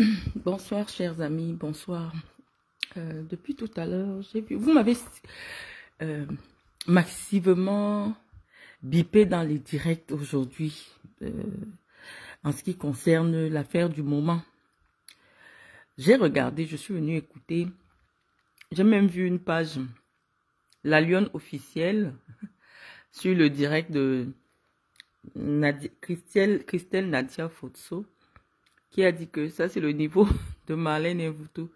Bonsoir, chers amis, bonsoir. Euh, depuis tout à l'heure, j'ai Vous m'avez euh, massivement bipé dans les directs aujourd'hui euh, en ce qui concerne l'affaire du moment. J'ai regardé, je suis venue écouter. J'ai même vu une page, la lionne officielle, sur le direct de Christelle, Christelle Nadia Fotso qui a dit que ça, c'est le niveau de Marlène et vous tout.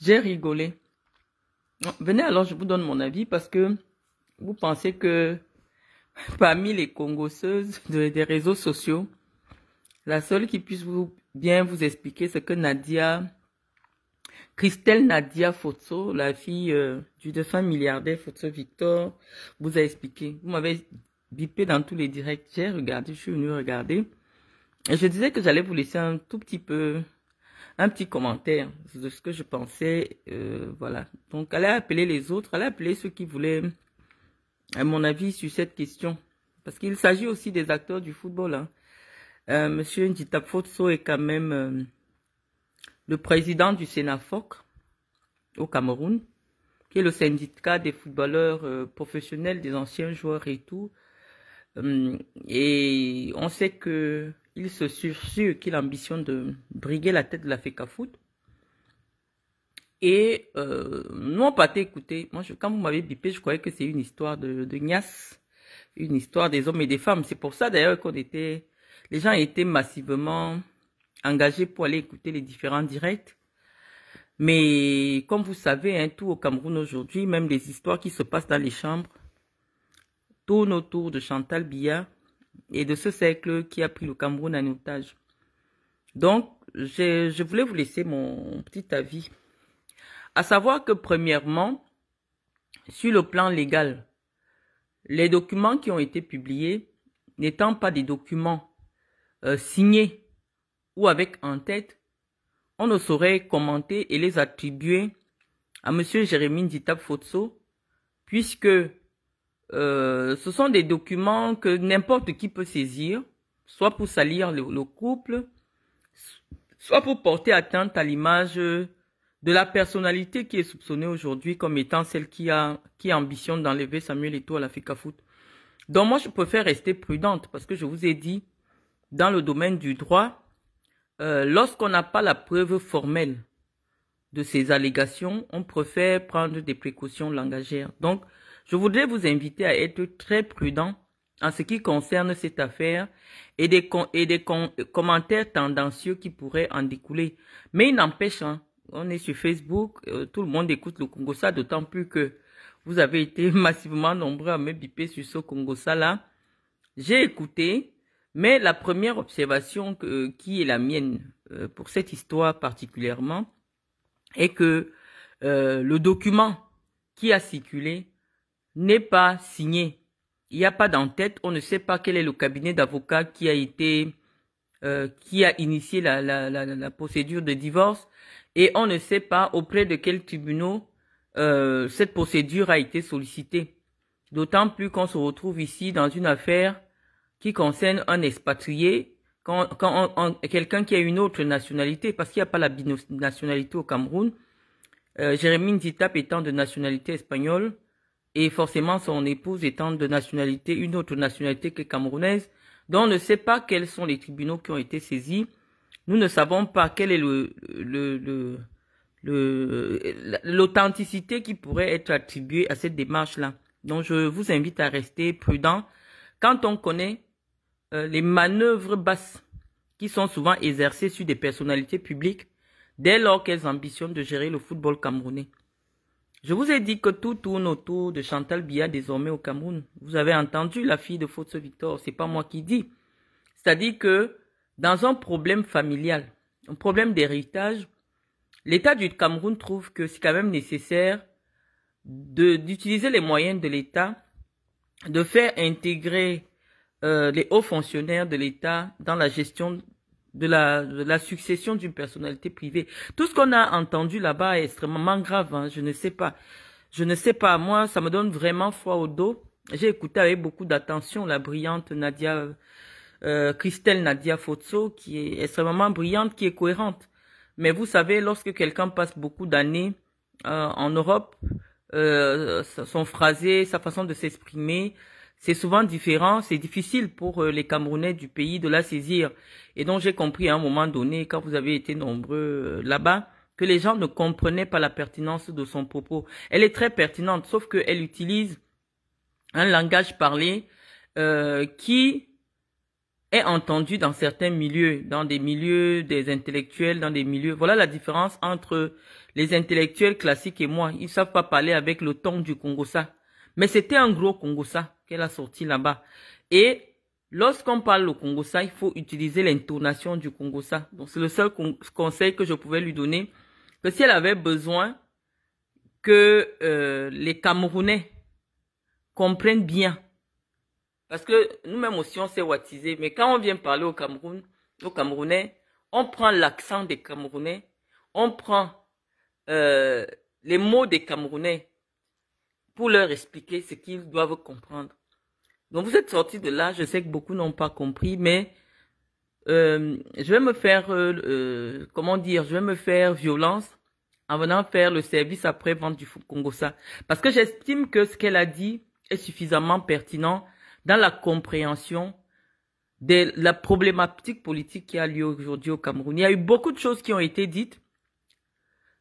J'ai rigolé. Venez alors, je vous donne mon avis parce que vous pensez que parmi les congosseuses des réseaux sociaux, la seule qui puisse bien vous expliquer ce que Nadia, Christelle Nadia Fotso, la fille euh, du défunt milliardaire Fotso Victor, vous a expliqué. Vous m'avez bipé dans tous les directs. J'ai regardé, je suis venue regarder. Je disais que j'allais vous laisser un tout petit peu, un petit commentaire de ce que je pensais. Euh, voilà. Donc, allez appeler les autres, allez appeler ceux qui voulaient, à mon avis, sur cette question. Parce qu'il s'agit aussi des acteurs du football. Hein. Euh, monsieur Ndita Fotso est quand même euh, le président du Sénat au Cameroun, qui est le syndicat des footballeurs professionnels, des anciens joueurs et tout. et on sait que il se sursuit qu'il a l'ambition de briguer la tête de la FECA Et euh, non, pas écoutés. moi, quand vous m'avez bipé, je croyais que c'est une histoire de, de une histoire des hommes et des femmes. C'est pour ça d'ailleurs qu'on était, les gens étaient massivement engagés pour aller écouter les différents directs. Mais comme vous savez, un hein, tout au Cameroun aujourd'hui, même les histoires qui se passent dans les chambres, tournent autour de Chantal Billard, et de ce cercle qui a pris le Cameroun en otage. Donc, je, voulais vous laisser mon petit avis. À savoir que, premièrement, sur le plan légal, les documents qui ont été publiés n'étant pas des documents euh, signés ou avec en tête, on ne saurait commenter et les attribuer à M. Jérémy Dita Fotso, puisque euh, ce sont des documents que n'importe qui peut saisir, soit pour salir le, couple, soit pour porter atteinte à l'image de la personnalité qui est soupçonnée aujourd'hui comme étant celle qui a qui ambitionne d'enlever Samuel Eto'o à la Foot. Donc moi, je préfère rester prudente parce que je vous ai dit, dans le domaine du droit, euh, lorsqu'on n'a pas la preuve formelle de ces allégations, on préfère prendre des précautions langagères. Donc, je voudrais vous inviter à être très prudent en ce qui concerne cette affaire et des, euh, commentaires tendancieux qui pourraient en découler. Mais il n'empêche, hein, on est sur Facebook, euh, tout le monde écoute le Congo d'autant plus que vous avez été massivement nombreux à me biper sur ce Congo là. J'ai écouté, mais la première observation euh, qui est la mienne pour cette histoire particulièrement est que le document qui a circulé n'est pas signé. Il n'y a pas d'entête. On ne sait pas quel est le cabinet d'avocat qui a été, euh, qui a initié la, procédure de divorce. Et on ne sait pas auprès de quels tribunaux euh, cette procédure a été sollicitée. D'autant plus qu'on se retrouve ici dans une affaire qui concerne un expatrié, quelqu'un qui a une autre nationalité, parce qu'il n'y a pas la binationalité au Cameroun. Euh, Jérémy étant de nationalité espagnole, et forcément son épouse étant de nationalité, une autre nationalité que camerounaise, dont on ne sait pas quels sont les tribunaux qui ont été saisis. Nous ne savons pas quelle est l'authenticité le, qui pourrait être attribuée à cette démarche-là. Donc je vous invite à rester prudent quand on connaît euh, les manœuvres basses qui sont souvent exercées sur des personnalités publiques dès lors qu'elles ambitionnent de gérer le football camerounais. Je vous ai dit que tout tourne autour de Chantal Biya désormais au Cameroun. Vous avez entendu la fille de Faute Victor, c'est pas moi qui dis. C'est-à-dire que dans un problème familial, un problème d'héritage, l'État du Cameroun trouve que c'est quand même nécessaire d'utiliser les moyens de l'État, de faire intégrer euh, les hauts fonctionnaires de l'État dans la gestion de la, succession d'une personnalité privée. Tout ce qu'on a entendu là-bas est extrêmement grave. Hein. je ne sais pas. Je ne sais pas. Moi, ça me donne vraiment froid au dos. J'ai écouté avec beaucoup d'attention la brillante Nadia, euh, Christelle Nadia Fozzo, qui est extrêmement brillante, qui est cohérente. Mais vous savez, lorsque quelqu'un passe beaucoup d'années euh, en Europe, euh, son phrasé, sa façon de s'exprimer, c'est souvent différent, c'est difficile pour euh, les Camerounais du pays de la saisir. Et donc j'ai compris à un moment donné, quand vous avez été nombreux euh, là-bas, que les gens ne comprenaient pas la pertinence de son propos. Elle est très pertinente, sauf qu'elle utilise un langage parlé euh, qui est entendu dans certains milieux, dans des milieux des intellectuels, dans des milieux. Voilà la différence entre les intellectuels classiques et moi. Ils savent pas parler avec le ton du Congo Mais c'était un gros Congo qu'elle a sorti là-bas. Et lorsqu'on parle au Congo ça, il faut utiliser l'intonation du ça. Donc c'est le seul conseil que je pouvais lui donner, que si elle avait besoin que euh, les Camerounais comprennent bien. Parce que nous-mêmes aussi, on s'est watisé, mais quand on vient parler au Cameroun, aux Camerounais, on prend l'accent des Camerounais, on prend euh, les mots des Camerounais pour leur expliquer ce qu'ils doivent comprendre. Donc vous êtes sorti de là, je sais que beaucoup n'ont pas compris, mais euh, je vais me faire, euh, euh, comment dire, je vais me faire violence en venant faire le service après-vente du Congo, ça. Parce que j'estime que ce qu'elle a dit est suffisamment pertinent dans la compréhension de la problématique politique qui a lieu aujourd'hui au Cameroun. Il y a eu beaucoup de choses qui ont été dites,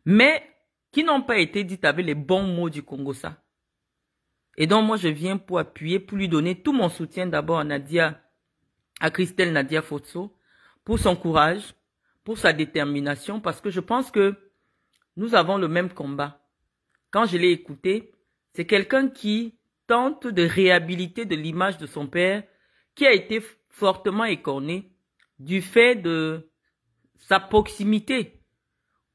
mais qui n'ont pas été dites avec les bons mots du Congo, ça. Et donc, moi, je viens pour appuyer, pour lui donner tout mon soutien d'abord à Nadia, à Christelle Nadia Fotso, pour son courage, pour sa détermination, parce que je pense que nous avons le même combat. Quand je l'ai écouté, c'est quelqu'un qui tente de réhabiliter de l'image de son père, qui a été fortement écorné du fait de sa proximité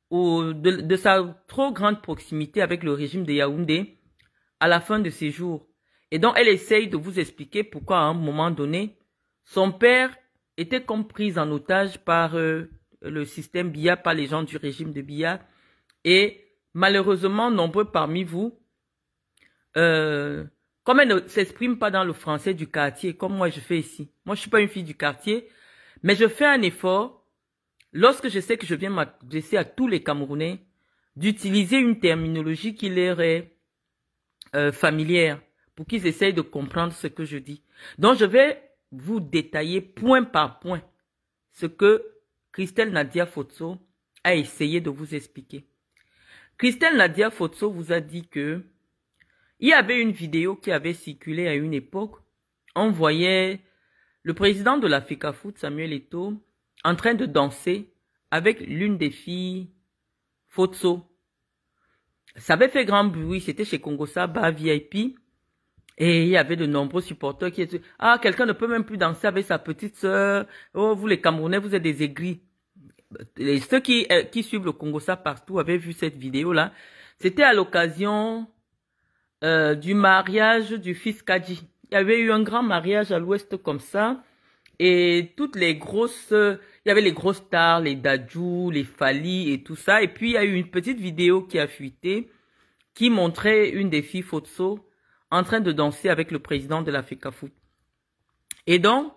ou de, de sa trop grande proximité avec le régime de Yaoundé à la fin de ses jours. Et donc, elle essaye de vous expliquer pourquoi, à un moment donné, son père était comme pris en otage par euh, le système BIA, par les gens du régime de BIA. Et malheureusement, nombreux parmi vous, euh, comme elle ne s'exprime pas dans le français du quartier, comme moi je fais ici. Moi, je suis pas une fille du quartier, mais je fais un effort, lorsque je sais que je viens m'adresser à tous les Camerounais, d'utiliser une terminologie qui leur est euh, familière pour qu'ils essayent de comprendre ce que je dis. Donc, je vais vous détailler point par point ce que Christelle Nadia Fotso a essayé de vous expliquer. Christelle Nadia Fotso vous a dit que il y avait une vidéo qui avait circulé à une époque. On voyait le président de la Foot, Samuel Eto, en train de danser avec l'une des filles Fotso ça avait fait grand bruit, c'était chez Congosa, bar VIP. Et il y avait de nombreux supporters qui étaient, ah, quelqu'un ne peut même plus danser avec sa petite sœur. Oh, vous les Camerounais, vous êtes des aigris. les ceux qui, euh, qui suivent le Congosa partout avaient vu cette vidéo-là. C'était à l'occasion euh, du mariage du fils Kadji. Il y avait eu un grand mariage à l'ouest comme ça. Et toutes les grosses, il y avait les grosses stars, les Dajou, les Fali et tout ça. Et puis il y a eu une petite vidéo qui a fuité qui montrait une des filles Fotso en train de danser avec le président de la FECAFOOT. Et donc,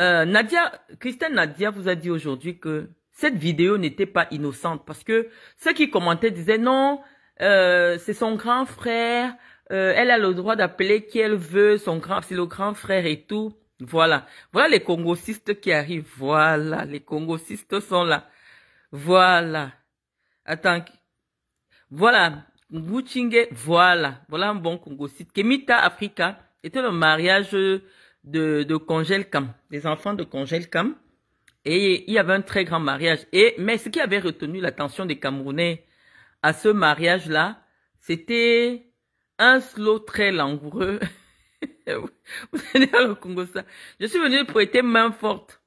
euh, Nadia, Christelle Nadia vous a dit aujourd'hui que cette vidéo n'était pas innocente parce que ceux qui commentaient disaient non, euh, c'est son grand frère, euh, elle a le droit d'appeler qui elle veut, son grand, c'est le grand frère et tout. Voilà. Voilà les congocistes qui arrivent. Voilà. Les congocistes sont là. Voilà. Attends. Voilà. Nguchinge, voilà. Voilà un bon congociste. Kemita Africa était le mariage de, de Congelcam, des enfants de Congelcam. Et il y avait un très grand mariage. Et, mais ce qui avait retenu l'attention des Camerounais à ce mariage-là, c'était un slow très langoureux. vous allez Congo ça. Je suis venue prêter main forte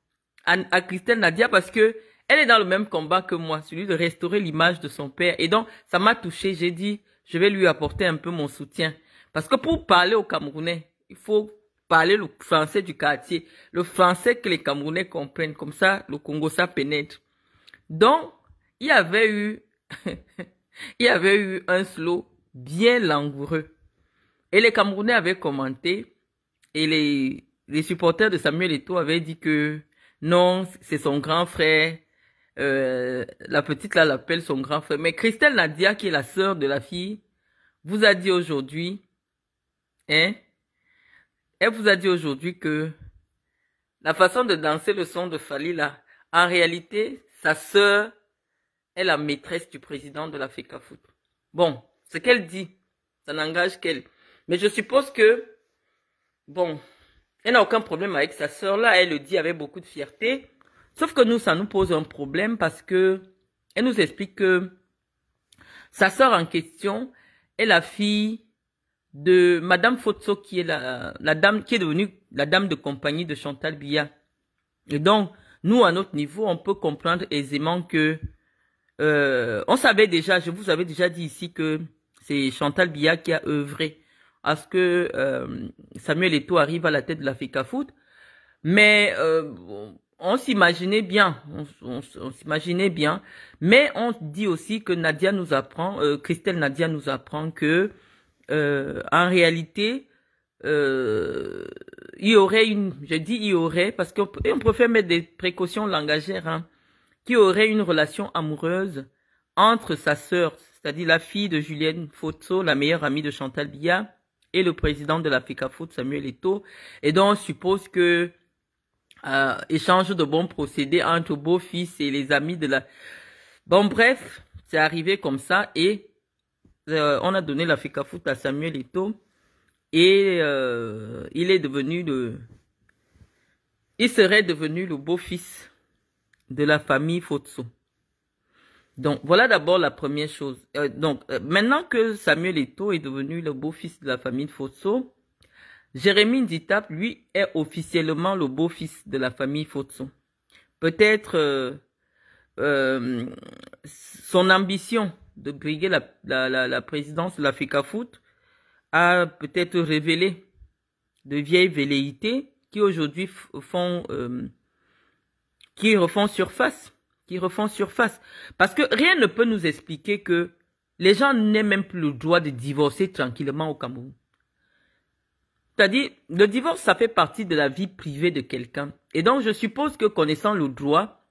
à, Christelle Nadia parce que elle est dans le même combat que moi, celui de restaurer l'image de son père. Et donc, ça m'a touché. J'ai dit, je vais lui apporter un peu mon soutien. Parce que pour parler aux Camerounais, il faut parler le français du quartier, le français que les Camerounais comprennent. Comme ça, le Congo, ça pénètre. Donc, il y avait eu, il y avait eu un slow bien langoureux et les Camerounais avaient commenté et les, les supporters de Samuel Eto'o avaient dit que non, c'est son grand frère. Euh, la petite là l'appelle son grand frère. Mais Christelle Nadia, qui est la sœur de la fille, vous a dit aujourd'hui, hein, elle vous a dit aujourd'hui que la façon de danser le son de Fali là, en réalité, sa sœur est la maîtresse du président de la FECAFOOT. Bon, ce qu'elle dit, ça n'engage qu'elle. Mais je suppose que, bon, elle n'a aucun problème avec sa sœur là, elle le dit avec beaucoup de fierté. Sauf que nous, ça nous pose un problème parce que elle nous explique que sa sœur en question est la fille de Madame Fotso qui est la, dame qui est devenue la dame de compagnie de Chantal Bia. Et donc, nous, à notre niveau, on peut comprendre aisément que euh, on savait déjà, je vous avais déjà dit ici que c'est Chantal Biya qui a œuvré à ce que euh, Samuel Eto'o arrive à la tête de la Foot. Mais euh, on s'imaginait bien, on, s'imaginait bien. Mais on dit aussi que Nadia nous apprend, euh, Christelle Nadia nous apprend que euh, en réalité, il y aurait une, je dis il y aurait parce qu'on on préfère mettre des précautions langagères, hein, qu'il y aurait une relation amoureuse entre sa sœur, c'est-à-dire la fille de Julienne Fotso, la meilleure amie de Chantal Billard, et le président de la Foot Samuel Eto. Et donc, on suppose que euh, échange de bons procédés entre beau-fils et les amis de la... Bon, bref, c'est arrivé comme ça et euh, on a donné la Foot à Samuel Eto et euh, il est devenu le... Il serait devenu le beau-fils de la famille Fotso. Donc voilà d'abord la première chose. Euh, donc euh, maintenant que Samuel Eto est devenu le beau-fils de la famille Fotso, Jérémie Ditap lui, est officiellement le beau-fils de la famille Fotso. Peut-être euh, son ambition de briguer la, présidence de l'Africa Foot a peut-être révélé de vieilles velléités qui aujourd'hui font qui refont surface qui refont surface. Parce que rien ne peut nous expliquer que les gens n'aient même plus le droit de divorcer tranquillement au Cameroun. C'est-à-dire, le divorce, ça fait partie de la vie privée de quelqu'un. Et donc, je suppose que connaissant le droit,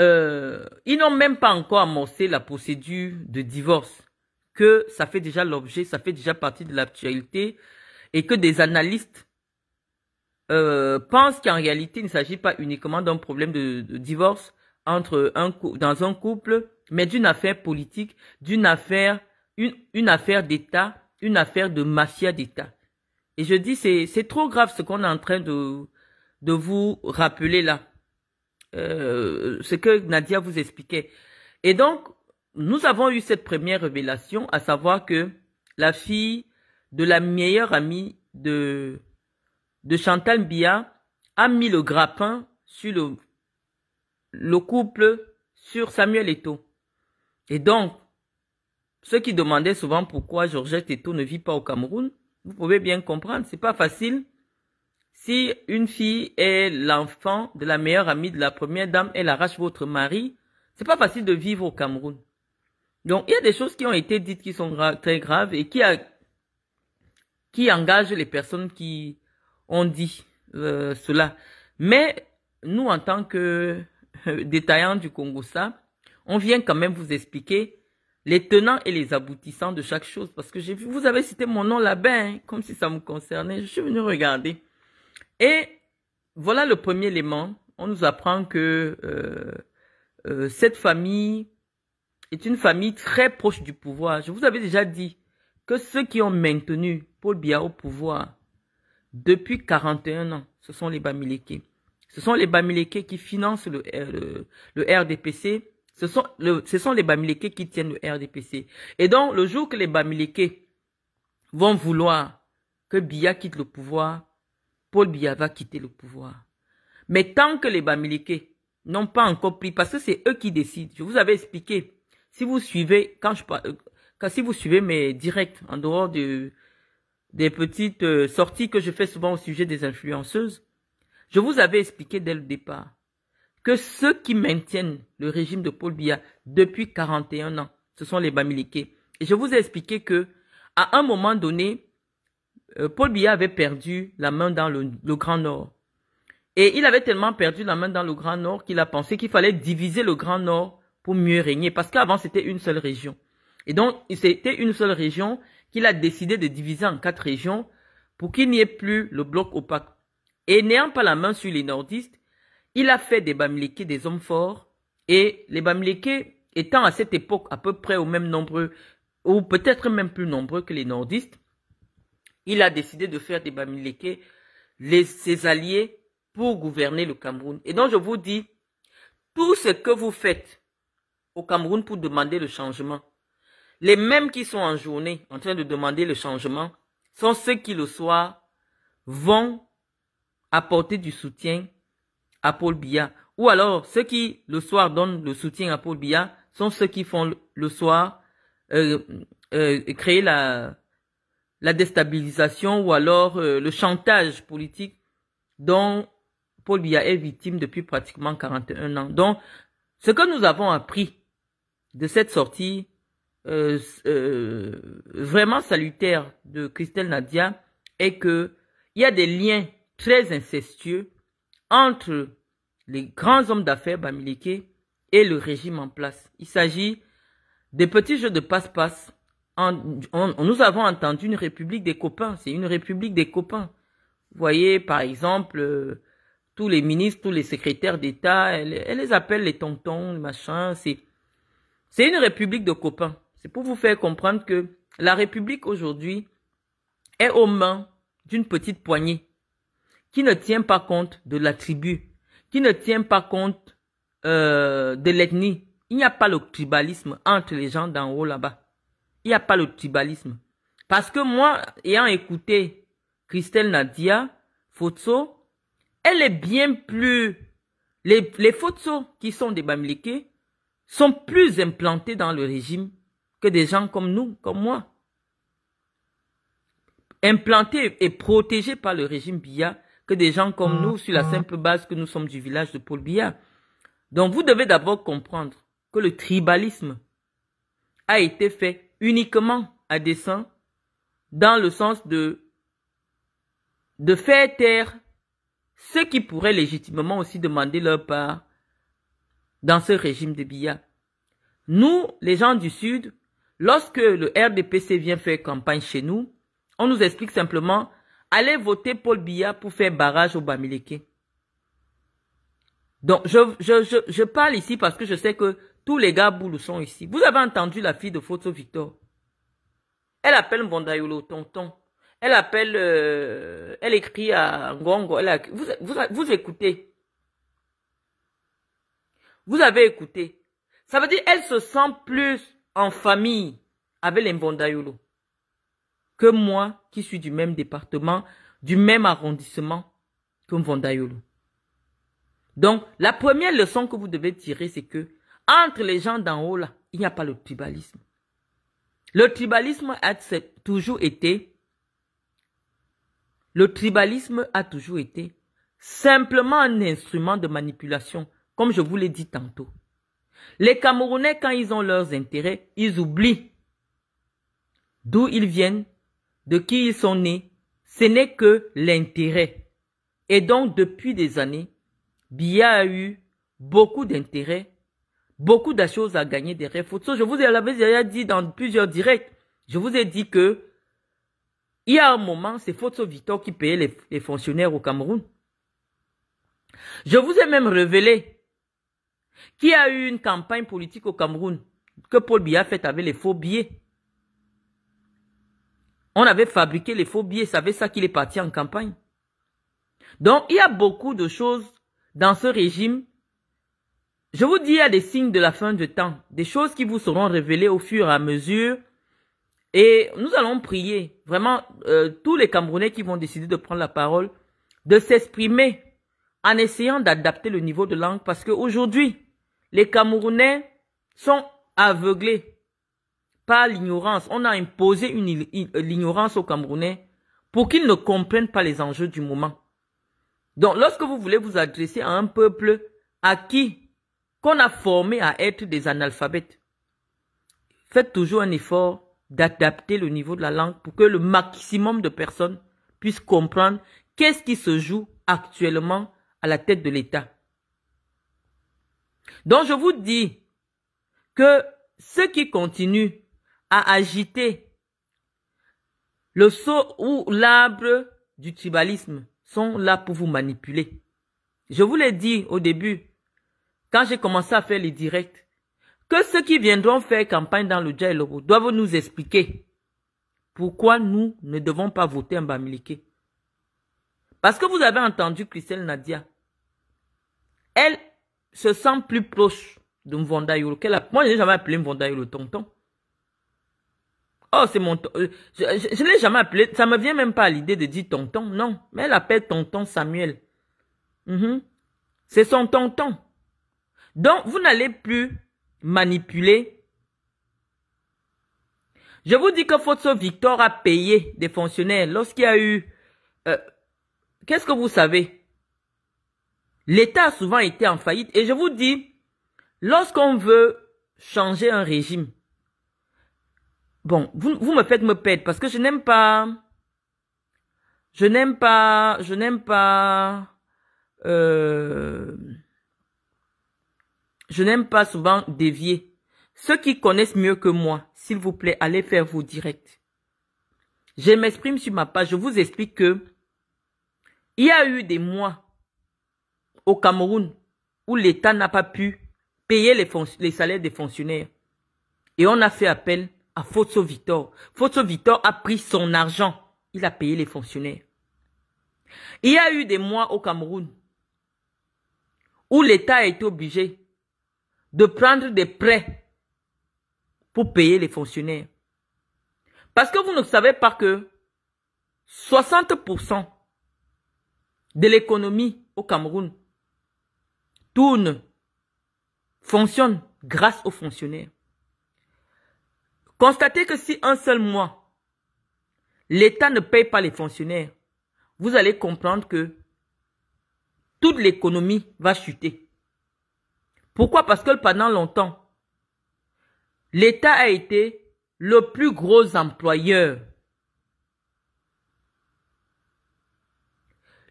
euh, ils n'ont même pas encore amorcé la procédure de divorce, que ça fait déjà l'objet, ça fait déjà partie de l'actualité, et que des analystes euh, pense qu'en réalité, il ne s'agit pas uniquement d'un problème de, divorce entre un, dans un couple, mais d'une affaire politique, d'une affaire, une, une affaire d'État, une affaire de mafia d'État. Et je dis, c'est trop grave ce qu'on est en train de, de vous rappeler là. Euh, ce que Nadia vous expliquait. Et donc, nous avons eu cette première révélation, à savoir que la fille de la meilleure amie de de Chantal Bia a mis le grappin sur le, le couple, sur Samuel Eto. Et donc, ceux qui demandaient souvent pourquoi Georgette Eto ne vit pas au Cameroun, vous pouvez bien comprendre, c'est pas facile. Si une fille est l'enfant de la meilleure amie de la première dame, elle arrache votre mari, c'est pas facile de vivre au Cameroun. Donc, il y a des choses qui ont été dites qui sont très graves et qui, a, qui engagent les personnes qui, on dit euh, cela. Mais nous, en tant que euh, détaillants du Congo, ça, on vient quand même vous expliquer les tenants et les aboutissants de chaque chose. Parce que vous avez cité mon nom là-bas, hein, comme si ça me concernait. Je suis venu regarder. Et voilà le premier élément. On nous apprend que euh, cette famille est une famille très proche du pouvoir. Je vous avais déjà dit que ceux qui ont maintenu Paul Biya au pouvoir depuis 41 ans. Ce sont les Bamileke. Ce sont les Bamileke qui financent le, euh, RDPC. Ce sont, ce sont les Bamileke qui tiennent le RDPC. Et donc, le jour que les Bamileke vont vouloir que Biya quitte le pouvoir, Paul Biya va quitter le pouvoir. Mais tant que les Bamileke n'ont pas encore pris, parce que c'est eux qui décident. Je vous avais expliqué. Si vous suivez, quand je euh, quand, si vous suivez mes directs en dehors de, des petites euh, sorties que je fais souvent au sujet des influenceuses, je vous avais expliqué dès le départ que ceux qui maintiennent le régime de Paul Biya depuis 41 ans, ce sont les Bamilikés. Et je vous ai expliqué que, à un moment donné, euh, Paul Biya avait perdu la main dans le Grand Nord. Et il avait tellement perdu la main dans le Grand Nord qu'il a pensé qu'il fallait diviser le Grand Nord pour mieux régner. Parce qu'avant, c'était une seule région. Et donc, c'était une seule région il a décidé de diviser en quatre régions pour qu'il n'y ait plus le bloc opaque. Et n'ayant pas la main sur les nordistes, il a fait des Bamlékés des hommes forts, et les Bamlékés étant à cette époque à peu près au même nombre, ou peut-être même plus nombreux que les nordistes, il a décidé de faire des Bamlékés les, ses alliés pour gouverner le Cameroun. Et donc je vous dis, tout ce que vous faites au Cameroun pour demander le changement, les mêmes qui sont en journée en train de demander le changement sont ceux qui le soir vont apporter du soutien à Paul Biya. Ou alors, ceux qui le soir donnent le soutien à Paul Biya sont ceux qui font le soir euh, euh, créer la, déstabilisation ou alors euh, le chantage politique dont Paul Biya est victime depuis pratiquement 41 ans. Donc, ce que nous avons appris de cette sortie euh, euh, vraiment salutaire de Christelle Nadia est que il y a des liens très incestueux entre les grands hommes d'affaires Bamileke et le régime en place. Il s'agit des petits jeux de passe-passe. nous avons entendu une république des copains. C'est une république des copains. Vous voyez, par exemple, euh, tous les ministres, tous les secrétaires d'État, elle, les appelle les tontons, machin. C'est, c'est une république de copains. C'est pour vous faire comprendre que la République aujourd'hui est aux mains d'une petite poignée qui ne tient pas compte de la tribu, qui ne tient pas compte euh, de l'ethnie. Il n'y a pas le tribalisme entre les gens d'en haut là-bas. Il n'y a pas le tribalisme. Parce que moi, ayant écouté Christelle Nadia, Fotso, elle est bien plus... Les, les Fotso qui sont des Bamlikés sont plus implantés dans le régime des gens comme nous, comme moi, implantés et protégés par le régime BIA, que des gens comme mm-hmm. nous, sur la simple base que nous sommes du village de Paul bia Donc vous devez d'abord comprendre que le tribalisme a été fait uniquement à dessein dans le sens de de faire taire ceux qui pourraient légitimement aussi demander leur part dans ce régime de BIA. Nous, les gens du Sud, Lorsque le RDPC vient faire campagne chez nous, on nous explique simplement allez voter Paul Biya pour faire barrage au Bamileke. Donc, je, je, je, je, parle ici parce que je sais que tous les gars boulous sont ici. Vous avez entendu la fille de Foto Victor. Elle appelle Mbondayolo tonton. Elle appelle, euh, elle écrit à Ngongo. vous, vous, vous écoutez. Vous avez écouté. Ça veut dire elle se sent plus en famille avec les Mbondayolo que moi qui suis du même département, du même arrondissement que Mbondayolo. Donc, la première leçon que vous devez tirer, c'est que entre les gens d'en haut, là, il n'y a pas le tribalisme. Le tribalisme a toujours été, le tribalisme a toujours été simplement un instrument de manipulation, comme je vous l'ai dit tantôt. Les Camerounais, quand ils ont leurs intérêts, ils oublient d'où ils viennent, de qui ils sont nés. Ce n'est que l'intérêt. Et donc, depuis des années, y a eu beaucoup d'intérêts, beaucoup de choses à gagner derrière Fotso. Je vous ai déjà dit dans plusieurs directs. Je vous ai dit que il y a un moment, c'est Fotso Victor qui payait les fonctionnaires au Cameroun. Je vous ai même révélé qui a eu une campagne politique au Cameroun que Paul Biya a avec les faux billets. On avait fabriqué les faux billets, c'est ça qu'il est parti en campagne. Donc, il y a beaucoup de choses dans ce régime. Je vous dis, il y a des signes de la fin de temps, des choses qui vous seront révélées au fur et à mesure. Et nous allons prier, vraiment, euh, tous les Camerounais qui vont décider de prendre la parole, de s'exprimer en essayant d'adapter le niveau de langue, parce qu'aujourd'hui, les Camerounais sont aveuglés par l'ignorance. On a imposé euh, l'ignorance aux Camerounais pour qu'ils ne comprennent pas les enjeux du moment. Donc, lorsque vous voulez vous adresser à un peuple à qui qu'on a formé à être des analphabètes, faites toujours un effort d'adapter le niveau de la langue pour que le maximum de personnes puissent comprendre qu'est-ce qui se joue actuellement à la tête de l'État. Donc je vous dis que ceux qui continuent à agiter le saut ou l'arbre du tribalisme sont là pour vous manipuler. Je vous l'ai dit au début, quand j'ai commencé à faire les directs, que ceux qui viendront faire campagne dans le dialogue doivent nous expliquer pourquoi nous ne devons pas voter en Bamileke. Parce que vous avez entendu Christelle Nadia. Elle se sent plus proche de Mvonda Moi, je n'ai jamais appelé Mvonda tonton. Oh, c'est mon... Euh, je, je, ne l'ai jamais appelé. Ça me vient même pas à l'idée de dire tonton. Non, mais elle appelle tonton Samuel. Mhm. C'est son tonton. Donc, vous n'allez plus manipuler. Je vous dis que Fosso Victor a payé des fonctionnaires lorsqu'il y a eu... Euh, qu'est-ce que vous savez L'État a souvent été en faillite. Et je vous dis, lorsqu'on veut changer un régime, bon, vous, vous me faites me perdre parce que je n'aime pas, je n'aime pas, je n'aime pas, euh, je n'aime pas souvent dévier. Ceux qui connaissent mieux que moi, s'il vous plaît, allez faire vos directs. Je m'exprime sur ma page, je vous explique que il y a eu des mois au Cameroun où l'État n'a pas pu payer les, les, salaires des fonctionnaires. Et on a fait appel à Fosso Vitor. Fosso Victor a pris son argent. Il a payé les fonctionnaires. Il y a eu des mois au Cameroun où l'État a été obligé de prendre des prêts pour payer les fonctionnaires. Parce que vous ne savez pas que 60% de l'économie au Cameroun tourne, fonctionne grâce aux fonctionnaires. Constatez que si un seul mois, l'État ne paye pas les fonctionnaires, vous allez comprendre que toute l'économie va chuter. Pourquoi Parce que pendant longtemps, l'État a été le plus gros employeur.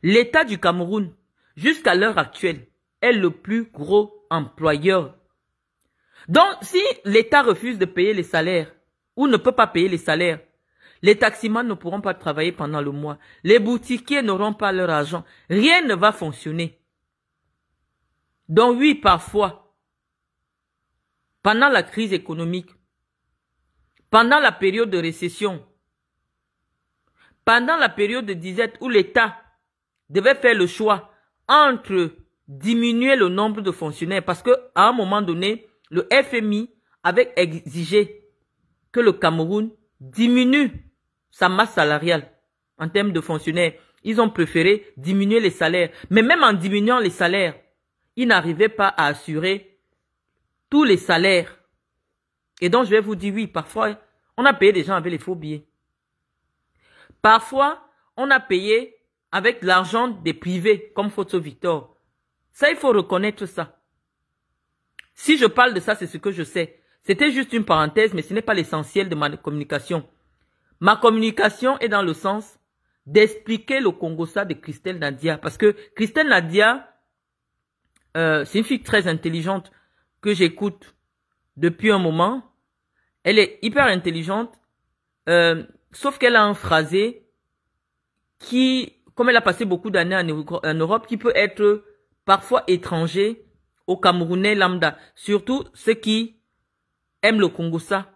L'État du Cameroun, jusqu'à l'heure actuelle, est le plus gros employeur. Donc, si l'État refuse de payer les salaires ou ne peut pas payer les salaires, les taximans ne pourront pas travailler pendant le mois. Les boutiquiers n'auront pas leur argent. Rien ne va fonctionner. Donc oui, parfois, pendant la crise économique, pendant la période de récession, pendant la période de disette où l'État devait faire le choix entre diminuer le nombre de fonctionnaires parce que à un moment donné, le FMI avait exigé que le Cameroun diminue sa masse salariale en termes de fonctionnaires. Ils ont préféré diminuer les salaires. Mais même en diminuant les salaires, ils n'arrivaient pas à assurer tous les salaires. Et donc, je vais vous dire, oui, parfois, on a payé des gens avec les faux billets. Parfois, on a payé avec l'argent des privés, comme Photo Victor. Ça, il faut reconnaître ça. Si je parle de ça, c'est ce que je sais. C'était juste une parenthèse, mais ce n'est pas l'essentiel de ma communication. Ma communication est dans le sens d'expliquer le Congo, ça, de Christelle Nadia. Parce que Christelle Nadia, euh, c'est une fille très intelligente que j'écoute depuis un moment. Elle est hyper intelligente, euh, sauf qu'elle a un phrasé qui, comme elle a passé beaucoup d'années en Europe, qui peut être parfois étrangers aux Camerounais lambda, surtout ceux qui aiment le Congossa.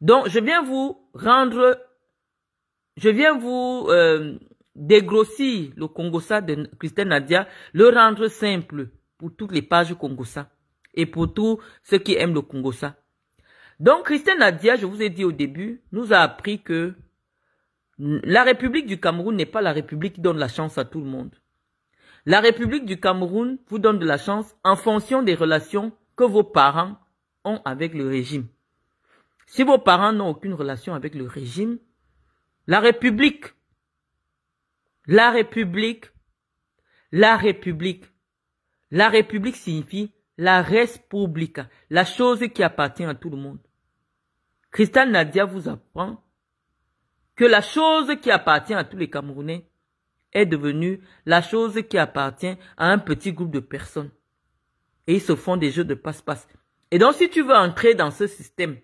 Donc, je viens vous rendre, je viens vous euh, dégrossir le Congossa de Christelle Nadia, le rendre simple pour toutes les pages Congossa et pour tous ceux qui aiment le Congossa. Donc, Christelle Nadia, je vous ai dit au début, nous a appris que la République du Cameroun n'est pas la République qui donne la chance à tout le monde. La République du Cameroun vous donne de la chance en fonction des relations que vos parents ont avec le régime. Si vos parents n'ont aucune relation avec le régime, la République, la République, la République, la République signifie la res la chose qui appartient à tout le monde. Christelle Nadia vous apprend que la chose qui appartient à tous les Camerounais, est devenue la chose qui appartient à un petit groupe de personnes. Et ils se font des jeux de passe-passe. Et donc, si tu veux entrer dans ce système,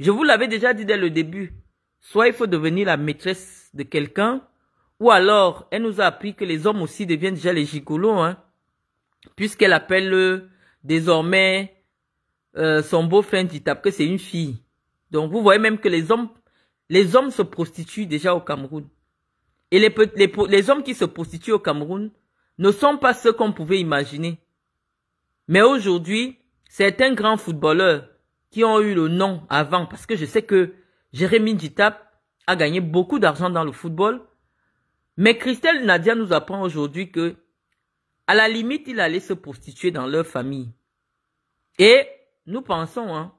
je vous l'avais déjà dit dès le début, soit il faut devenir la maîtresse de quelqu'un, ou alors, elle nous a appris que les hommes aussi deviennent déjà les gigolos, hein, puisqu'elle appelle euh, désormais euh, son beau-frère dit que c'est une fille. Donc, vous voyez même que les hommes, les hommes se prostituent déjà au Cameroun. Et les, hommes qui se prostituent au Cameroun ne sont pas ceux qu'on pouvait imaginer. Mais aujourd'hui, certains grands footballeurs qui ont eu le nom avant, parce que je sais que Jérémy Gitap a gagné beaucoup d'argent dans le football, mais Christelle Nadia nous apprend aujourd'hui que, à la limite, il allait se prostituer dans leur famille. Et nous pensons hein,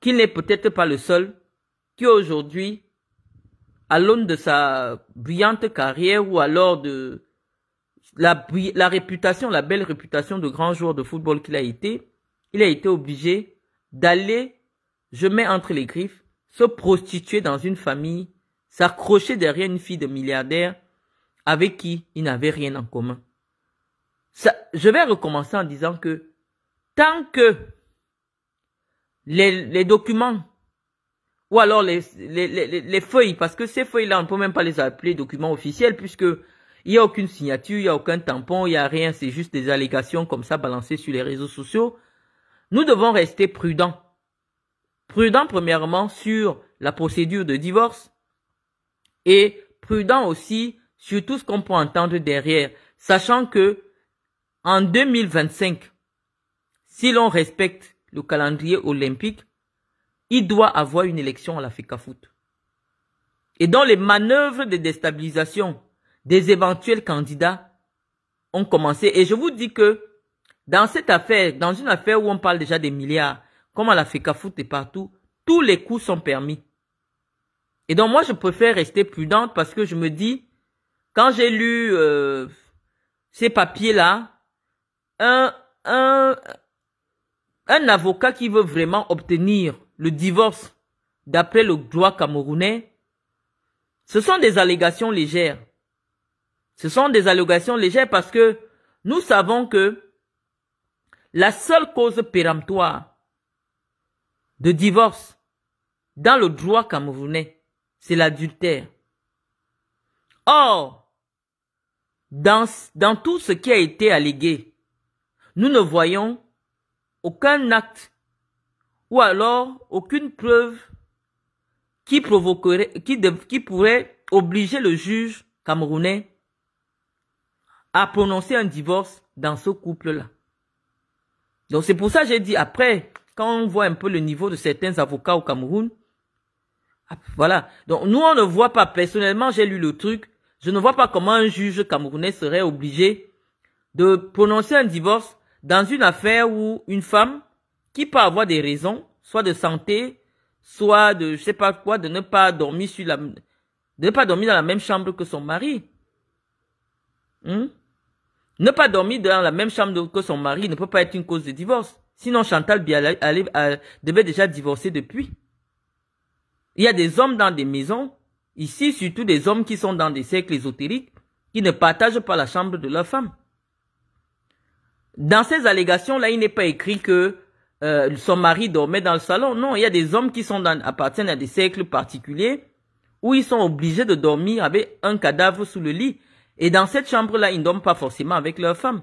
qu'il n'est peut-être pas le seul qui aujourd'hui à l'aune de sa brillante carrière ou alors de la, la réputation, la belle réputation de grand joueur de football qu'il a été, il a été obligé d'aller, je mets entre les griffes, se prostituer dans une famille, s'accrocher derrière une fille de milliardaire avec qui il n'avait rien en commun. Ça, je vais recommencer en disant que tant que les, les documents ou alors les, les, les, les feuilles, parce que ces feuilles-là, on ne peut même pas les appeler documents officiels, puisque il n'y a aucune signature, il n'y a aucun tampon, il n'y a rien, c'est juste des allégations comme ça balancées sur les réseaux sociaux. Nous devons rester prudents. Prudents premièrement sur la procédure de divorce et prudents aussi sur tout ce qu'on peut entendre derrière, sachant que en 2025, si l'on respecte le calendrier olympique, il doit avoir une élection à la FECAFOOT. Et dont les manœuvres de déstabilisation des éventuels candidats ont commencé. Et je vous dis que dans cette affaire, dans une affaire où on parle déjà des milliards, comme à la FECAFOOT et partout, tous les coups sont permis. Et donc moi, je préfère rester prudente parce que je me dis, quand j'ai lu euh, ces papiers-là, un, un, un avocat qui veut vraiment obtenir le divorce, d'après le droit camerounais, ce sont des allégations légères. Ce sont des allégations légères parce que nous savons que la seule cause péremptoire de divorce dans le droit camerounais, c'est l'adultère. Or, dans, dans tout ce qui a été allégué, nous ne voyons aucun acte ou alors aucune preuve qui provoquerait, qui, qui pourrait obliger le juge camerounais à prononcer un divorce dans ce couple-là. Donc c'est pour ça que j'ai dit après, quand on voit un peu le niveau de certains avocats au Cameroun, ah, voilà. Donc nous on ne voit pas, personnellement j'ai lu le truc, je ne vois pas comment un juge camerounais serait obligé de prononcer un divorce dans une affaire où une femme qui peut avoir des raisons, soit de santé, soit de je sais pas quoi, de ne pas dormir sur la, ne pas dormir dans la même chambre que son mari. Hmm? Ne pas dormir dans la même chambre que son mari ne peut pas être une cause de divorce. Sinon, Chantal euh, devait déjà divorcer depuis. Il y a des hommes dans des maisons, ici surtout des hommes qui sont dans des cercles ésotériques, qui ne partagent pas la chambre de leur femme. Dans ces allégations-là, il n'est pas écrit que euh, son mari dormait dans le salon. Non, il y a des hommes qui sont dans, appartiennent à des cercles particuliers où ils sont obligés de dormir avec un cadavre sous le lit. Et dans cette chambre-là, ils ne dorment pas forcément avec leur femme.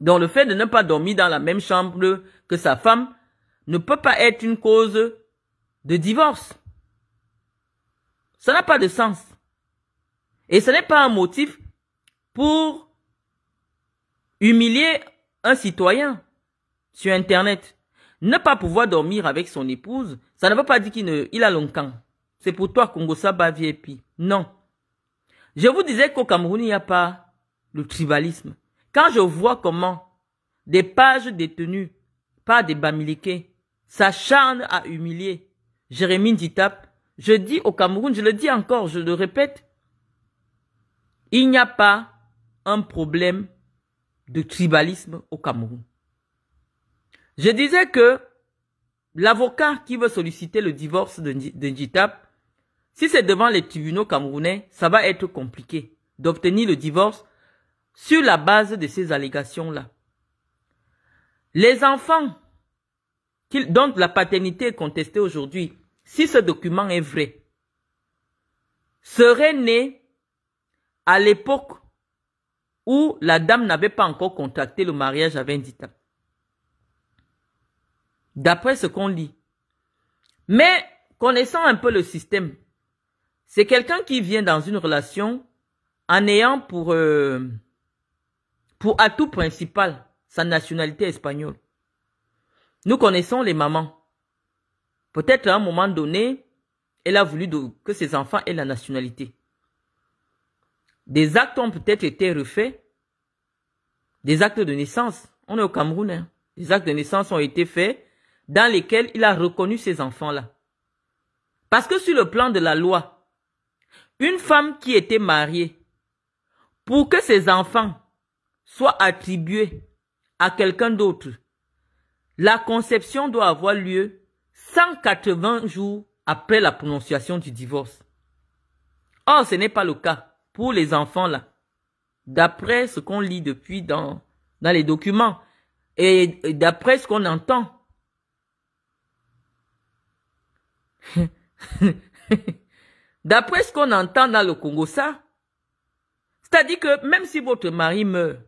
Donc le fait de ne pas dormir dans la même chambre que sa femme ne peut pas être une cause de divorce. Ça n'a pas de sens. Et ce n'est pas un motif pour humilier un citoyen sur Internet. Ne pas pouvoir dormir avec son épouse, ça ne veut pas dire qu'il il a longtemps. C'est pour toi, Congo Saba VIP. Non. Je vous disais qu'au Cameroun, il n'y a pas le tribalisme. Quand je vois comment des pages détenues par des ça s'acharnent à humilier Jérémy Ditap, je dis au Cameroun, je le dis encore, je le répète, il n'y a pas un problème de tribalisme au Cameroun. Je disais que l'avocat qui veut solliciter le divorce de, si c'est devant les tribunaux camerounais, ça va être compliqué d'obtenir le divorce sur la base de ces allégations-là. Les enfants dont la paternité est contestée aujourd'hui, si ce document est vrai, seraient nés à l'époque où la dame n'avait pas encore contracté le mariage avec DITAP. D'après ce qu'on lit. Mais connaissant un peu le système, c'est quelqu'un qui vient dans une relation en ayant pour, euh, pour atout principal sa nationalité espagnole. Nous connaissons les mamans. Peut-être à un moment donné, elle a voulu que ses enfants aient la nationalité. Des actes ont peut-être été refaits. Des actes de naissance. On est au Cameroun. Hein. Des actes de naissance ont été faits dans lesquels il a reconnu ses enfants-là. Parce que sur le plan de la loi, une femme qui était mariée, pour que ses enfants soient attribués à quelqu'un d'autre, la conception doit avoir lieu 180 jours après la prononciation du divorce. Or, ce n'est pas le cas pour les enfants là. D'après ce qu'on lit depuis dans, dans les documents et d'après ce qu'on entend D'après ce qu'on entend dans le Congo, ça, c'est-à-dire que même si votre mari meurt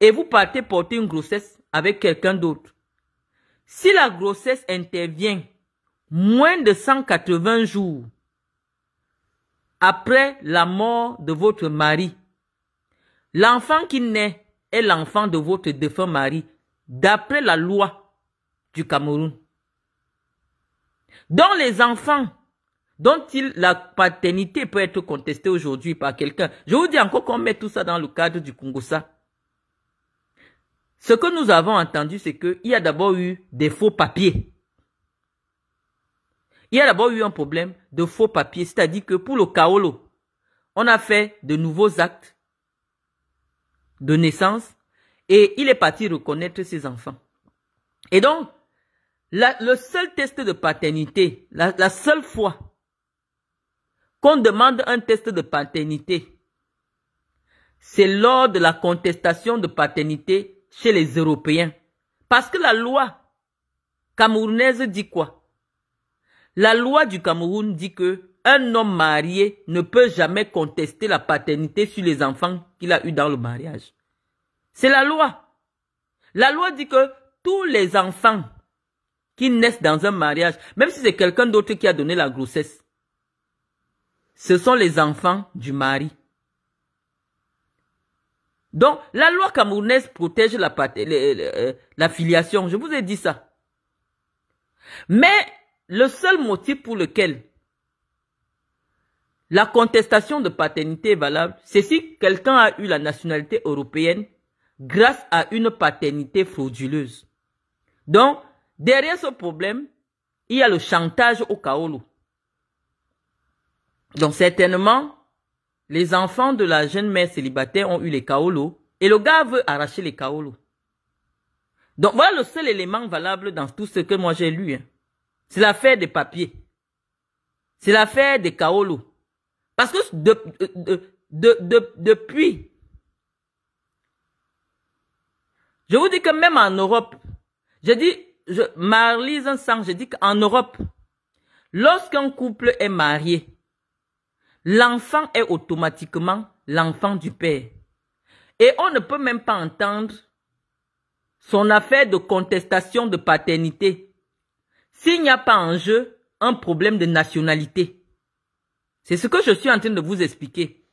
et vous partez porter une grossesse avec quelqu'un d'autre, si la grossesse intervient moins de 180 jours après la mort de votre mari, l'enfant qui naît est l'enfant de votre défunt mari, d'après la loi du Cameroun dont les enfants, dont la paternité peut être contestée aujourd'hui par quelqu'un. Je vous dis encore qu'on met tout ça dans le cadre du Congosa. Ce que nous avons entendu, c'est qu'il y a d'abord eu des faux papiers. Il y a d'abord eu un problème de faux papiers, c'est-à-dire que pour le Kaolo, on a fait de nouveaux actes de naissance et il est parti reconnaître ses enfants. Et donc, le seul test de paternité, la, la seule fois qu'on demande un test de paternité, c'est lors de la contestation de paternité chez les Européens. Parce que la loi camerounaise dit quoi La loi du Cameroun dit que un homme marié ne peut jamais contester la paternité sur les enfants qu'il a eus dans le mariage. C'est la loi. La loi dit que tous les enfants qui naissent dans un mariage, même si c'est quelqu'un d'autre qui a donné la grossesse, ce sont les enfants du mari. Donc, la loi camerounaise protège la, euh, la filiation. Je vous ai dit ça. Mais le seul motif pour lequel la contestation de paternité est valable, c'est si quelqu'un a eu la nationalité européenne grâce à une paternité frauduleuse. Donc, Derrière ce problème, il y a le chantage au Kaolo. Donc certainement, les enfants de la jeune mère célibataire ont eu les Kaolo et le gars veut arracher les Kaolo. Donc voilà le seul élément valable dans tout ce que moi j'ai lu. Hein. C'est l'affaire des papiers. C'est l'affaire des Kaolo. Parce que depuis, je vous dis que même en Europe, je dis je, Marlise Sang, je dis qu'en Europe, lorsqu'un couple est marié, l'enfant est automatiquement l'enfant du père. Et on ne peut même pas entendre son affaire de contestation de paternité. S'il n'y a pas en jeu un problème de nationalité. C'est ce que je suis en train de vous expliquer.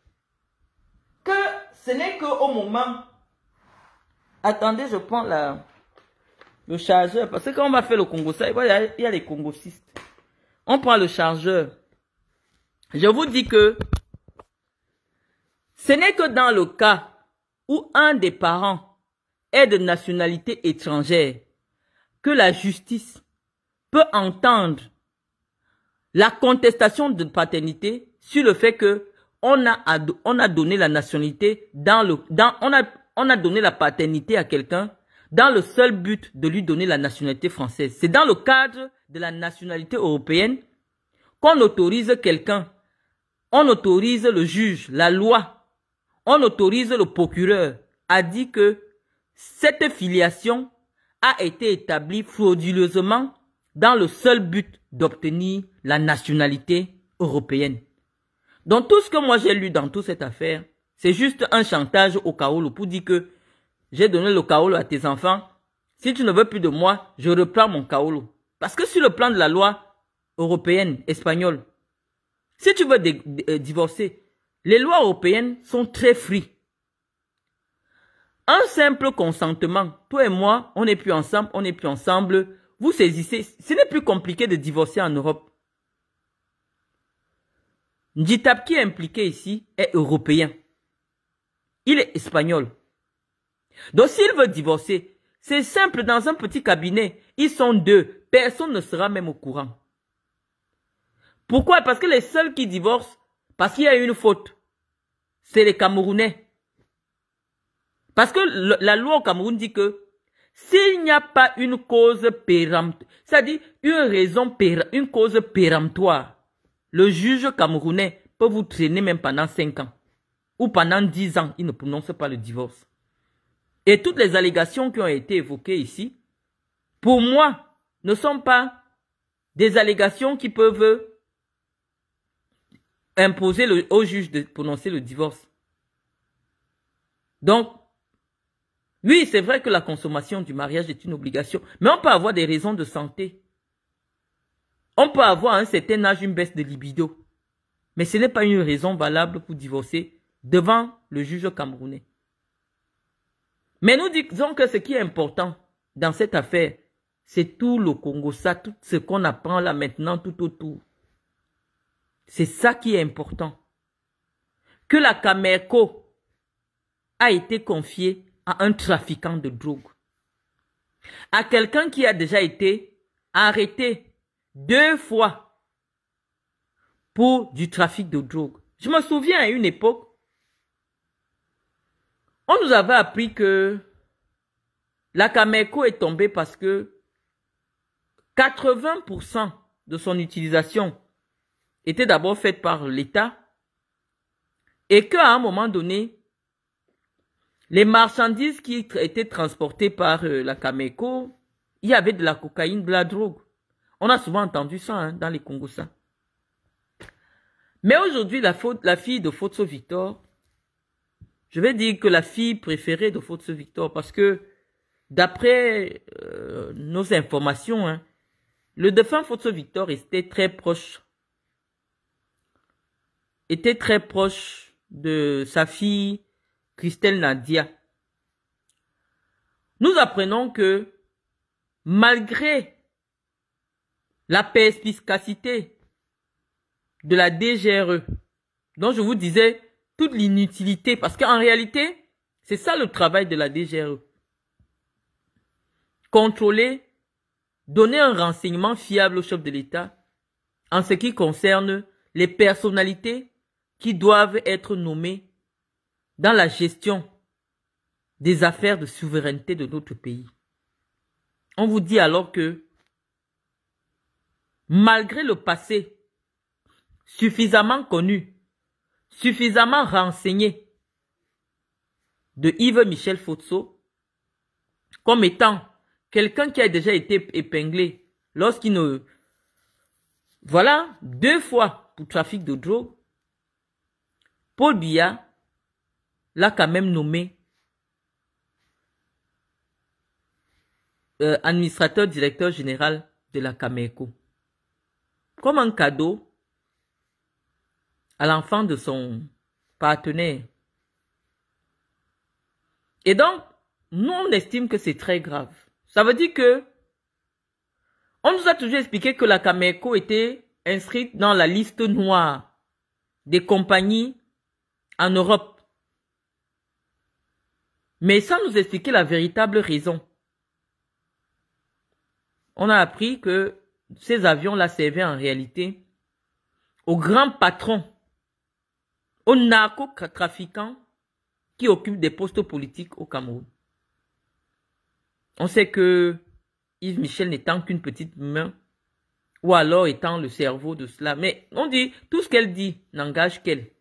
Que ce n'est qu'au moment... Attendez, je prends la... Le chargeur, parce que quand on va faire le Congo, ça, il y a, il y a les congocistes. On prend le chargeur. Je vous dis que ce n'est que dans le cas où un des parents est de nationalité étrangère que la justice peut entendre la contestation de paternité sur le fait que on a, on a donné la nationalité dans le, dans, on a, on a donné la paternité à quelqu'un dans le seul but de lui donner la nationalité française. C'est dans le cadre de la nationalité européenne qu'on autorise quelqu'un. On autorise le juge, la loi, on autorise le procureur à dire que cette filiation a été établie frauduleusement dans le seul but d'obtenir la nationalité européenne. Donc tout ce que moi j'ai lu dans toute cette affaire, c'est juste un chantage au Kaolo pour dire que j'ai donné le kaolo à tes enfants. Si tu ne veux plus de moi, je reprends mon kaolo. Parce que sur le plan de la loi européenne, espagnole, si tu veux euh, divorcer, les lois européennes sont très frites. Un simple consentement, toi et moi, on n'est plus ensemble, on n'est plus ensemble, vous saisissez, ce n'est plus compliqué de divorcer en Europe. Nditap qui est impliqué ici est européen. Il est espagnol. Donc s'il veut divorcer, c'est simple, dans un petit cabinet, ils sont deux, personne ne sera même au courant. Pourquoi Parce que les seuls qui divorcent, parce qu'il y a une faute, c'est les Camerounais. Parce que la loi au Cameroun dit que s'il n'y a pas une cause péremptoire, c'est-à-dire une raison, une cause péremptoire, le juge camerounais peut vous traîner même pendant 5 ans ou pendant 10 ans, il ne prononce pas le divorce et toutes les allégations qui ont été évoquées ici, pour moi, ne sont pas des allégations qui peuvent imposer au juge de prononcer le divorce. Donc, oui, c'est vrai que la consommation du mariage est une obligation, mais on peut avoir des raisons de santé. On peut avoir à un certain âge une baisse de libido, mais ce n'est pas une raison valable pour divorcer devant le juge camerounais. Mais nous disons que ce qui est important dans cette affaire, c'est tout le Congo, ça, tout ce qu'on apprend là maintenant tout autour. C'est ça qui est important. Que la Camerco a été confiée à un trafiquant de drogue. À quelqu'un qui a déjà été arrêté deux fois pour du trafic de drogue. Je me souviens à une époque, on nous avait appris que la Cameco est tombée parce que 80% de son utilisation était d'abord faite par l'État et qu'à un moment donné, les marchandises qui étaient transportées par euh, la Cameco, il y avait de la cocaïne, de la drogue. On a souvent entendu ça hein, dans les ça. Mais aujourd'hui, la, la fille de Fotso Victor je vais dire que la fille préférée de Faute Victor parce que d'après euh, nos informations, hein, le défunt Faute Victor était très proche était très proche de sa fille Christelle Nadia. Nous apprenons que malgré la perspicacité de la DGRE, dont je vous disais l'inutilité. Parce qu'en réalité, c'est ça le travail de la DGRE. Contrôler, donner un renseignement fiable au chef de l'État en ce qui concerne les personnalités qui doivent être nommées dans la gestion des affaires de souveraineté de notre pays. On vous dit alors que, malgré le passé suffisamment connu suffisamment renseigné de Yves Michel Fotso comme étant quelqu'un qui a déjà été épinglé lorsqu'il ne... Voilà, deux fois pour trafic de drogue, Paul Biya l'a quand même nommé euh, administrateur directeur général de la Cameco. Comme un cadeau à l'enfant de son partenaire. Et donc, nous, on estime que c'est très grave. Ça veut dire que on nous a toujours expliqué que la Cameco était inscrite dans la liste noire des compagnies en Europe. Mais sans nous expliquer la véritable raison. On a appris que ces avions-là servaient en réalité au grand patron aux narco-trafiquants qui occupent des postes politiques au Cameroun. On sait que Yves Michel n'étant qu'une petite main, ou alors étant le cerveau de cela. Mais on dit, tout ce qu'elle dit n'engage qu'elle.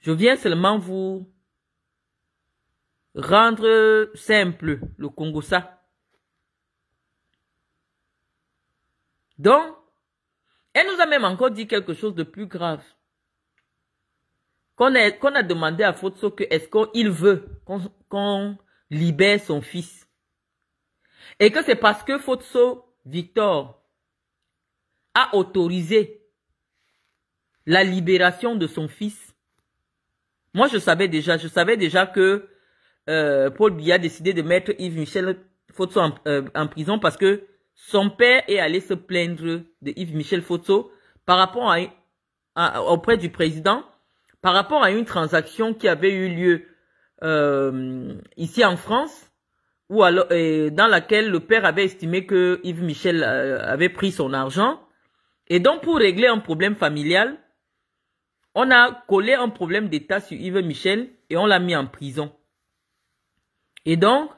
Je viens seulement vous rendre simple le Congo ça. Donc, elle nous a même encore dit quelque chose de plus grave qu'on a, demandé à Fotso que est-ce qu'il veut qu'on libère son fils. Et que c'est parce que Fotso Victor a autorisé la libération de son fils. Moi, je savais déjà, je savais déjà que euh, Paul Biya a décidé de mettre Yves Michel Fotso euh, en, prison parce que son père est allé se plaindre de Yves Michel Fotso par rapport à, auprès du président par rapport à une transaction qui avait eu lieu euh, ici en France, ou dans laquelle le père avait estimé que Yves Michel euh, avait pris son argent. Et donc, pour régler un problème familial, on a collé un problème d'État sur Yves Michel et on l'a mis en prison. Et donc,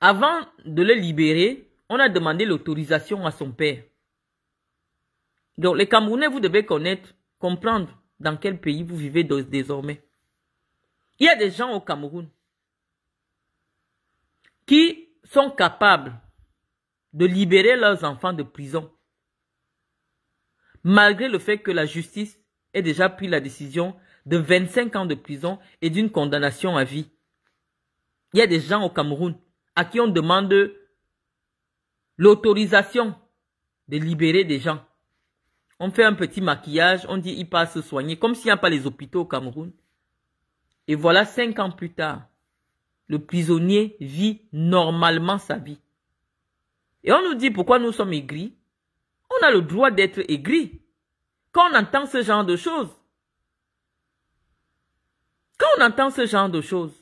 avant de le libérer, on a demandé l'autorisation à son père. Donc, les Camerounais, vous devez connaître, comprendre dans quel pays vous vivez désormais. Il y a des gens au Cameroun qui sont capables de libérer leurs enfants de prison, malgré le fait que la justice ait déjà pris la décision de 25 ans de prison et d'une condamnation à vie. Il y a des gens au Cameroun à qui on demande l'autorisation de libérer des gens. On fait un petit maquillage, on dit il passe se soigner, comme s'il n'y a pas les hôpitaux au Cameroun. Et voilà, cinq ans plus tard, le prisonnier vit normalement sa vie. Et on nous dit pourquoi nous sommes aigris. On a le droit d'être aigris. Quand on entend ce genre de choses, quand on entend ce genre de choses,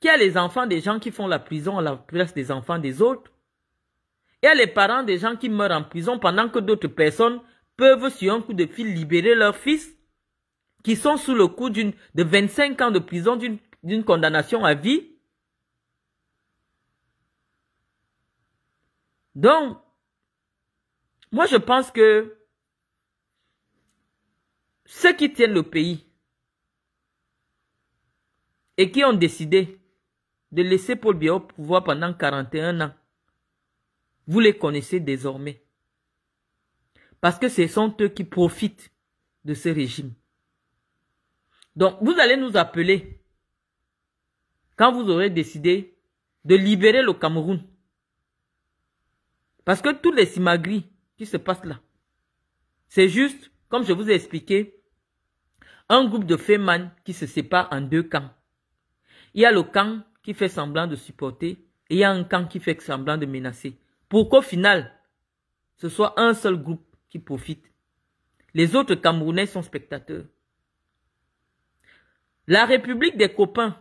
qu'il y a les enfants des gens qui font la prison à la place des enfants des autres, il y a les parents des gens qui meurent en prison pendant que d'autres personnes peuvent sur un coup de fil libérer leurs fils qui sont sous le coup de 25 ans de prison d'une condamnation à vie. Donc, moi je pense que ceux qui tiennent le pays et qui ont décidé de laisser Paul Biya au pouvoir pendant 41 ans vous les connaissez désormais. Parce que ce sont eux qui profitent de ce régime. Donc, vous allez nous appeler quand vous aurez décidé de libérer le Cameroun. Parce que tous les simagris qui se passent là, c'est juste, comme je vous ai expliqué, un groupe de fémans qui se sépare en deux camps. Il y a le camp qui fait semblant de supporter et il y a un camp qui fait semblant de menacer pour qu'au final, ce soit un seul groupe qui profite. Les autres Camerounais sont spectateurs. La République des copains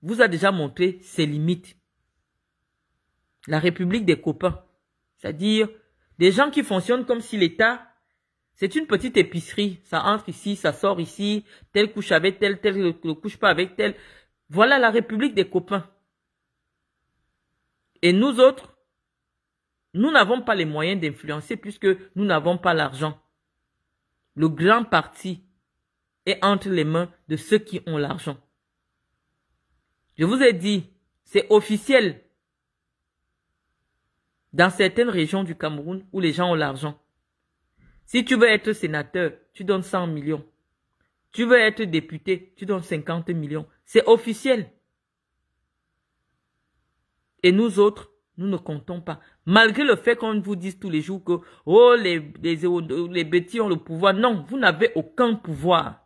vous a déjà montré ses limites. La République des copains, c'est-à-dire des gens qui fonctionnent comme si l'État, c'est une petite épicerie. Ça entre ici, ça sort ici, tel couche avec tel, tel ne couche pas avec tel. Voilà la République des copains. Et nous autres, nous n'avons pas les moyens d'influencer puisque nous n'avons pas l'argent. Le grand parti est entre les mains de ceux qui ont l'argent. Je vous ai dit, c'est officiel. Dans certaines régions du Cameroun où les gens ont l'argent. Si tu veux être sénateur, tu donnes 100 millions. Tu veux être député, tu donnes 50 millions. C'est officiel. Et nous autres, nous ne comptons pas. Malgré le fait qu'on vous dise tous les jours que oh les les, bêtis ont le pouvoir, non, vous n'avez aucun pouvoir.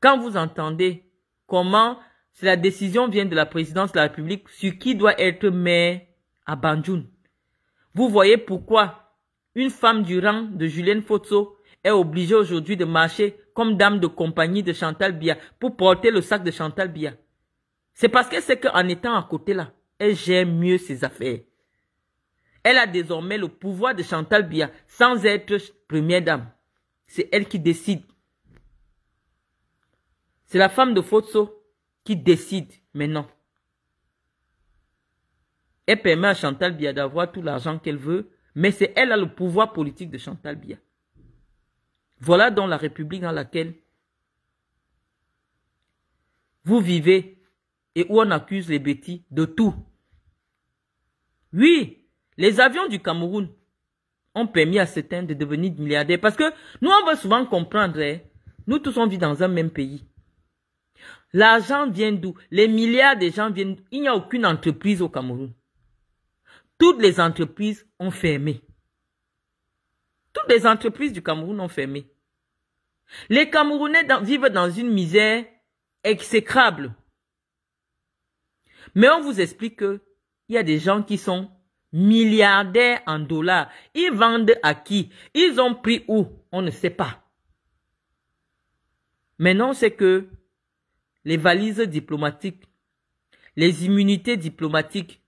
Quand vous entendez comment la décision vient de la présidence de la République sur qui doit être maire à Banjoun, vous voyez pourquoi une femme du rang de Julienne Fotso est obligée aujourd'hui de marcher comme dame de compagnie de Chantal Bia pour porter le sac de Chantal Bia. C'est parce qu'elle sait qu'en étant à côté là, elle gère mieux ses affaires. Elle a désormais le pouvoir de Chantal Bia sans être première dame. C'est elle qui décide. C'est la femme de Fotso qui décide maintenant. Elle permet à Chantal Bia d'avoir tout l'argent qu'elle veut, mais c'est elle a le pouvoir politique de Chantal Bia. Voilà dans la République dans laquelle vous vivez et où on accuse les bêtis de tout. Oui, les avions du Cameroun ont permis à certains de devenir milliardaires. Parce que nous, on va souvent comprendre, hein, nous tous, on vit dans un même pays. L'argent vient d'où Les milliards de gens viennent Il n'y a aucune entreprise au Cameroun. Toutes les entreprises ont fermé. Toutes les entreprises du Cameroun ont fermé. Les Camerounais vivent dans une misère exécrable. Mais on vous explique qu'il y a des gens qui sont milliardaires en dollars. Ils vendent à qui Ils ont pris où On ne sait pas. Maintenant, c'est que les valises diplomatiques, les immunités diplomatiques,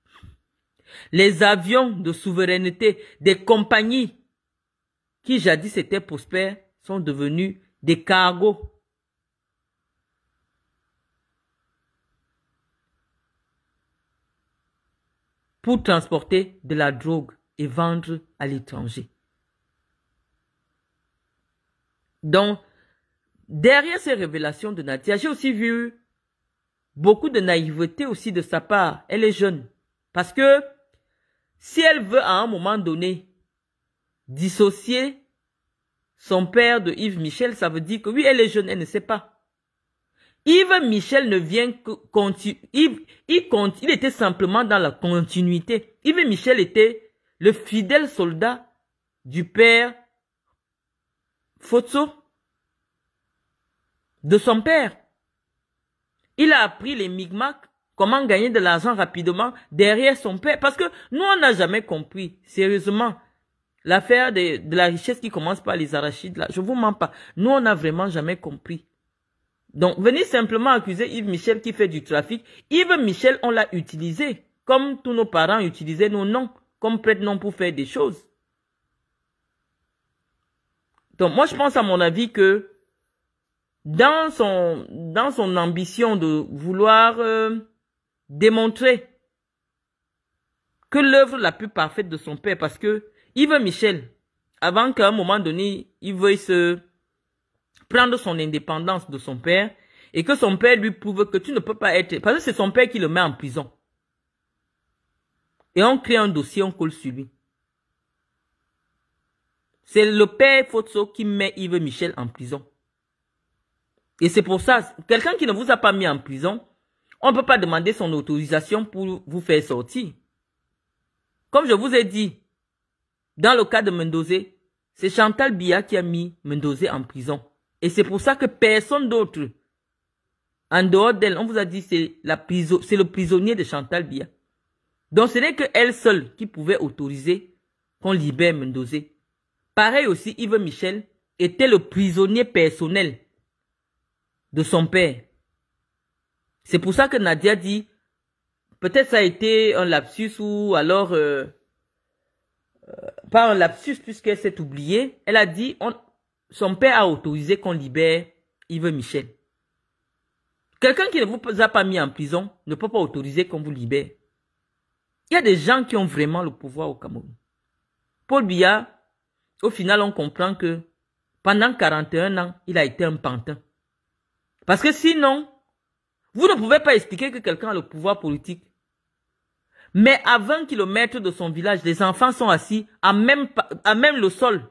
les avions de souveraineté des compagnies qui jadis étaient prospères sont devenus des cargos pour transporter de la drogue et vendre à l'étranger. Donc, derrière ces révélations de Nadia, j'ai aussi vu beaucoup de naïveté aussi de sa part. Elle est jeune. Parce que si elle veut à un moment donné dissocier son père de Yves Michel, ça veut dire que oui, elle est jeune, elle ne sait pas. Yves Michel ne vient que il, il était simplement dans la continuité. Yves Michel était le fidèle soldat du père Fotso, de son père. Il a appris les Micmacs, comment gagner de l'argent rapidement derrière son père. Parce que nous, on n'a jamais compris, sérieusement, l'affaire de, la richesse qui commence par les arachides, là. Je vous mens pas. Nous, on n'a vraiment jamais compris. Donc, venez simplement accuser Yves Michel qui fait du trafic. Yves Michel, on l'a utilisé, comme tous nos parents utilisaient nos noms, comme prête-nom pour faire des choses. Donc, moi, je pense à mon avis que dans son, dans son ambition de vouloir euh, démontrer que l'œuvre la plus parfaite de son père, parce que Yves Michel, avant qu'à un moment donné, il veuille se prendre son indépendance de son père et que son père lui prouve que tu ne peux pas être... Parce que c'est son père qui le met en prison. Et on crée un dossier, on colle sur lui. C'est le père Fotso qui met Yves Michel en prison. Et c'est pour ça, quelqu'un qui ne vous a pas mis en prison, on ne peut pas demander son autorisation pour vous faire sortir. Comme je vous ai dit, dans le cas de Mendozé, c'est Chantal Bia qui a mis Mendozé en prison. Et c'est pour ça que personne d'autre, en dehors d'elle, on vous a dit c'est le prisonnier de Chantal Bia. Donc ce n'est qu'elle seule qui pouvait autoriser qu'on libère Mendozé. Pareil aussi, Yves Michel était le prisonnier personnel de son père. C'est pour ça que Nadia dit, peut-être ça a été un lapsus ou alors, euh, euh, pas un lapsus puisqu'elle s'est oubliée. Elle a dit, on, son père a autorisé qu'on libère Yves Michel. Quelqu'un qui ne vous a pas mis en prison ne peut pas autoriser qu'on vous libère. Il y a des gens qui ont vraiment le pouvoir au Cameroun. Paul Biya, au final, on comprend que pendant 41 ans, il a été un pantin. Parce que sinon, vous ne pouvez pas expliquer que quelqu'un a le pouvoir politique. Mais à 20 km de son village, les enfants sont assis à même, à même le sol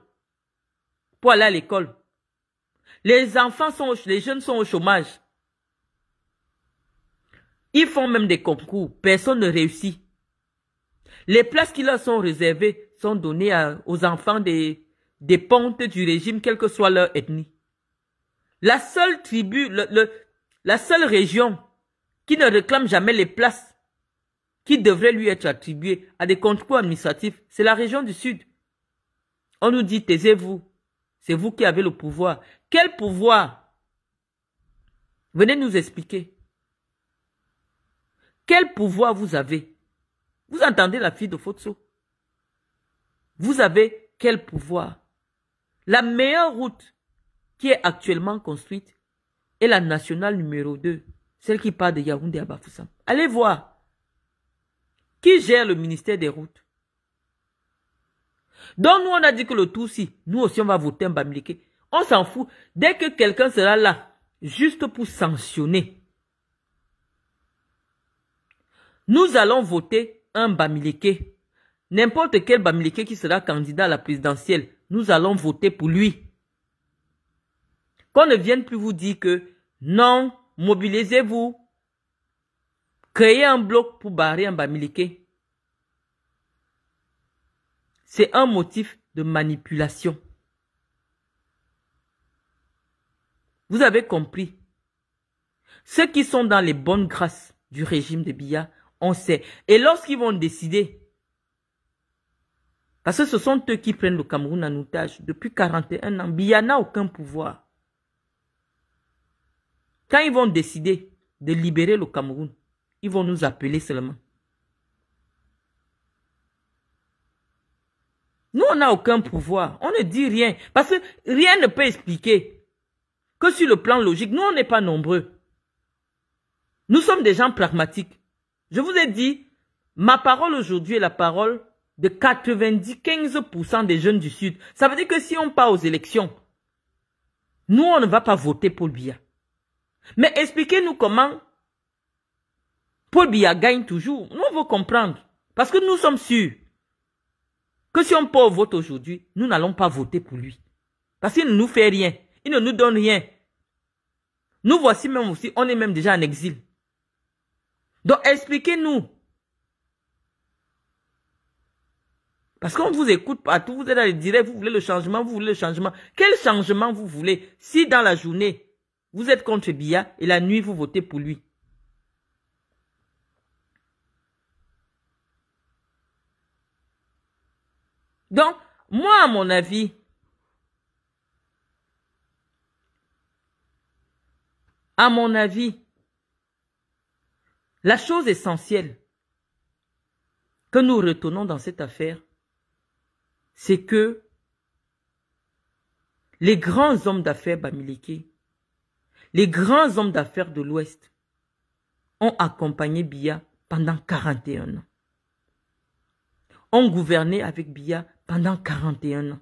pour aller à l'école. Les enfants sont, les jeunes sont au chômage. Ils font même des concours. Personne ne réussit. Les places qui leur sont réservées sont données aux enfants des, des pontes du régime, quelle que soit leur ethnie. La seule tribu, le, la seule région qui ne réclame jamais les places qui devraient lui être attribuées à des concours administratifs, c'est la région du Sud. On nous dit taisez-vous, c'est vous qui avez le pouvoir. Quel pouvoir Venez nous expliquer. Quel pouvoir vous avez Vous entendez la fille de Fotso Vous avez quel pouvoir La meilleure route qui est actuellement construite est la nationale numéro 2, celle qui part de Yaoundé à Bafoussam. Allez voir. Qui gère le ministère des routes donc nous, on a dit que le tout, si, nous aussi, on va voter un Bamileke. On s'en fout. Dès que quelqu'un sera là, juste pour sanctionner, nous allons voter un Bamileke. N'importe quel Bamileke qui sera candidat à la présidentielle, nous allons voter pour lui. Qu'on ne vienne plus vous dire que non, mobilisez-vous, créez un bloc pour barrer un Bamileke. C'est un motif de manipulation. Vous avez compris. Ceux qui sont dans les bonnes grâces du régime de Biya, on sait. Et lorsqu'ils vont décider, parce que ce sont eux qui prennent le Cameroun en otage depuis 41 ans, Biya n'a aucun pouvoir. Quand ils vont décider de libérer le Cameroun, ils vont nous appeler seulement. Nous, on n'a aucun pouvoir. On ne dit rien. Parce que rien ne peut expliquer que sur le plan logique, nous, on n'est pas nombreux. Nous sommes des gens pragmatiques. Je vous ai dit, ma parole aujourd'hui est la parole de 95% des jeunes du Sud. Ça veut dire que si on part aux élections, nous, on ne va pas voter pour Biya. Mais expliquez-nous comment Paul Biya gagne toujours. Nous, on veut comprendre. Parce que nous sommes sûrs que si on peut vote aujourd'hui, nous n'allons pas voter pour lui. Parce qu'il ne nous fait rien. Il ne nous donne rien. Nous voici même aussi, on est même déjà en exil. Donc expliquez-nous. Parce qu'on vous écoute partout, vous êtes dans les vous voulez le changement, vous voulez le changement. Quel changement vous voulez si dans la journée, vous êtes contre Bia et la nuit, vous votez pour lui Donc, moi, à mon avis, à mon avis, la chose essentielle que nous retenons dans cette affaire, c'est que les grands hommes d'affaires bamileké, les grands hommes d'affaires de l'Ouest ont accompagné Bia pendant 41 ans. Ont gouverné avec Bia pendant 41 ans,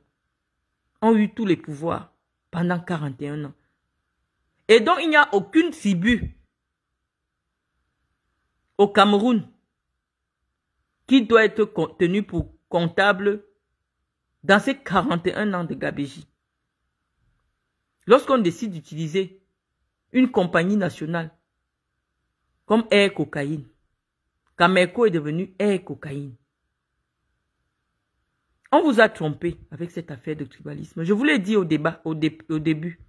ont eu tous les pouvoirs pendant 41 ans. Et donc, il n'y a aucune sibu au Cameroun qui doit être tenue pour comptable dans ces 41 ans de gabégie. Lorsqu'on décide d'utiliser une compagnie nationale comme Air Cocaïne, Camerco est devenu Air Cocaïne. On vous a trompé avec cette affaire de tribalisme. Je vous l'ai dit au débat, au, début.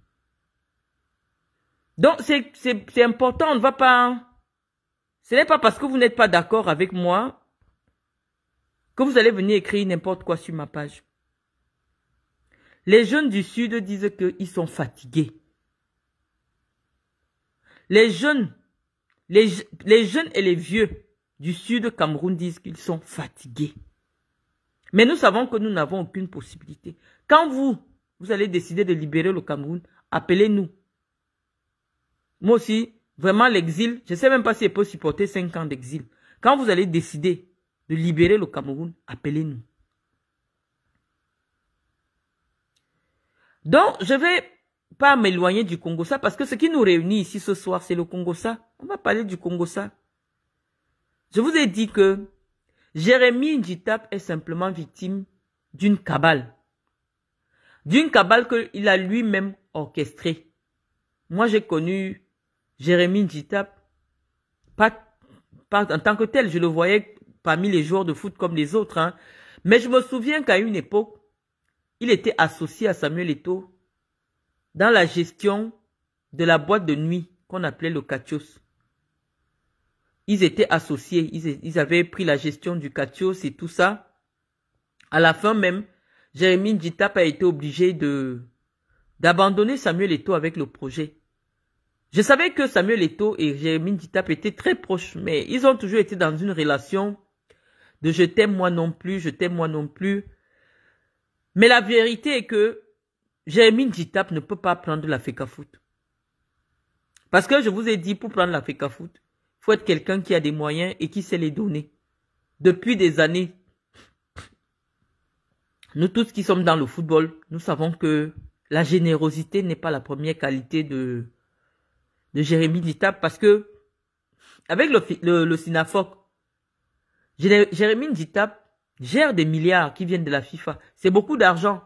Donc, c'est important, on ne va pas... Hein. Ce n'est pas parce que vous n'êtes pas d'accord avec moi que vous allez venir écrire n'importe quoi sur ma page. Les jeunes du Sud disent qu'ils sont fatigués. Les jeunes, les, les jeunes et les vieux du Sud Cameroun disent qu'ils sont fatigués. Mais nous savons que nous n'avons aucune possibilité. Quand vous, vous allez décider de libérer le Cameroun, appelez-nous. Moi aussi, vraiment l'exil, je ne sais même pas si je peux supporter 5 ans d'exil. Quand vous allez décider de libérer le Cameroun, appelez-nous. Donc, je ne vais pas m'éloigner du Congo ça parce que ce qui nous réunit ici ce soir, c'est le Congo ça. On va parler du Congo ça. Je vous ai dit que Jérémie Gitap est simplement victime d'une cabale. D'une cabale qu'il a lui-même orchestrée. Moi, j'ai connu Jérémie Gitap pas, en tant que tel. Je le voyais parmi les joueurs de foot comme les autres. Hein. Mais je me souviens qu'à une époque, il était associé à Samuel Eto dans la gestion de la boîte de nuit qu'on appelait le Cachos ils étaient associés, ils, avaient pris la gestion du Katios et tout ça. À la fin même, Jérémy Ditap a été obligé de d'abandonner Samuel Eto avec le projet. Je savais que Samuel Eto et Jérémy Ditap étaient très proches, mais ils ont toujours été dans une relation de je t'aime moi non plus, je t'aime moi non plus. Mais la vérité est que Jérémy Ditap ne peut pas prendre la Foot. Parce que je vous ai dit, pour prendre la Foot, faut être quelqu'un qui a des moyens et qui sait les donner. Depuis des années, nous tous qui sommes dans le football, nous savons que la générosité n'est pas la première qualité de, de Jérémy Ditap. parce que avec le, le, Sinafoc, Jérémy gère des milliards qui viennent de la FIFA. C'est beaucoup d'argent.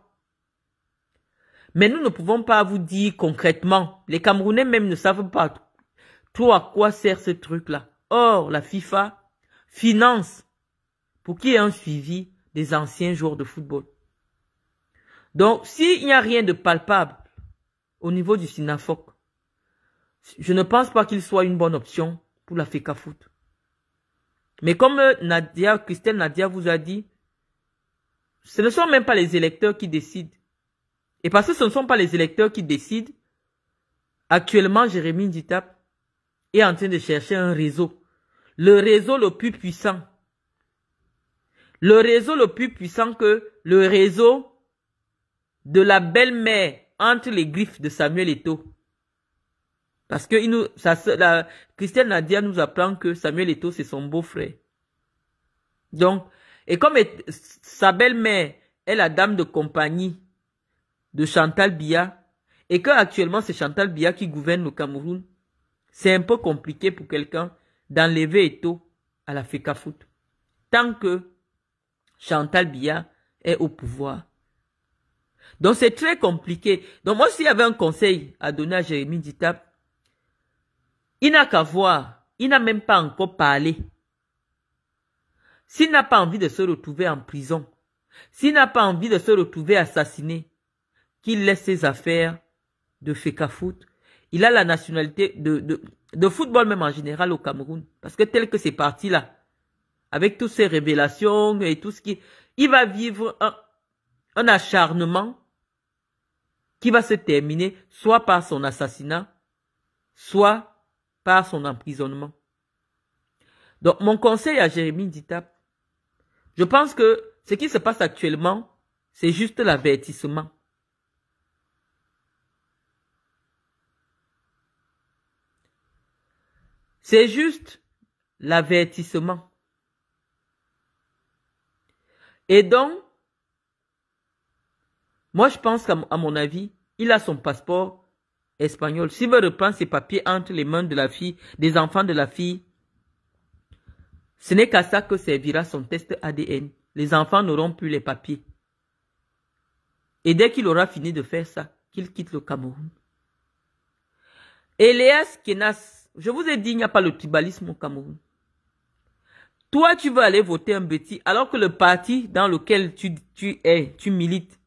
Mais nous ne pouvons pas vous dire concrètement. Les Camerounais même ne savent pas toi, à quoi sert ce truc-là Or, la FIFA finance pour qu'il y ait un suivi des anciens joueurs de football. Donc, s'il n'y a rien de palpable au niveau du SINAFOC, je ne pense pas qu'il soit une bonne option pour la FECA Foot. Mais comme euh, Nadia, Christelle Nadia vous a dit, ce ne sont même pas les électeurs qui décident. Et parce que ce ne sont pas les électeurs qui décident, actuellement, Jérémy Ditap est en train de chercher un réseau. Le réseau le plus puissant. Le réseau le plus puissant que le réseau de la belle-mère entre les griffes de Samuel Eto. Parce que il nous, la, Christelle Nadia nous apprend que Samuel Eto, c'est son beau-frère. Donc, et comme sa belle-mère est la dame de compagnie de Chantal Bia, et qu'actuellement c'est Chantal Bia qui gouverne le Cameroun, c'est un peu compliqué pour quelqu'un d'enlever Eto à la Fecafoot Tant que Chantal Biya est au pouvoir. Donc c'est très compliqué. Donc moi, s'il y avait un conseil à donner à Jérémy Ditap, il n'a qu'à voir. Il n'a même pas encore parlé. S'il n'a pas envie de se retrouver en prison, s'il n'a pas envie de se retrouver assassiné, qu'il laisse ses affaires de foot il a la nationalité de, de, football même en général au Cameroun. Parce que tel que c'est parti là, avec toutes ces révélations et tout ce qui... Il va vivre un, un acharnement qui va se terminer soit par son assassinat, soit par son emprisonnement. Donc mon conseil à Jérémy Ditap, je pense que ce qui se passe actuellement, c'est juste l'avertissement. C'est juste l'avertissement. Et donc, moi je pense qu'à mon avis, il a son passeport espagnol. S'il veut reprendre ses papiers entre les mains de la fille, des enfants de la fille, ce n'est qu'à ça que servira son test ADN. Les enfants n'auront plus les papiers. Et dès qu'il aura fini de faire ça, qu'il quitte le Cameroun. Elias Kenas je vous ai dit, il n'y a pas le tribalisme au Cameroun. Toi, tu veux aller voter un petit, alors que le parti dans lequel tu, es, tu milites,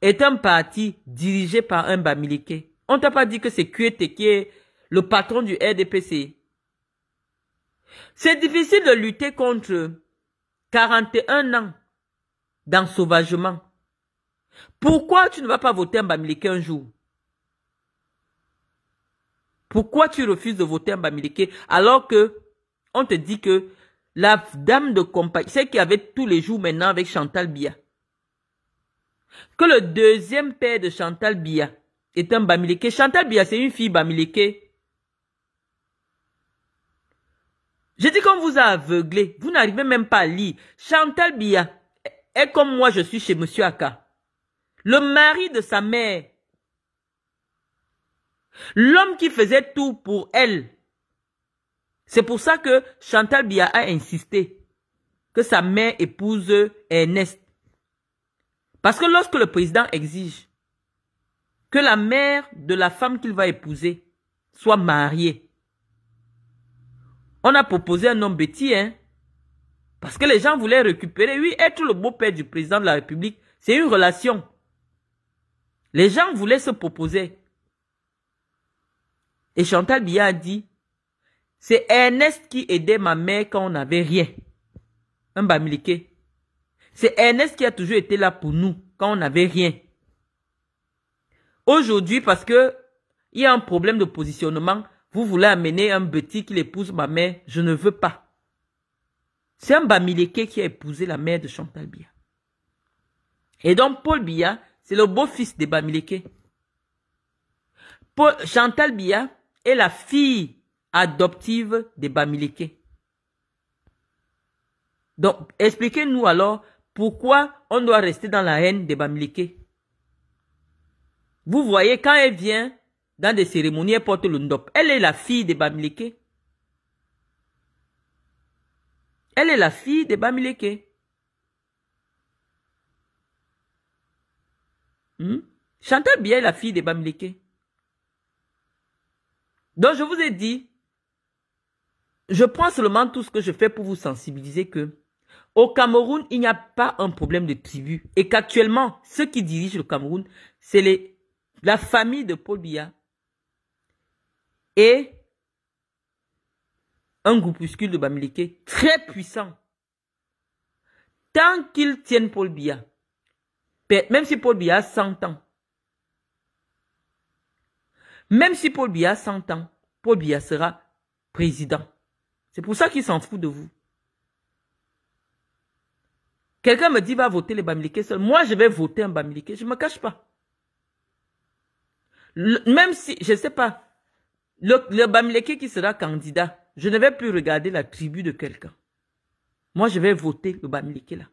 est un parti dirigé par un Bamileke. On t'a pas dit que c'est Kuete qui est le patron du RDPC. C'est difficile de lutter contre 41 ans d'ensauvagement. Pourquoi tu ne vas pas voter un Bamileke un jour pourquoi tu refuses de voter un Bamileke alors que on te dit que la dame de compagnie, celle qui avait tous les jours maintenant avec Chantal Bia, que le deuxième père de Chantal Bia est un Bamileke. Chantal Bia, c'est une fille Bamileke. Je dis qu'on vous a aveuglé. Vous n'arrivez même pas à lire. Chantal Bia est comme moi, je suis chez Monsieur Aka. Le mari de sa mère L'homme qui faisait tout pour elle. C'est pour ça que Chantal Bia a insisté que sa mère épouse Ernest. Parce que lorsque le président exige que la mère de la femme qu'il va épouser soit mariée, on a proposé un homme béti hein? Parce que les gens voulaient récupérer. Oui, être le beau-père du président de la République, c'est une relation. Les gens voulaient se proposer. Et Chantal Bia a dit, c'est Ernest qui aidait ma mère quand on n'avait rien. Un Bamileke. C'est Ernest qui a toujours été là pour nous quand on n'avait rien. Aujourd'hui, parce que il y a un problème de positionnement, vous voulez amener un petit qui l'épouse ma mère, je ne veux pas. C'est un Bamileke qui a épousé la mère de Chantal Bia. Et donc Paul Bia, c'est le beau-fils de Bamileke. Chantal Bia, est la fille adoptive de Bamileke. Donc, expliquez-nous alors pourquoi on doit rester dans la haine de Bamileke. Vous voyez, quand elle vient dans des cérémonies, elle porte le ndop. Elle est la fille de Bamileke. Elle est la fille de Bamileke. Hmm? Chantez bien la fille de Bamileke. Donc, je vous ai dit, je prends seulement tout ce que je fais pour vous sensibiliser que au Cameroun, il n'y a pas un problème de tribu. Et qu'actuellement, ceux qui dirigent le Cameroun, c'est la famille de Paul Biya et un groupuscule de Bamileke très puissant. Tant qu'ils tiennent Paul Biya, même si Paul Biya a 100 ans, même si Paul Biya s'entend, Paul Biya sera président. C'est pour ça qu'il s'en fout de vous. Quelqu'un me dit va voter les Bamileke seul. Moi, je vais voter un Bamileke. Je ne me cache pas. même si, je ne sais pas, le, le qui sera candidat, je ne vais plus regarder la tribu de quelqu'un. Moi, je vais voter le Bamileke là.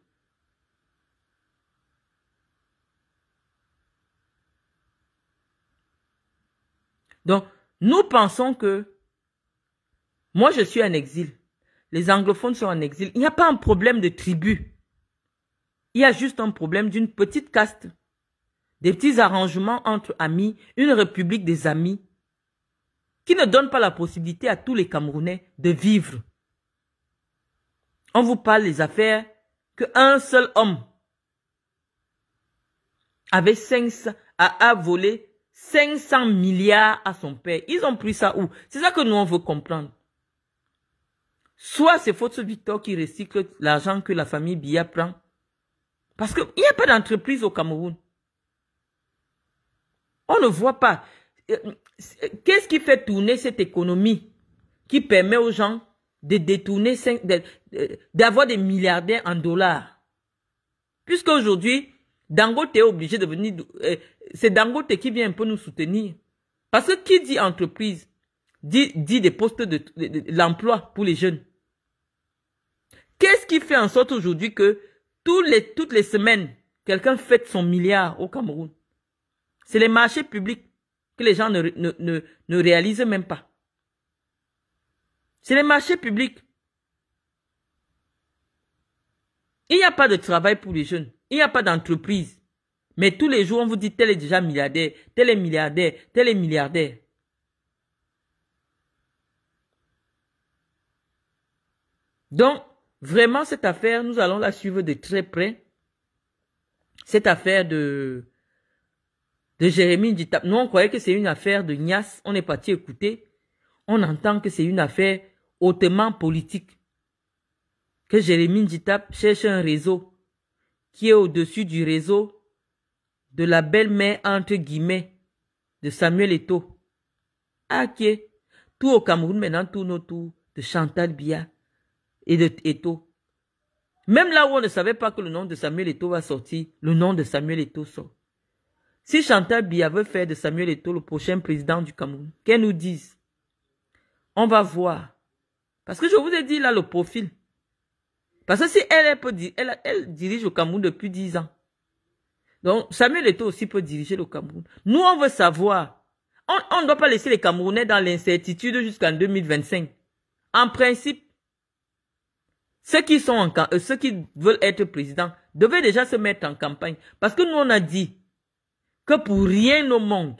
Donc, nous pensons que moi, je suis en exil. Les anglophones sont en exil. Il n'y a pas un problème de tribu. Il y a juste un problème d'une petite caste. Des petits arrangements entre amis, une république des amis, qui ne donne pas la possibilité à tous les Camerounais de vivre. On vous parle des affaires qu'un seul homme avait cinq à a 500 milliards à son père. Ils ont pris ça où C'est ça que nous, on veut comprendre. Soit c'est Faute Victor qui recycle l'argent que la famille Bia prend. Parce qu'il n'y a pas d'entreprise au Cameroun. On ne voit pas. Euh, qu'est-ce qui fait tourner cette économie qui permet aux gens de détourner, euh, d'avoir des milliardaires en dollars Puisqu'aujourd'hui, Dangote est obligé de venir... Euh, c'est Dangote qui vient un peu nous soutenir. Parce que qui dit entreprise, dit, dit des postes de, l'emploi pour les jeunes. Qu'est-ce qui fait en sorte aujourd'hui que tous les, toutes les semaines, quelqu'un fête son milliard au Cameroun C'est les marchés publics que les gens ne, ne, ne, ne réalisent même pas. C'est les marchés publics. Il n'y a pas de travail pour les jeunes. Il n'y a pas d'entreprise. Mais tous les jours, on vous dit tel est déjà milliardaire, tel est milliardaire, tel est milliardaire. Donc, vraiment, cette affaire, nous allons la suivre de très près. Cette affaire de, de Jérémy Ditap. Nous, on croyait que c'est une affaire de Nias. On est parti écouter. On entend que c'est une affaire hautement politique. Que Jérémy Ditap cherche un réseau qui est au-dessus du réseau de la belle-mère entre guillemets de Samuel Eto. Ok, tout au Cameroun maintenant tourne autour de Chantal Bia et de Eto. Même là où on ne savait pas que le nom de Samuel Eto va sortir, le nom de Samuel Eto sort. Si Chantal Bia veut faire de Samuel Eto le prochain président du Cameroun, qu'elle nous dise. On va voir. Parce que je vous ai dit là le profil. Parce que si elle, elle, elle dirige le Cameroun depuis 10 ans. Donc, Samuel Eto'o aussi peut diriger le Cameroun. Nous, on veut savoir. On ne doit pas laisser les Camerounais dans l'incertitude jusqu'en 2025. En principe, ceux qui sont en, euh, ceux qui veulent être présidents devaient déjà se mettre en campagne. Parce que nous, on a dit que pour rien au monde,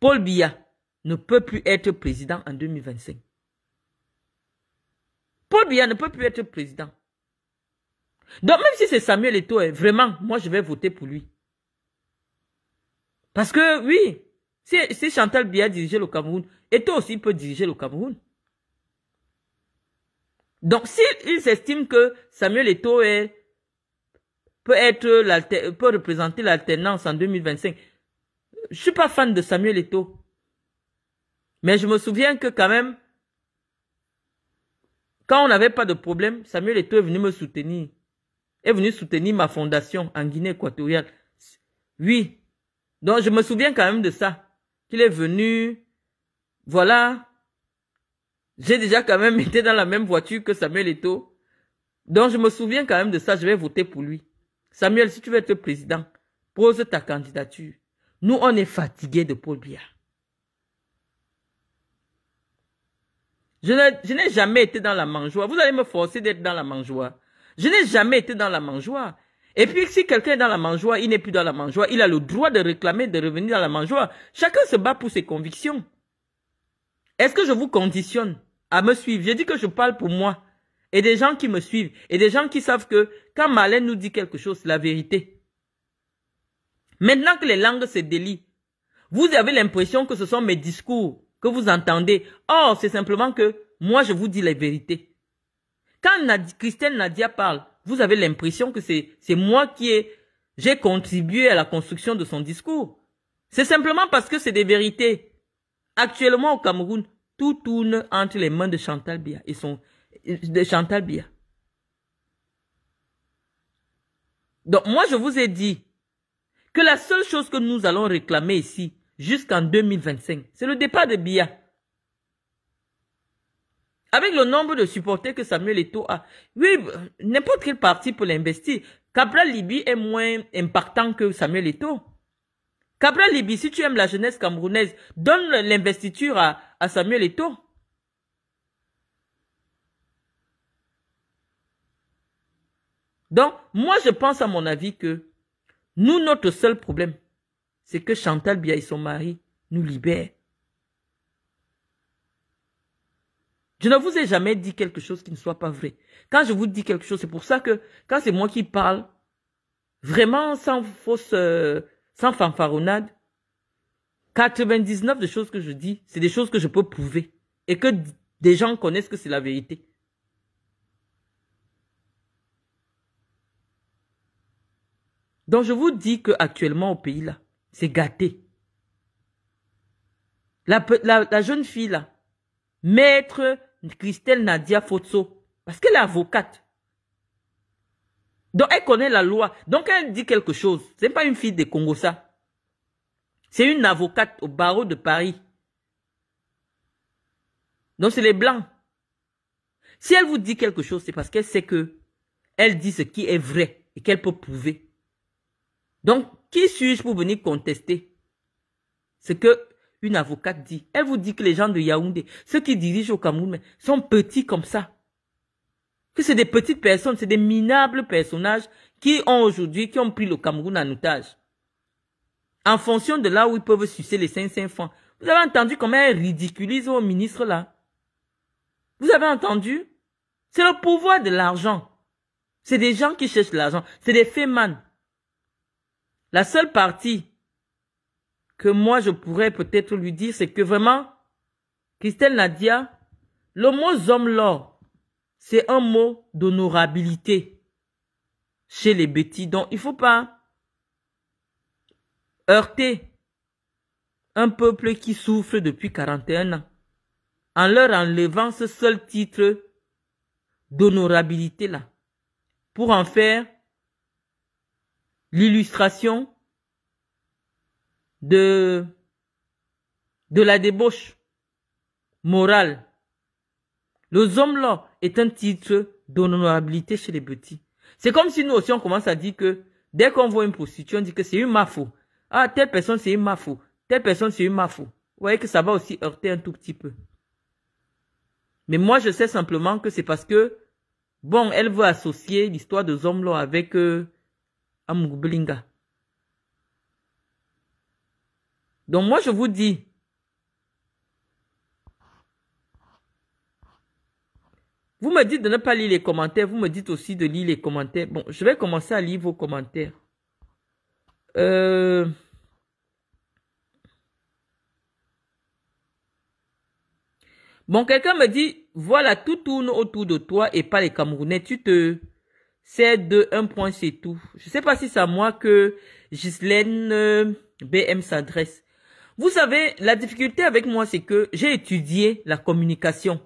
Paul Biya ne peut plus être président en 2025. Paul Biya ne peut plus être président. Donc même si c'est Samuel Eto'o, hein, vraiment, moi je vais voter pour lui. Parce que oui, si, Chantal Biya dirigeait le Cameroun, Eto'o aussi peut diriger le Cameroun. Donc s'il s'estime que Samuel Eto'o peut, être peut représenter l'alternance en 2025, je ne suis pas fan de Samuel Eto'o. Mais je me souviens que quand même, quand on n'avait pas de problème, Samuel Eto est venu me soutenir. Est venu soutenir ma fondation en Guinée équatoriale. Oui. Donc, je me souviens quand même de ça. Qu'il est venu. Voilà. J'ai déjà quand même été dans la même voiture que Samuel Eto. Donc, je me souviens quand même de ça. Je vais voter pour lui. Samuel, si tu veux être président, pose ta candidature. Nous, on est fatigués de Paul Biya. Je n'ai jamais été dans la mangeoire. Vous allez me forcer d'être dans la mangeoire. Je n'ai jamais été dans la mangeoire. Et puis si quelqu'un est dans la mangeoire, il n'est plus dans la mangeoire. Il a le droit de réclamer de revenir dans la mangeoire. Chacun se bat pour ses convictions. Est-ce que je vous conditionne à me suivre J'ai dit que je parle pour moi. Et des gens qui me suivent. Et des gens qui savent que quand Malin nous dit quelque chose, c'est la vérité. Maintenant que les langues se délient, vous avez l'impression que ce sont mes discours que vous entendez. Or, c'est simplement que moi, je vous dis la vérité. » Quand Nadia, Christelle Nadia parle, vous avez l'impression que c'est moi qui ai, j'ai contribué à la construction de son discours. C'est simplement parce que c'est des vérités. Actuellement au Cameroun, tout tourne entre les mains de Chantal Bia et son de Chantal Bia. Donc moi je vous ai dit que la seule chose que nous allons réclamer ici, jusqu'en 2025. C'est le départ de Bia. Avec le nombre de supporters que Samuel Eto'o a. Oui, n'importe quel parti pour l'investir. Cabral Libye est moins important que Samuel Eto'o. Cabral Libi, si tu aimes la jeunesse camerounaise, donne l'investiture à, à, Samuel Eto'o. Donc, moi, je pense à mon avis que nous, notre seul problème, c'est que Chantal Bia et son mari nous libèrent. Je ne vous ai jamais dit quelque chose qui ne soit pas vrai. Quand je vous dis quelque chose, c'est pour ça que quand c'est moi qui parle, vraiment sans fausse, euh, sans fanfaronnade, 99 de choses que je dis, c'est des choses que je peux prouver et que des gens connaissent que c'est la vérité. Donc je vous dis qu'actuellement au pays là, c'est gâté. La, jeune fille là, maître Christelle Nadia Fotso, parce qu'elle est avocate. Donc elle connaît la loi. Donc elle dit quelque chose. Ce n'est pas une fille de Congo ça. C'est une avocate au barreau de Paris. Donc c'est les blancs. Si elle vous dit quelque chose, c'est parce qu'elle sait que elle dit ce qui est vrai et qu'elle peut prouver. Donc qui suis-je pour venir contester ce que une avocate dit Elle vous dit que les gens de Yaoundé, ceux qui dirigent au Cameroun, sont petits comme ça. Que c'est des petites personnes, c'est des minables personnages qui ont aujourd'hui, qui ont pris le Cameroun en otage. En fonction de là où ils peuvent sucer les 500 francs. Vous avez entendu comment elle ridiculise au ministre là Vous avez entendu C'est le pouvoir de l'argent. C'est des gens qui cherchent l'argent. C'est des fémans. La seule partie que moi je pourrais peut-être lui dire, c'est que vraiment, Christelle Nadia, le mot homme l'or, c'est un mot d'honorabilité chez les bêtis. Donc, il ne faut pas heurter un peuple qui souffre depuis 41 ans en leur enlevant ce seul titre d'honorabilité là pour en faire l'illustration de, de la débauche morale. Le là est un titre d'honorabilité chez les petits. C'est comme si nous aussi on commence à dire que dès qu'on voit une prostituée, on dit que c'est une mafou. Ah, telle personne c'est une mafou. Telle personne c'est une mafou. Vous voyez que ça va aussi heurter un tout petit peu. Mais moi je sais simplement que c'est parce que, bon, elle veut associer l'histoire de Zomlo avec euh, donc moi, je vous dis, vous me dites de ne pas lire les commentaires, vous me dites aussi de lire les commentaires. Bon, je vais commencer à lire vos commentaires. Euh, bon, quelqu'un me dit, voilà, tout tourne autour de toi et pas les Camerounais. Tu te, c'est de un point, c'est tout. Je sais pas si c'est à moi que Gislaine euh, BM s'adresse. Vous savez, la difficulté avec moi, c'est que j'ai étudié la communication.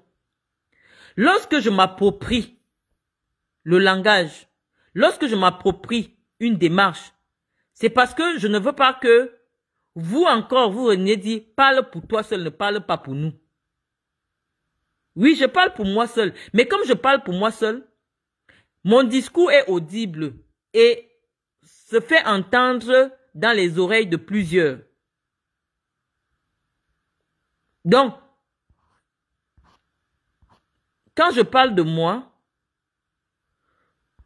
Lorsque je m'approprie le langage, lorsque je m'approprie une démarche, c'est parce que je ne veux pas que vous encore, vous venez dire, parle pour toi seul, ne parle pas pour nous. Oui, je parle pour moi seul. Mais comme je parle pour moi seul, mon discours est audible et se fait entendre dans les oreilles de plusieurs. Donc, quand je parle de moi,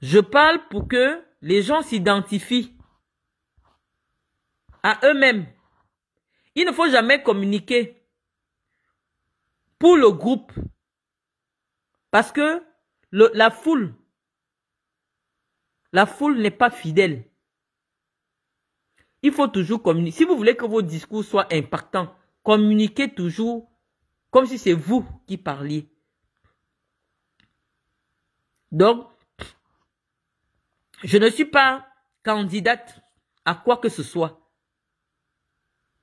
je parle pour que les gens s'identifient à eux-mêmes. Il ne faut jamais communiquer pour le groupe parce que la foule la foule n'est pas fidèle. Il faut toujours communiquer. Si vous voulez que vos discours soient importants, communiquez toujours comme si c'est vous qui parliez. Donc, je ne suis pas candidate à quoi que ce soit.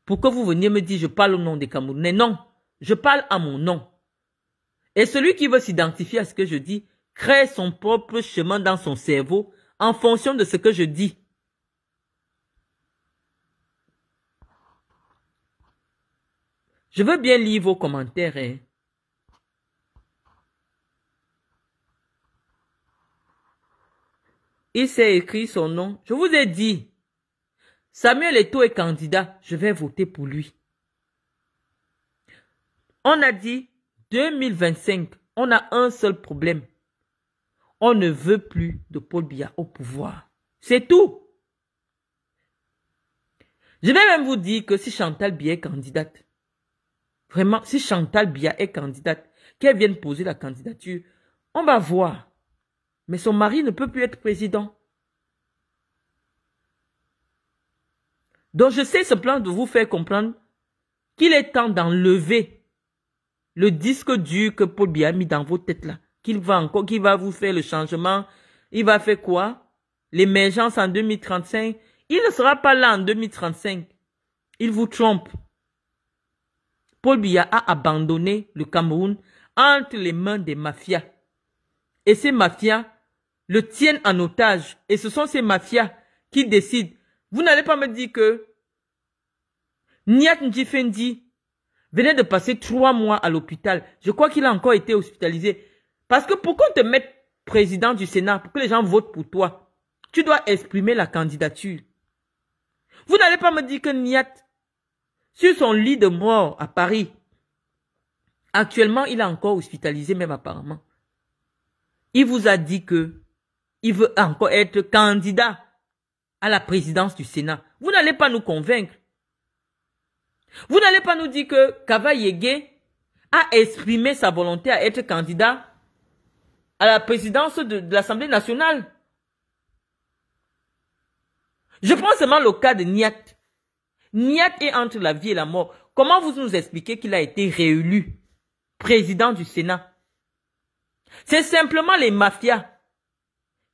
Pour que vous veniez me dire, je parle au nom des Camerounais. Non, je parle à mon nom. Et celui qui veut s'identifier à ce que je dis, crée son propre chemin dans son cerveau en fonction de ce que je dis. Je veux bien lire vos commentaires. Hein. Il s'est écrit son nom. Je vous ai dit, Samuel Eto est candidat. Je vais voter pour lui. On a dit 2025. On a un seul problème. On ne veut plus de Paul Biya au pouvoir. C'est tout. Je vais même vous dire que si Chantal Biya est candidate, vraiment, si Chantal Biya est candidate, qu'elle vienne poser la candidature, on va voir. Mais son mari ne peut plus être président. Donc je sais ce plan de vous faire comprendre qu'il est temps d'enlever le disque dur que Paul Biya a mis dans vos têtes là qu'il va va vous faire le changement, il va faire quoi? L'émergence en 2035, il ne sera pas là en 2035. Il vous trompe. Paul Biya a abandonné le Cameroun entre les mains des mafias. Et ces mafias le tiennent en otage. Et ce sont ces mafias qui décident. Vous n'allez pas me dire que Niat Ndjifendi venait de passer trois mois à l'hôpital. Je crois qu'il a encore été hospitalisé. Parce que pour qu'on te mette président du Sénat, pour que les gens votent pour toi, tu dois exprimer la candidature. Vous n'allez pas me dire que Niat, sur son lit de mort à Paris, actuellement, il est encore hospitalisé, même apparemment. Il vous a dit que il veut encore être candidat à la présidence du Sénat. Vous n'allez pas nous convaincre. Vous n'allez pas nous dire que Kava Yege a exprimé sa volonté à être candidat à la présidence de, l'Assemblée nationale. Je prends seulement le cas de Niat. Niat est entre la vie et la mort. Comment vous nous expliquez qu'il a été réélu président du Sénat C'est simplement les mafias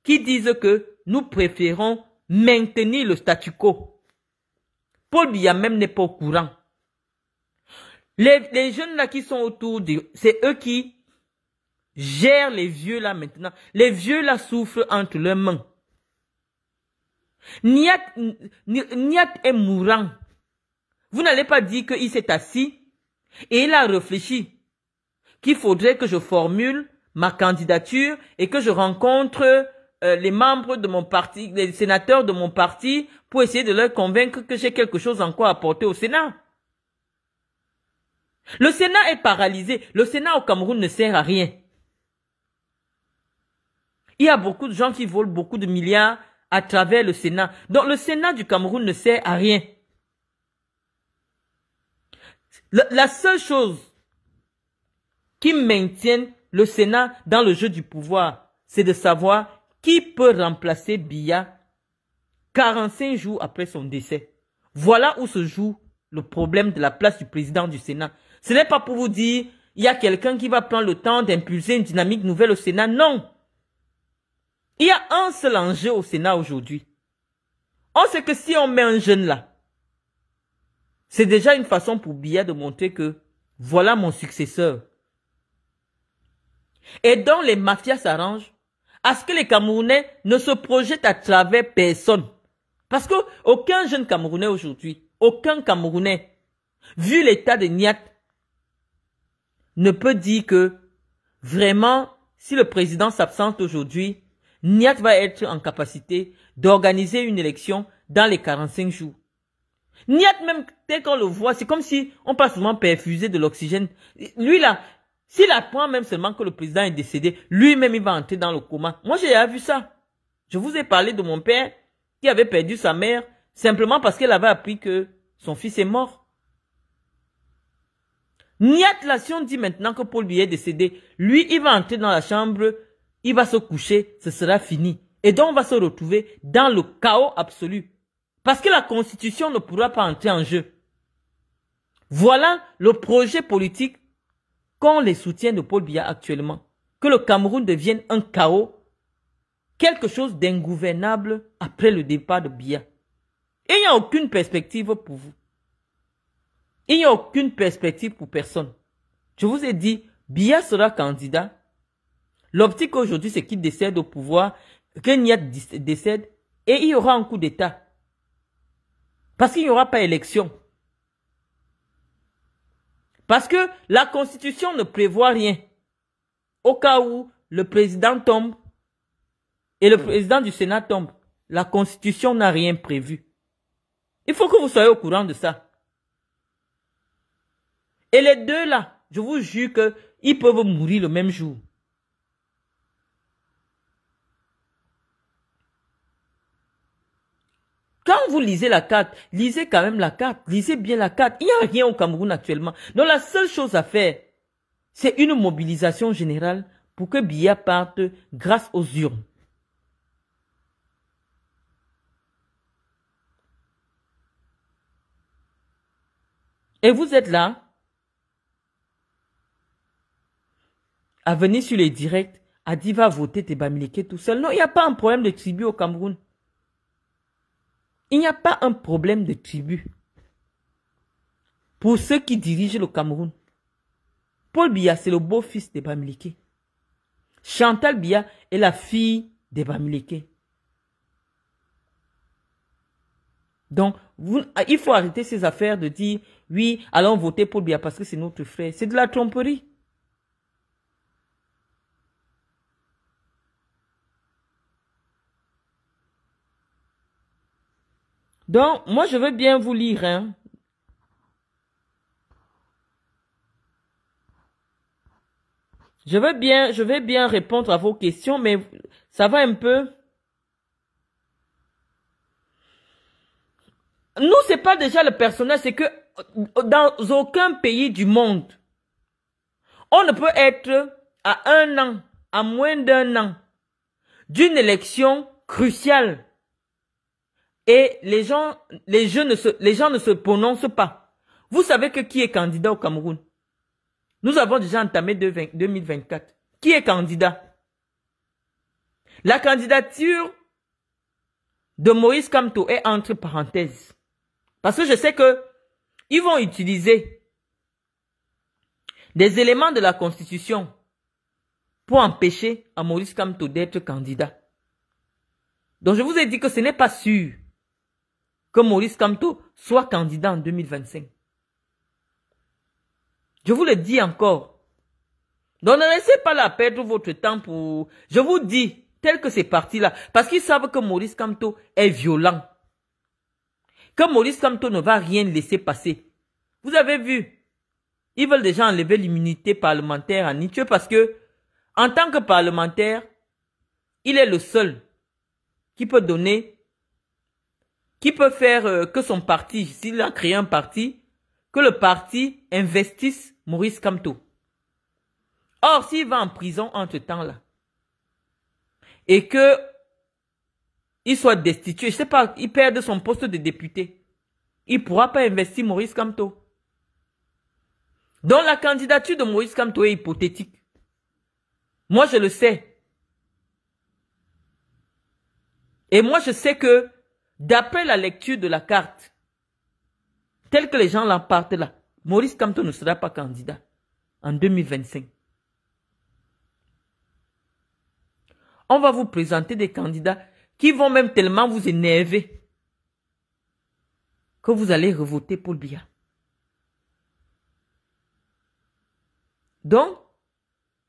qui disent que nous préférons maintenir le statu quo. Paul Biya même n'est pas au courant. Les, les jeunes là qui sont autour, c'est eux qui Gère les vieux là maintenant. Les vieux là souffrent entre leurs mains. Niat, Niat est mourant. Vous n'allez pas dire qu'il s'est assis et il a réfléchi qu'il faudrait que je formule ma candidature et que je rencontre euh, les membres de mon parti, les sénateurs de mon parti pour essayer de leur convaincre que j'ai quelque chose en quoi apporter au Sénat. Le Sénat est paralysé. Le Sénat au Cameroun ne sert à rien. Il y a beaucoup de gens qui volent beaucoup de milliards à travers le Sénat. Donc le Sénat du Cameroun ne sert à rien. la seule chose qui maintient le Sénat dans le jeu du pouvoir, c'est de savoir qui peut remplacer Biya 45 jours après son décès. Voilà où se joue le problème de la place du président du Sénat. Ce n'est pas pour vous dire, il y a quelqu'un qui va prendre le temps d'impulser une dynamique nouvelle au Sénat. Non, il y a un seul enjeu au Sénat aujourd'hui. On sait que si on met un jeune là, c'est déjà une façon pour Billard de montrer que voilà mon successeur. Et dont les mafias s'arrangent à ce que les Camerounais ne se projettent à travers personne. Parce que aucun jeune Camerounais aujourd'hui, aucun Camerounais, vu l'état de Niat, ne peut dire que vraiment, si le président s'absente aujourd'hui, Niat va être en capacité d'organiser une élection dans les 45 jours. Niat même, tel qu'on le voit, c'est comme si on passe souvent perfuser de l'oxygène. Lui là, s'il apprend même seulement que le président est décédé, lui-même il va entrer dans le coma. Moi j'ai vu ça. Je vous ai parlé de mon père qui avait perdu sa mère simplement parce qu'elle avait appris que son fils est mort. Niat là, si on dit maintenant que Paul lui est décédé, lui il va entrer dans la chambre il va se coucher, ce sera fini. Et donc on va se retrouver dans le chaos absolu. Parce que la constitution ne pourra pas entrer en jeu. Voilà le projet politique qu'ont les soutiens de Paul Biya actuellement. Que le Cameroun devienne un chaos, quelque chose d'ingouvernable après le départ de Biya. il n'y a aucune perspective pour vous. Il n'y a aucune perspective pour personne. Je vous ai dit, Biya sera candidat L'optique aujourd'hui, c'est qu'il décède au pouvoir, que Niat décède, et il y aura un coup d'État. Parce qu'il n'y aura pas élection. Parce que la Constitution ne prévoit rien. Au cas où le président tombe et le président du Sénat tombe, la Constitution n'a rien prévu. Il faut que vous soyez au courant de ça. Et les deux là, je vous jure qu'ils peuvent mourir le même jour. quand vous lisez la carte, lisez quand même la carte, lisez bien la carte. Il n'y a rien au Cameroun actuellement. Donc la seule chose à faire, c'est une mobilisation générale pour que Biya parte grâce aux urnes. Et vous êtes là à venir sur les directs, à dire va voter tes bamileke tout seul. Non, il n'y a pas un problème de tribu au Cameroun. Il n'y a pas un problème de tribu. Pour ceux qui dirigent le Cameroun, Paul Biya, c'est le beau-fils de Bamileke. Chantal Biya est la fille de Bamileke. Donc, il faut arrêter ces affaires de dire, oui, allons voter pour Biya parce que c'est notre frère. C'est de la tromperie. Donc, moi, je veux bien vous lire. Hein. Je veux bien, je vais bien répondre à vos questions, mais ça va un peu. Nous, c'est pas déjà le personnage, c'est que dans aucun pays du monde, on ne peut être à un an, à moins d'un an, d'une élection cruciale. Et les gens, les, ne se, les gens ne se prononcent pas. Vous savez que qui est candidat au Cameroun Nous avons déjà entamé 2024. Qui est candidat La candidature de Maurice Kamto est entre parenthèses. Parce que je sais que ils vont utiliser des éléments de la Constitution pour empêcher à Maurice Kamto d'être candidat. Donc je vous ai dit que ce n'est pas sûr que Maurice Camteau soit candidat en 2025. Je vous le dis encore. Donc ne laissez pas la perdre votre temps pour... Je vous dis, tel que c'est parti là, parce qu'ils savent que Maurice Camteau est violent. Que Maurice Camteau ne va rien laisser passer. Vous avez vu, ils veulent déjà enlever l'immunité parlementaire à Nietzsche parce que, en tant que parlementaire, il est le seul qui peut donner qui peut faire euh, que son parti, s'il a créé un parti, que le parti investisse Maurice Kamto. Or, s'il va en prison entre temps-là, et que il soit destitué, je sais pas, il perd son poste de député, il pourra pas investir Maurice Camteau. Donc la candidature de Maurice Camteau est hypothétique. Moi, je le sais. Et moi, je sais que D'après la lecture de la carte, telle que les gens l'emportent là, Maurice Camteau ne sera pas candidat en 2025. On va vous présenter des candidats qui vont même tellement vous énerver que vous allez revoter pour le BIA. Donc,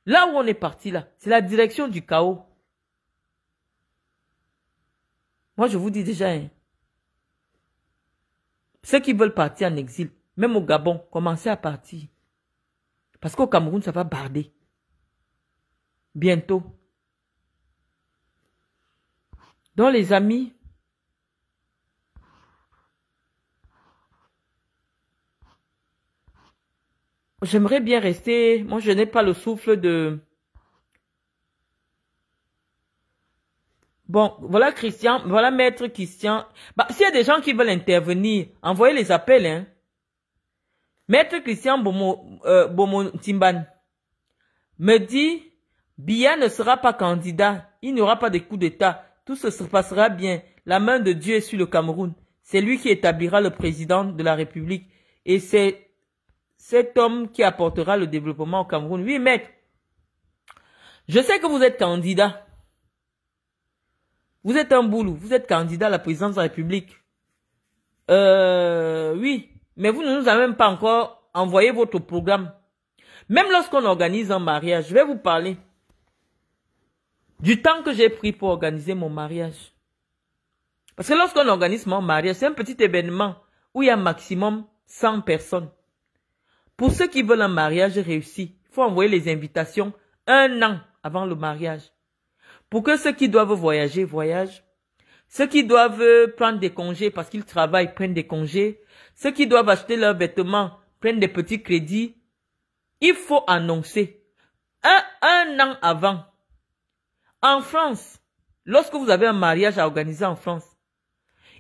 là où on est parti là, c'est la direction du chaos. Moi, je vous dis déjà, hein. ceux qui veulent partir en exil, même au Gabon, commencez à partir. Parce qu'au Cameroun, ça va barder. Bientôt. Donc, les amis, j'aimerais bien rester. Moi, je n'ai pas le souffle de Bon, voilà Christian, voilà Maître Christian. Bah, s'il y a des gens qui veulent intervenir, envoyez les appels, hein. Maître Christian Bomo, euh, Bomo me dit, Bia ne sera pas candidat, il n'y aura pas de coup d'État, tout se passera bien, la main de Dieu est sur le Cameroun, c'est lui qui établira le président de la République, et c'est cet homme qui apportera le développement au Cameroun. Oui, maître, je sais que vous êtes candidat, vous êtes un boulot, vous êtes candidat à la présidence de la République. Euh, oui, mais vous ne nous avez même pas encore envoyé votre programme. Même lorsqu'on organise un mariage, je vais vous parler du temps que j'ai pris pour organiser mon mariage. Parce que lorsqu'on organise mon mariage, c'est un petit événement où il y a maximum 100 personnes. Pour ceux qui veulent un mariage réussi, il faut envoyer les invitations un an avant le mariage pour que ceux qui doivent voyager voyagent, ceux qui doivent prendre des congés parce qu'ils travaillent prennent des congés, ceux qui doivent acheter leurs vêtements prennent des petits crédits. Il faut annoncer un, un an avant. En France, lorsque vous avez un mariage à organiser en France,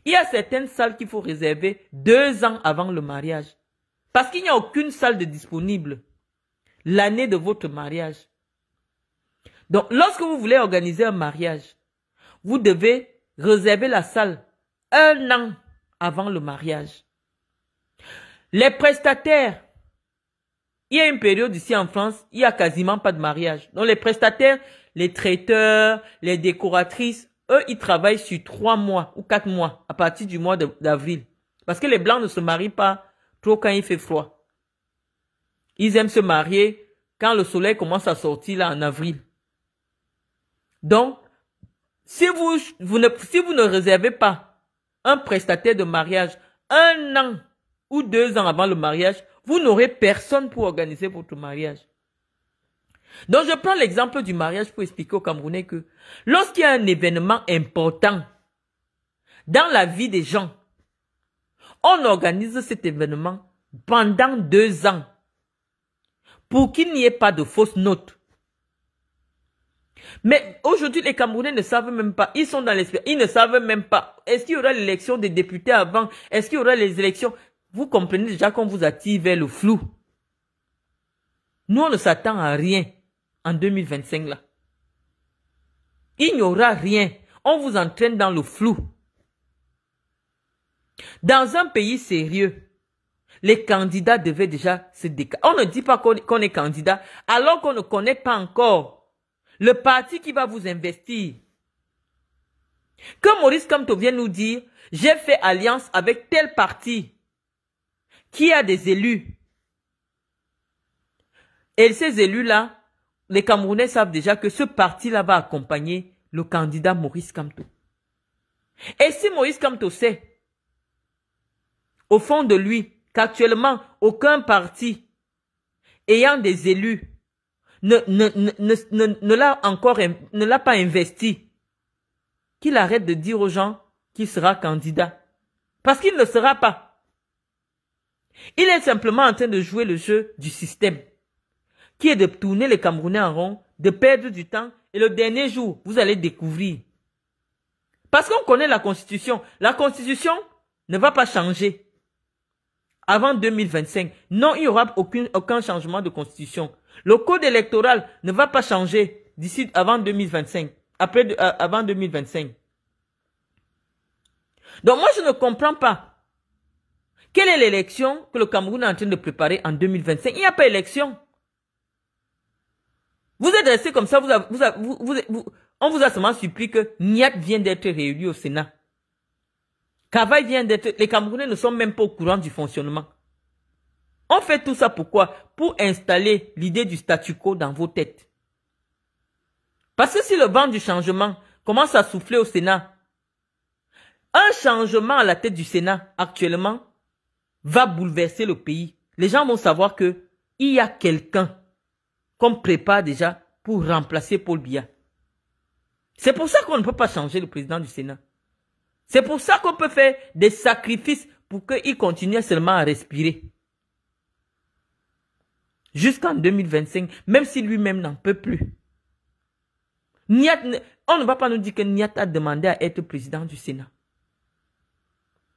il y a certaines salles qu'il faut réserver deux ans avant le mariage. Parce qu'il n'y a aucune salle de disponible l'année de votre mariage. Donc, lorsque vous voulez organiser un mariage, vous devez réserver la salle un an avant le mariage. Les prestataires, il y a une période ici en France, il n'y a quasiment pas de mariage. Donc les prestataires, les traiteurs, les décoratrices, eux, ils travaillent sur trois mois ou quatre mois à partir du mois d'avril. Parce que les blancs ne se marient pas trop quand il fait froid. Ils aiment se marier quand le soleil commence à sortir là en avril. Donc, si vous, ne, vous ne réservez pas un prestataire de mariage un an ou deux ans avant le mariage, vous n'aurez personne pour organiser votre mariage. Donc, je prends l'exemple du mariage pour expliquer aux Camerounais que lorsqu'il y a un événement important dans la vie des gens, on organise cet événement pendant deux ans pour qu'il n'y ait pas de fausses notes, mais aujourd'hui, les Camerounais ne savent même pas. Ils sont dans l'esprit. Ils ne savent même pas. Est-ce qu'il y aura l'élection des députés avant Est-ce qu'il y aura les élections Vous comprenez déjà qu'on vous attire vers le flou. Nous, on ne s'attend à rien en 2025 là. Il n'y aura rien. On vous entraîne dans le flou. Dans un pays sérieux, les candidats devaient déjà se décaler. On ne dit pas qu'on est candidat alors qu'on ne connaît pas encore le parti qui va vous investir. Que Maurice Kamto vient nous dire, j'ai fait alliance avec tel parti qui a des élus. Et ces élus-là, les Camerounais savent déjà que ce parti-là va accompagner le candidat Maurice Kamto. Et si Maurice Kamto sait, au fond de lui, qu'actuellement, aucun parti ayant des élus ne, l'a encore, ne l'a pas investi, qu'il arrête de dire aux gens qu'il sera candidat. Parce qu'il ne le sera pas. Il est simplement en train de jouer le jeu du système, qui est de tourner les Camerounais en rond, de perdre du temps, et le dernier jour, vous allez découvrir. Parce qu'on connaît la Constitution. La Constitution ne va pas changer avant 2025. Non, il n'y aura aucun changement de Constitution. Le code électoral ne va pas changer d'ici avant 2025, après euh, avant 2025. Donc moi je ne comprends pas. Quelle est l'élection que le Cameroun est en train de préparer en 2025 Il n'y a pas d'élection. Vous êtes restés comme ça, on vous a seulement supplié que Niat vient d'être réélu au Sénat. Cavaille vient d'être... Les Camerounais ne sont même pas au courant du fonctionnement. On fait tout ça pourquoi Pour installer l'idée du statu quo dans vos têtes. Parce que si le vent du changement commence à souffler au Sénat, un changement à la tête du Sénat actuellement va bouleverser le pays. Les gens vont savoir que il y a quelqu'un qu'on prépare déjà pour remplacer Paul Biya. C'est pour ça qu'on ne peut pas changer le président du Sénat. C'est pour ça qu'on peut faire des sacrifices pour qu'il continue seulement à respirer jusqu'en 2025, même si lui-même n'en peut plus. on ne va pas nous dire que Niat a demandé à être président du Sénat.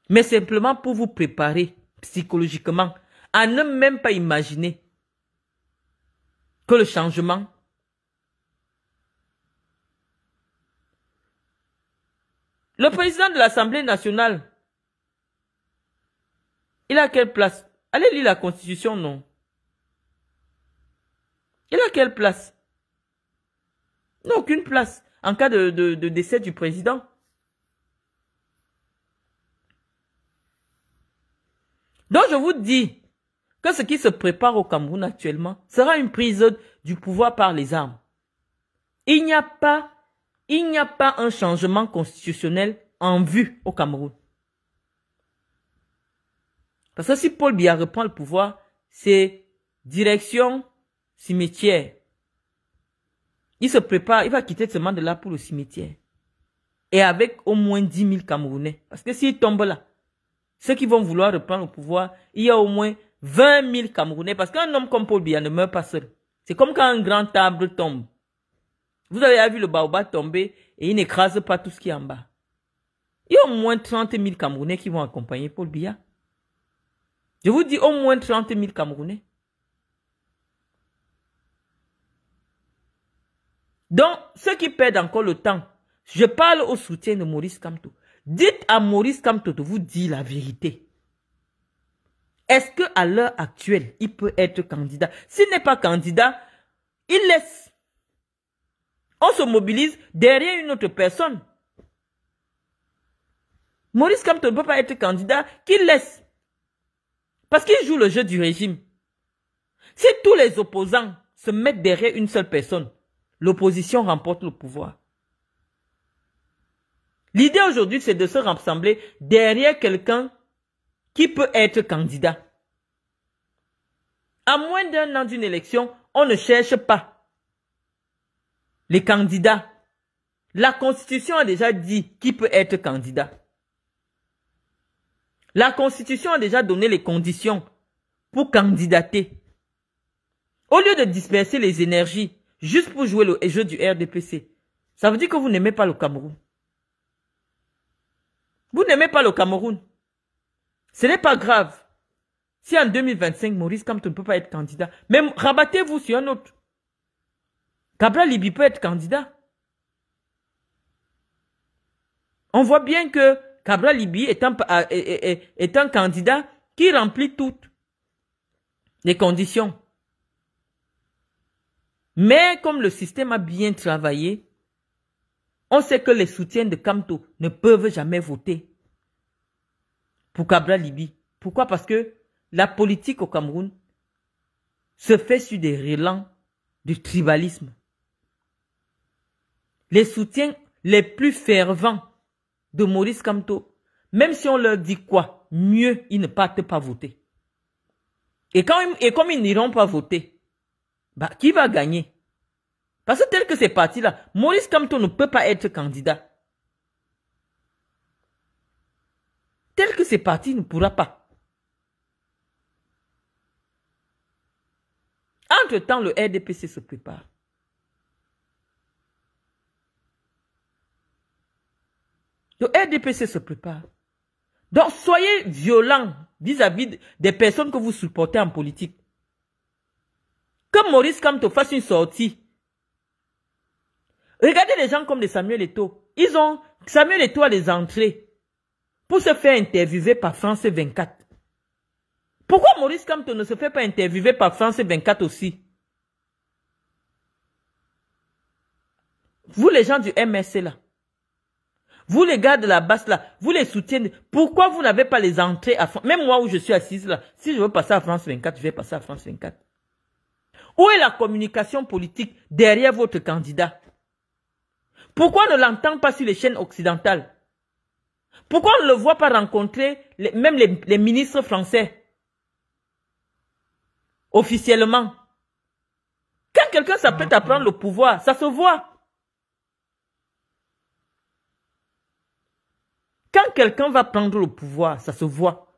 Mais simplement pour vous préparer psychologiquement à ne même pas imaginer que le changement Le président de l'Assemblée nationale, il a quelle place Allez lire la Constitution, non il a quelle place aucune place en cas de, décès du président. Donc je vous dis que ce qui se prépare au Cameroun actuellement sera une prise du pouvoir par les armes. Il n'y a pas, il n'y a pas un changement constitutionnel en vue au Cameroun. Parce que si Paul Biya reprend le pouvoir, c'est direction cimetière. Il se prépare, il va quitter ce monde là pour le cimetière. Et avec au moins 10 000 Camerounais. Parce que s'il tombe là, ceux qui vont vouloir reprendre le pouvoir, il y a au moins 20 000 Camerounais. Parce qu'un homme comme Paul Biya ne meurt pas seul. C'est comme quand un grand arbre tombe. Vous avez vu le baobab tomber et il n'écrase pas tout ce qui est en bas. Il y a au moins 30 000 Camerounais qui vont accompagner Paul Biya. Je vous dis au moins 30 000 Camerounais. Donc, ceux qui perdent encore le temps, je parle au soutien de Maurice Kamto. Dites à Maurice Kamto de vous dire la vérité. Est-ce qu'à l'heure actuelle, il peut être candidat S'il n'est pas candidat, il laisse. On se mobilise derrière une autre personne. Maurice Kamto ne peut pas être candidat, qu'il laisse. Parce qu'il joue le jeu du régime. Si tous les opposants se mettent derrière une seule personne, l'opposition remporte le pouvoir. L'idée aujourd'hui, c'est de se rassembler derrière quelqu'un qui peut être candidat. À moins d'un an d'une élection, on ne cherche pas les candidats. La Constitution a déjà dit qui peut être candidat. La Constitution a déjà donné les conditions pour candidater. Au lieu de disperser les énergies, juste pour jouer le jeu du RDPC. Ça veut dire que vous n'aimez pas le Cameroun. Vous n'aimez pas le Cameroun. Ce n'est pas grave. Si en 2025, Maurice Campton ne peut pas être candidat, Mais rabattez-vous sur un autre. Cabral Libi peut être candidat. On voit bien que Cabral Libi est un candidat qui remplit toutes les conditions. Mais comme le système a bien travaillé, on sait que les soutiens de Kamto ne peuvent jamais voter pour cabral Libi. Pourquoi Parce que la politique au Cameroun se fait sur des relents du tribalisme. Les soutiens les plus fervents de Maurice Kamto, même si on leur dit quoi, mieux ils ne partent pas voter. Et, quand, et comme ils n'iront pas voter, bah, qui va gagner Parce que tel que c'est parti là, Maurice Camteau ne peut pas être candidat. Tel que c'est parti, il ne pourra pas. Entre-temps, le RDPC se prépare. Le RDPC se prépare. Donc, soyez violents vis à -vis des personnes que vous supportez en politique que Maurice te fasse une sortie. Regardez les gens comme les Samuel Eto. Ils ont, Samuel Eto a les entrées pour se faire interviewer par France 24. Pourquoi Maurice Camteau ne se fait pas interviewer par France 24 aussi? Vous les gens du MSC là, vous les gars de la basse là, vous les soutenez. Pourquoi vous n'avez pas les entrées à France Même moi où je suis assise là, si je veux passer à France 24, je vais passer à France 24. Où est la communication politique derrière votre candidat Pourquoi on ne l'entend pas sur les chaînes occidentales Pourquoi on ne le voit pas rencontrer même les, les ministres français Officiellement. Quand quelqu'un s'apprête à prendre le pouvoir, ça se voit. Quand quelqu'un va prendre le pouvoir, ça se voit.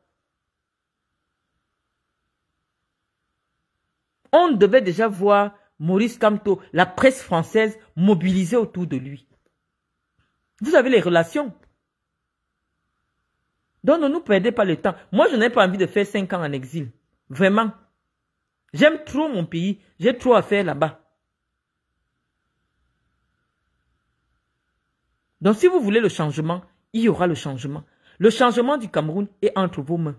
on devait déjà voir Maurice Camteau, la presse française mobilisée autour de lui. Vous avez les relations. Donc ne nous perdez pas le temps. Moi, je n'ai pas envie de faire cinq ans en exil. Vraiment. J'aime trop mon pays. J'ai trop à faire là-bas. Donc si vous voulez le changement, il y aura le changement. Le changement du Cameroun est entre vos mains.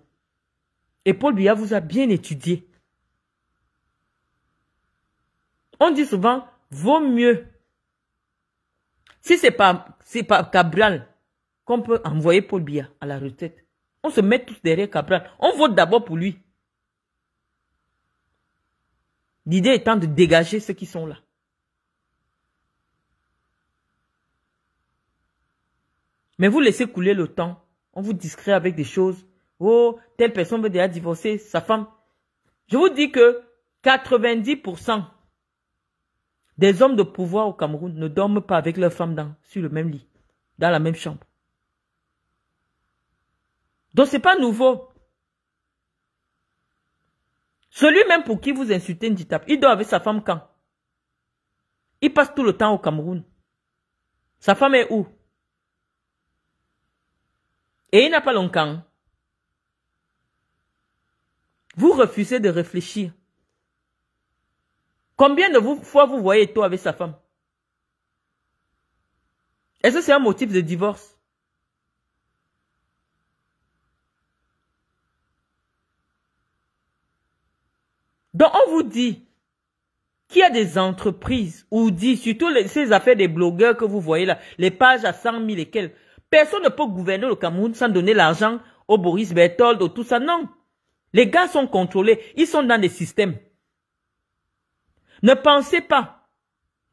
Et Paul Biya vous a bien étudié. On dit souvent, vaut mieux. Si c'est pas, c'est pas Cabral qu'on peut envoyer Paul Bia à la retraite, on se met tous derrière Cabral. On vote d'abord pour lui. L'idée étant de dégager ceux qui sont là. Mais vous laissez couler le temps. On vous discrète avec des choses. Oh, telle personne veut déjà divorcer sa femme. Je vous dis que 90% des hommes de pouvoir au Cameroun ne dorment pas avec leurs femmes dans, sur le même lit, dans la même chambre. Donc c'est pas nouveau. Celui-même pour qui vous insultez tape, il doit avec sa femme quand Il passe tout le temps au Cameroun. Sa femme est où Et il n'a pas longtemps. Vous refusez de réfléchir. Combien de fois vous voyez toi avec sa femme Est-ce que c'est un motif de divorce Donc on vous dit qu'il y a des entreprises ou dit, surtout les, ces affaires des blogueurs que vous voyez là, les pages à 100 000 et personne ne peut gouverner le Cameroun sans donner l'argent au Boris Berthold, ou tout ça. Non. Les gars sont contrôlés. Ils sont dans des systèmes. Ne pensez pas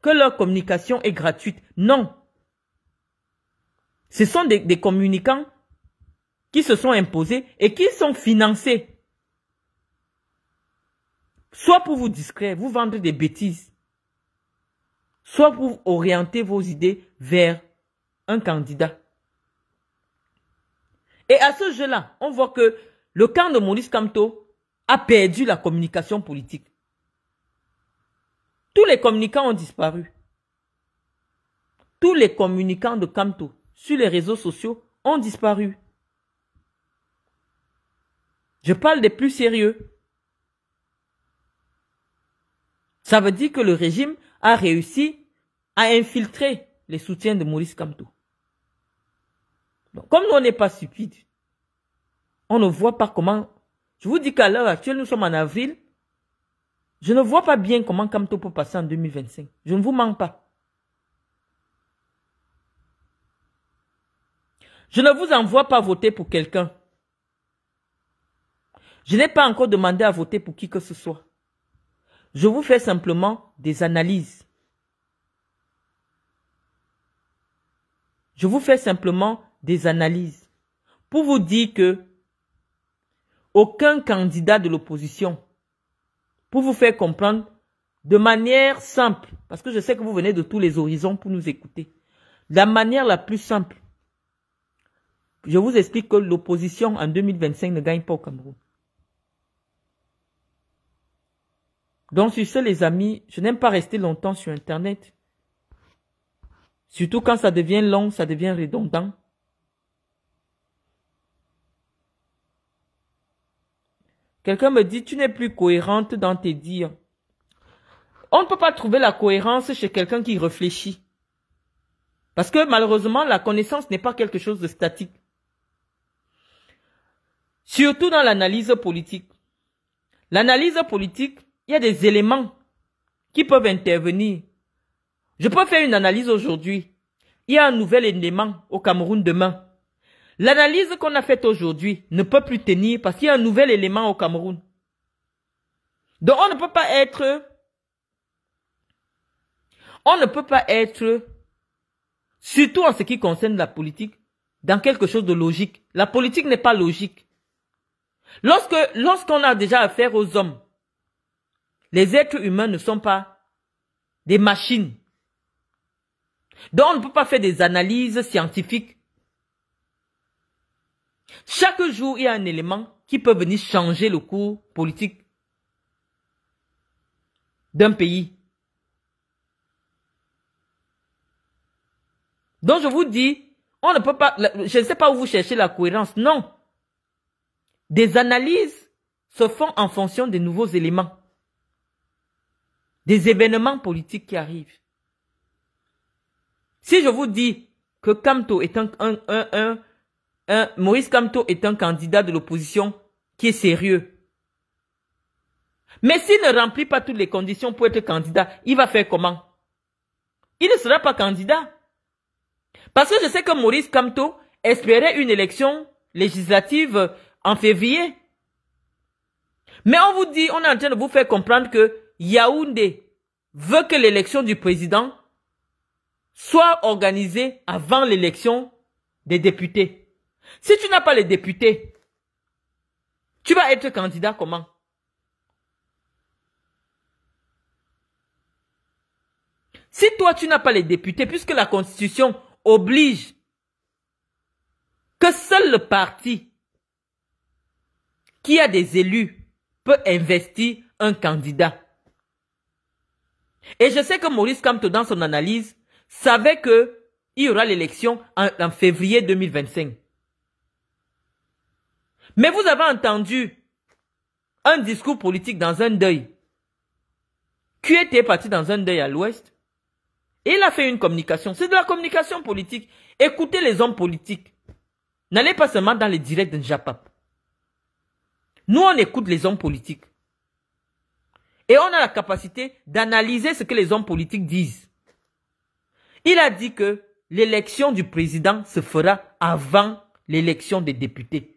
que leur communication est gratuite. Non. Ce sont des, communicants qui se sont imposés et qui sont financés. Soit pour vous discret, vous vendre des bêtises, soit pour orienter vos idées vers un candidat. Et à ce jeu-là, on voit que le camp de Maurice Camteau a perdu la communication politique. Tous les communicants ont disparu. Tous les communicants de Camto sur les réseaux sociaux ont disparu. Je parle des plus sérieux. Ça veut dire que le régime a réussi à infiltrer les soutiens de Maurice Camto. comme on n'est pas stupide, on ne voit pas comment... Je vous dis qu'à l'heure actuelle, nous sommes en avril, je ne vois pas bien comment Kamto peut passer en 2025. Je ne vous manque pas. Je ne vous envoie pas voter pour quelqu'un. Je n'ai pas encore demandé à voter pour qui que ce soit. Je vous fais simplement des analyses. Je vous fais simplement des analyses pour vous dire que aucun candidat de l'opposition pour vous faire comprendre de manière simple, parce que je sais que vous venez de tous les horizons pour nous écouter, la manière la plus simple. Je vous explique que l'opposition en 2025 ne gagne pas au Cameroun. Donc sur ce, les amis, je n'aime pas rester longtemps sur Internet. Surtout quand ça devient long, ça devient redondant. Quelqu'un me dit, tu n'es plus cohérente dans tes dires. On ne peut pas trouver la cohérence chez quelqu'un qui réfléchit. Parce que malheureusement, la connaissance n'est pas quelque chose de statique. Surtout dans l'analyse politique. L'analyse politique, il y a des éléments qui peuvent intervenir. Je peux faire une analyse aujourd'hui. Il y a un nouvel élément au Cameroun demain. L'analyse qu'on a faite aujourd'hui ne peut plus tenir parce qu'il y a un nouvel élément au Cameroun. Donc on ne peut pas être, on ne peut pas être, surtout en ce qui concerne la politique, dans quelque chose de logique. La politique n'est pas logique. Lorsque, lorsqu'on a déjà affaire aux hommes, les êtres humains ne sont pas des machines. Donc on ne peut pas faire des analyses scientifiques chaque jour, il y a un élément qui peut venir changer le cours politique d'un pays. Donc je vous dis, on ne peut pas, je ne sais pas où vous cherchez la cohérence, non. Des analyses se font en fonction des nouveaux éléments, des événements politiques qui arrivent. Si je vous dis que Kamto est un, un, un Maurice Kamto est un candidat de l'opposition qui est sérieux. Mais s'il ne remplit pas toutes les conditions pour être candidat, il va faire comment Il ne sera pas candidat. Parce que je sais que Maurice Kamto espérait une élection législative en février. Mais on vous dit, on est en train de vous faire comprendre que Yaoundé veut que l'élection du président soit organisée avant l'élection des députés. Si tu n'as pas les députés, tu vas être candidat comment Si toi, tu n'as pas les députés, puisque la Constitution oblige que seul le parti qui a des élus peut investir un candidat. Et je sais que Maurice Camteau, dans son analyse, savait que il y aura l'élection en, en février 2025. Mais vous avez entendu un discours politique dans un deuil. Qui était parti dans un deuil à l'ouest. Et il a fait une communication. C'est de la communication politique. Écoutez les hommes politiques. N'allez pas seulement dans les directs de Japap. Nous, on écoute les hommes politiques. Et on a la capacité d'analyser ce que les hommes politiques disent. Il a dit que l'élection du président se fera avant l'élection des députés.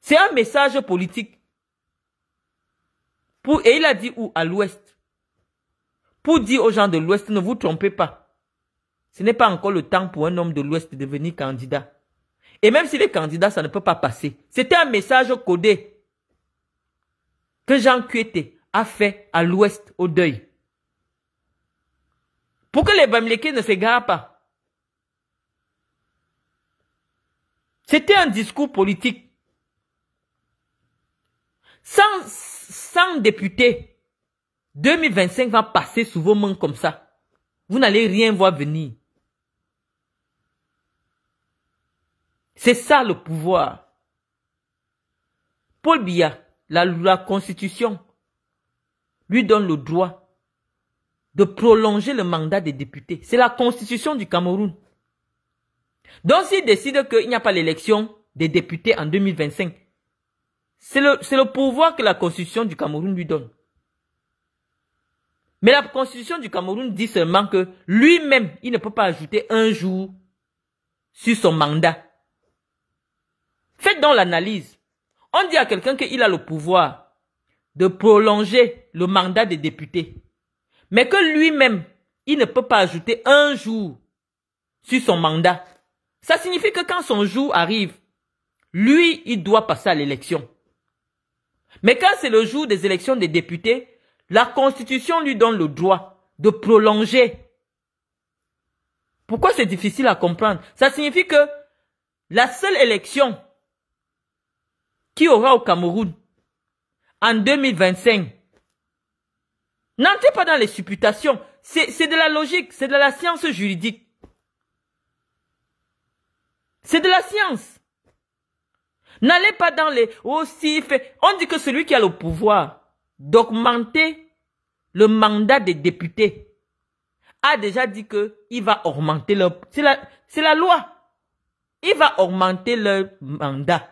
C'est un message politique. Pour, et il a dit où À l'Ouest. Pour dire aux gens de l'Ouest, ne vous trompez pas. Ce n'est pas encore le temps pour un homme de l'Ouest de devenir candidat. Et même s'il si est candidat, ça ne peut pas passer. C'était un message codé que Jean Cuété a fait à l'Ouest au deuil. Pour que les Bamlékés ne s'égarent pas. C'était un discours politique. Sans 100 députés, 2025 va passer sous vos mains comme ça. Vous n'allez rien voir venir. C'est ça le pouvoir. Paul Biya, la, la Constitution, lui donne le droit de prolonger le mandat des députés. C'est la Constitution du Cameroun. Donc s'il décide qu'il n'y a pas l'élection des députés en 2025, c'est le, le pouvoir que la constitution du Cameroun lui donne. Mais la constitution du Cameroun dit seulement que lui-même, il ne peut pas ajouter un jour sur son mandat. Faites donc l'analyse. On dit à quelqu'un qu'il a le pouvoir de prolonger le mandat des députés, mais que lui-même, il ne peut pas ajouter un jour sur son mandat. Ça signifie que quand son jour arrive, lui, il doit passer à l'élection. Mais quand c'est le jour des élections des députés, la Constitution lui donne le droit de prolonger. Pourquoi c'est difficile à comprendre Ça signifie que la seule élection qui aura au Cameroun en 2025, n'entrez pas dans les supputations. C'est de la logique, c'est de la science juridique. C'est de la science. N'allez pas dans les aussi On dit que celui qui a le pouvoir d'augmenter le mandat des députés a déjà dit que il va augmenter leur c'est la la loi. Il va augmenter leur mandat.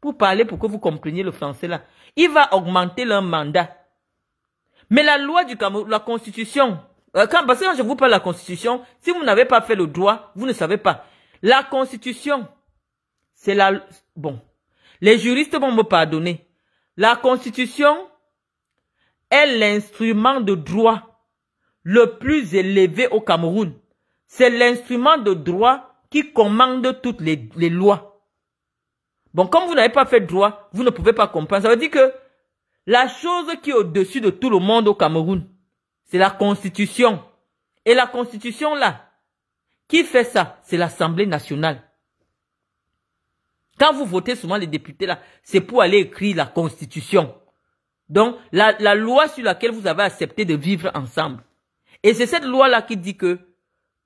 Pour parler pour que vous compreniez le français là, il va augmenter leur mandat. Mais la loi du Cameroun, la constitution, euh, quand, parce que quand je vous parle de la constitution, si vous n'avez pas fait le droit, vous ne savez pas. La constitution c'est la... Bon. Les juristes vont me pardonner. La Constitution est l'instrument de droit le plus élevé au Cameroun. C'est l'instrument de droit qui commande toutes les, les lois. Bon, comme vous n'avez pas fait droit, vous ne pouvez pas comprendre. Ça veut dire que la chose qui est au-dessus de tout le monde au Cameroun, c'est la Constitution. Et la Constitution là, qui fait ça C'est l'Assemblée nationale. Quand vous votez souvent les députés là, c'est pour aller écrire la constitution. Donc, la, la loi sur laquelle vous avez accepté de vivre ensemble. Et c'est cette loi là qui dit que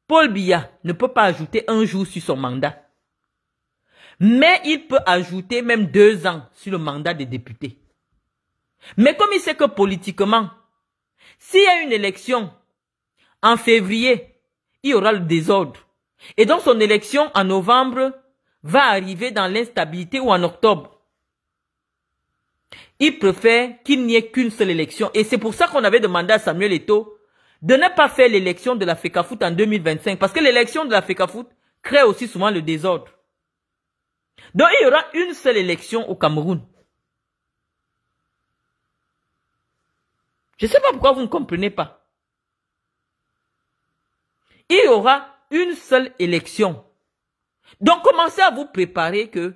Paul Biya ne peut pas ajouter un jour sur son mandat. Mais il peut ajouter même deux ans sur le mandat des députés. Mais comme il sait que politiquement, s'il y a une élection en février, il y aura le désordre. Et donc son élection en novembre, va arriver dans l'instabilité ou en octobre. Il préfère qu'il n'y ait qu'une seule élection. Et c'est pour ça qu'on avait demandé à Samuel Eto de ne pas faire l'élection de la FECAFOOT en 2025. Parce que l'élection de la FECAFOOT crée aussi souvent le désordre. Donc il y aura une seule élection au Cameroun. Je ne sais pas pourquoi vous ne comprenez pas. Il y aura une seule élection. Donc commencez à vous préparer que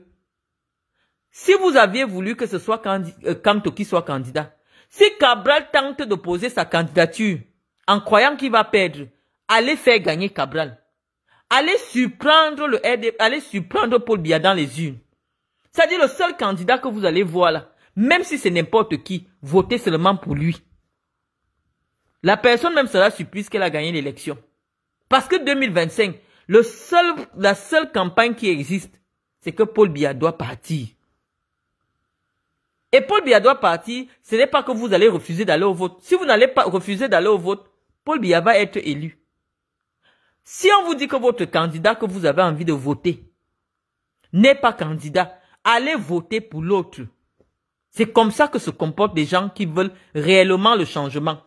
si vous aviez voulu que ce soit euh, Kanto qui soit candidat, si Cabral tente d'opposer sa candidature en croyant qu'il va perdre, allez faire gagner Cabral. Allez surprendre le RD, allez surprendre Paul Biya dans les urnes. C'est-à-dire le seul candidat que vous allez voir là, même si c'est n'importe qui, votez seulement pour lui. La personne même sera surprise qu'elle a gagné l'élection. Parce que 2025, seul, la seule campagne qui existe, c'est que Paul Biya doit partir. Et Paul Biya doit partir, ce n'est pas que vous allez refuser d'aller au vote. Si vous n'allez pas refuser d'aller au vote, Paul Biya va être élu. Si on vous dit que votre candidat que vous avez envie de voter n'est pas candidat, allez voter pour l'autre. C'est comme ça que se comportent des gens qui veulent réellement le changement.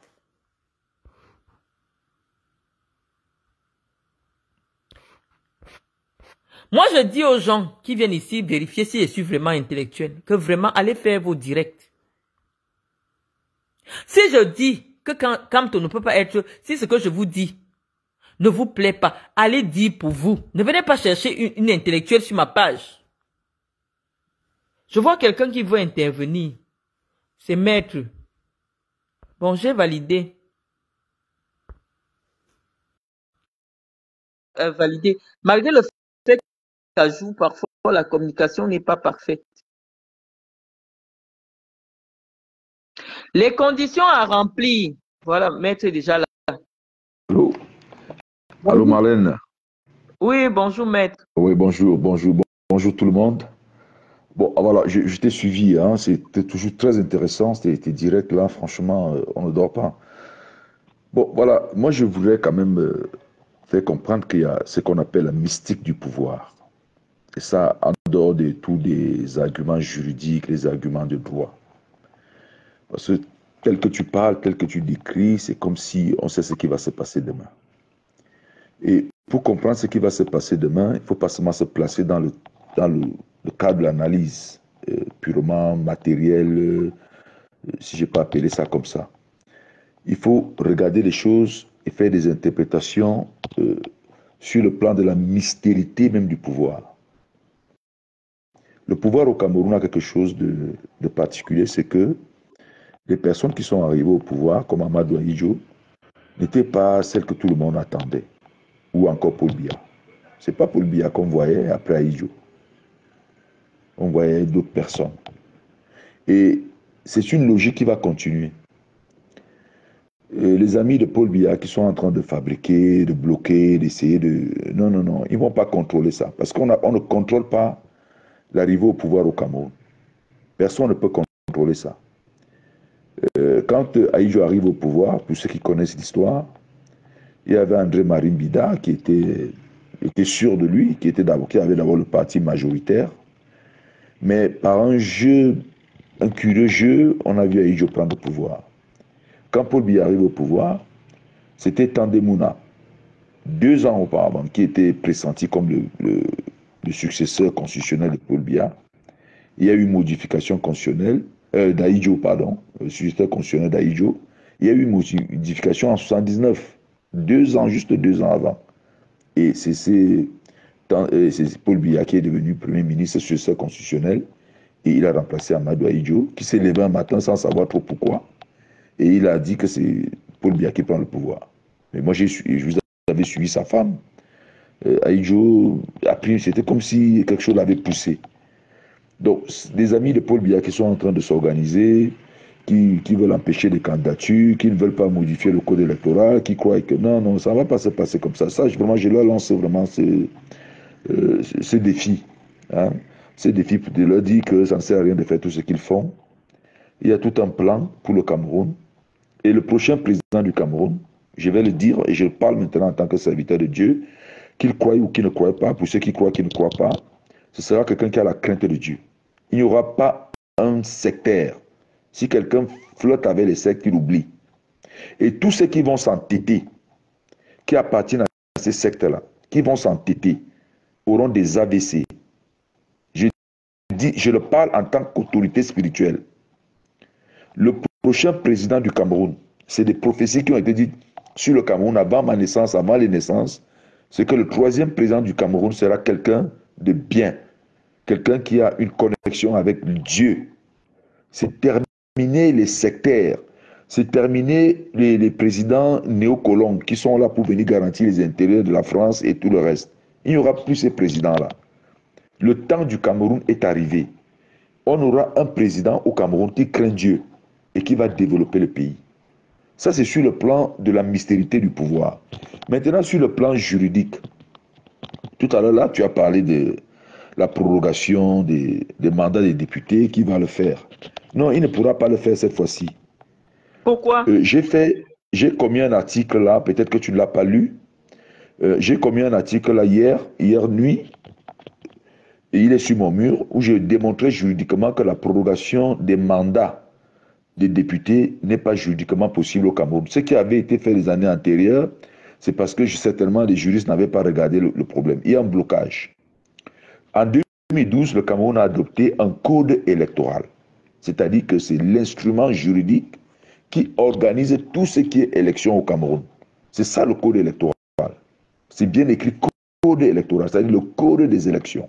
Moi, je dis aux gens qui viennent ici vérifier si je suis vraiment intellectuel, que vraiment, allez faire vos directs. Si je dis que quand on ne peut pas être, si ce que je vous dis ne vous plaît pas, allez dire pour vous. Ne venez pas chercher une, intellectuelle sur ma page. Je vois quelqu'un qui veut intervenir. C'est maître. Bon, j'ai validé. Euh, validé. Malgré le joue parfois la communication n'est pas parfaite. Les conditions à remplir. Voilà, maître est déjà là. Allô Allô, Marlène Oui, bonjour, maître. Oui, bonjour, bonjour, bonjour tout le monde. Bon, ah, voilà, je, t'ai suivi, hein, c'était toujours très intéressant, c'était direct là, franchement, euh, on ne dort pas. Bon, voilà, moi je voulais quand même euh, faire comprendre qu'il y a ce qu'on appelle la mystique du pouvoir. Et ça, en dehors de tous les arguments juridiques, les arguments de droit. Parce que tel que tu parles, tel que tu décris, c'est comme si on sait ce qui va se passer demain. Et pour comprendre ce qui va se passer demain, il ne faut pas seulement se placer dans le, le, cadre de l'analyse euh, purement matérielle, euh, si je pas appelé ça comme ça. Il faut regarder les choses et faire des interprétations euh, sur le plan de la mystérité même du pouvoir. Le pouvoir au Cameroun a quelque chose de, particulier, c'est que les personnes qui sont arrivées au pouvoir, comme Amadou Aïdjo, n'étaient pas celles que tout le monde attendait, ou encore Paul Biya. Ce n'est pas Paul Biya qu'on voyait après Aïdjo. On voyait d'autres personnes. Et c'est une logique qui va continuer. Euh, les amis de Paul Biya qui sont en train de fabriquer, de bloquer, d'essayer de... Non, non, non, ils ne vont pas contrôler ça, parce qu'on ne contrôle pas l'arrivée au pouvoir au Cameroun. Personne ne peut contrôler ça. Euh, quand Aïjo arrive au pouvoir, pour ceux qui connaissent l'histoire, il y avait André Marimbida qui était, sûr de lui, qui, était qui avait d'abord le parti majoritaire. Mais par un jeu, un curieux jeu, on a vu Aïjo prendre le pouvoir. Quand Paul Biya arrive au pouvoir, c'était Tandemouna, deux ans auparavant, qui était pressenti comme le le successeur constitutionnel de Paul Biya. Il y a eu une modification constitutionnelle, euh, d'Aïdjo, pardon, le euh, successeur constitutionnel d'Aïdjo. Il y a eu une modification en 79, deux ans, juste deux ans avant. Et c'est euh, Paul Biya qui est devenu Premier ministre successeur constitutionnel. Et il a remplacé Amadou Aïdjo, qui s'est levé un matin sans savoir trop pourquoi. Et il a dit que c'est Paul Biya qui prend le pouvoir. Mais moi, je vous avais suivi sa femme. Euh, Aïdjo a pris, c'était comme si quelque chose l'avait poussé. Donc, des amis de Paul Biya qui sont en train de s'organiser, qui, qui, veulent empêcher les candidatures, qui ne veulent pas modifier le code électoral, qui croient que non, non, ça ne va pas se passer comme ça. Ça, vraiment, je leur lance vraiment ce, euh, défi. ce défi hein. de leur dire que ça ne sert à rien de faire tout ce qu'ils font. Il y a tout un plan pour le Cameroun. Et le prochain président du Cameroun, je vais le dire, et je parle maintenant en tant que serviteur de Dieu, qu'il croit ou qui ne croit pas, pour ceux qui croient qui ne croient pas, ce sera quelqu'un qui a la crainte de Dieu. Il n'y aura pas un sectaire. Si quelqu'un flotte avec les sectes, il oublie. Et tous ceux qui vont s'entêter, qui appartiennent à ces sectes-là, qui vont s'entêter, auront des AVC. Je, je le parle en tant qu'autorité spirituelle. Le prochain président du Cameroun, c'est des prophéties qui ont été dites sur le Cameroun avant ma naissance, avant les naissances, c'est que le troisième président du Cameroun sera quelqu'un de bien, quelqu'un qui a une connexion avec Dieu. C'est terminer les sectaires, c'est terminer les, les présidents néocolons qui sont là pour venir garantir les intérêts de la France et tout le reste. Il n'y aura plus ces présidents-là. Le temps du Cameroun est arrivé. On aura un président au Cameroun qui craint Dieu et qui va développer le pays. Ça, c'est sur le plan de la mystérité du pouvoir. Maintenant, sur le plan juridique. Tout à l'heure, là, tu as parlé de la prorogation des, mandats des députés. Qui va le faire Non, il ne pourra pas le faire cette fois-ci. Pourquoi euh, J'ai fait, j'ai commis un article là, peut-être que tu ne l'as pas lu. Euh, j'ai commis un article là hier, hier nuit, et il est sur mon mur, où j'ai démontré juridiquement que la prorogation des mandats des députés n'est pas juridiquement possible au Cameroun. Ce qui avait été fait les années antérieures, c'est parce que certainement les juristes n'avaient pas regardé le, problème. Il y a un blocage. En 2012, le Cameroun a adopté un code électoral, c'est-à-dire que c'est l'instrument juridique qui organise tout ce qui est élection au Cameroun. C'est ça le code électoral. C'est bien écrit code électoral, c'est-à-dire le code des élections.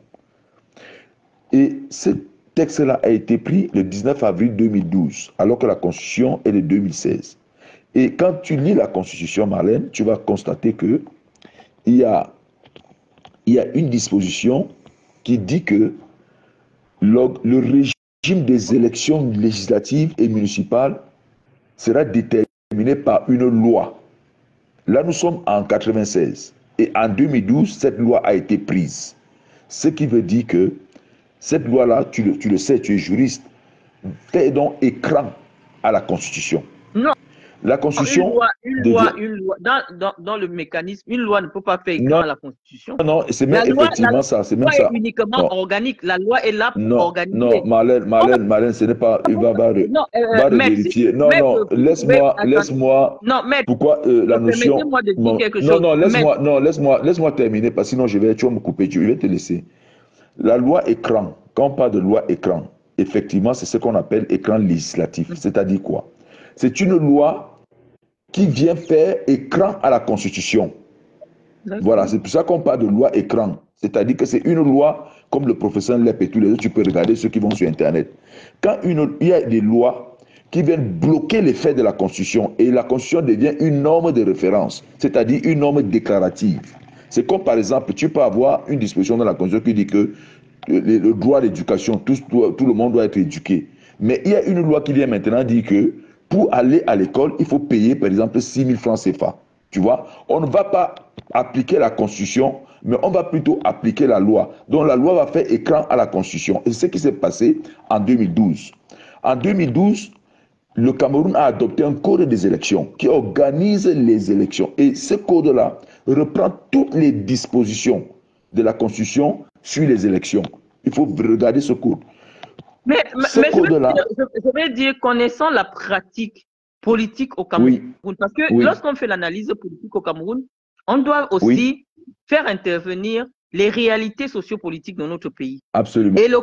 Et c'est texte-là a été pris le 19 avril 2012, alors que la Constitution est de 2016. Et quand tu lis la Constitution, Marlène, tu vas constater que il y a, une disposition qui dit que le, le régime des élections législatives et municipales sera déterminé par une loi. Là, nous sommes en 1996 et en 2012, cette loi a été prise. Ce qui veut dire que cette loi-là, tu le, sais, tu es juriste, t'es donc écran à la Constitution. Non. La Constitution. Une loi, une loi, Dans, dans, dans, le mécanisme, une loi ne peut pas faire écran à la Constitution. Non, non, c'est même effectivement ça. C'est même loi Est uniquement organique. La loi est là pour organiser. Non, Marlène, Marlène, Marlène, ce n'est pas. Il va, va, non, euh, euh, vérifier. Euh, non, non, laisse-moi, laisse-moi. Non, mais. Pourquoi la notion. Moi non, non, laisse-moi, non, laisse-moi, laisse-moi terminer parce que sinon je vais, tu vas me couper. Je vais te laisser. La loi écran, quand on parle de loi écran, effectivement, c'est ce qu'on appelle écran législatif. Mm. C'est-à-dire quoi C'est une loi qui vient faire écran à la Constitution. Voilà, c'est pour ça qu'on parle de loi écran. C'est-à-dire que c'est une loi, comme le professeur Lep et tous les autres, tu peux regarder ceux qui vont sur Internet. Quand il y a des lois qui viennent bloquer l'effet de la Constitution, et la Constitution devient une norme de référence, c'est-à-dire une norme déclarative. C'est comme par exemple, tu peux avoir une disposition dans la Constitution qui dit que euh, le, droit à l'éducation, tout, tout, le monde doit être éduqué. Mais il y a une loi qui vient maintenant dire que pour aller à l'école, il faut payer par exemple 6 000 francs CFA. Tu vois, on ne va pas appliquer la Constitution, mais on va plutôt appliquer la loi. Donc la loi va faire écran à la Constitution. Et c'est ce qui s'est passé en 2012. En 2012, le Cameroun a adopté un code des élections qui organise les élections. Et ce code-là, reprend toutes les dispositions de la Constitution sur les élections. Il faut regarder ce cours. Mais, je, vais dire, connaissant la pratique politique au Cameroun, parce que lorsqu'on fait l'analyse politique au Cameroun, on doit aussi faire intervenir les réalités sociopolitiques de notre pays. Absolument. Et le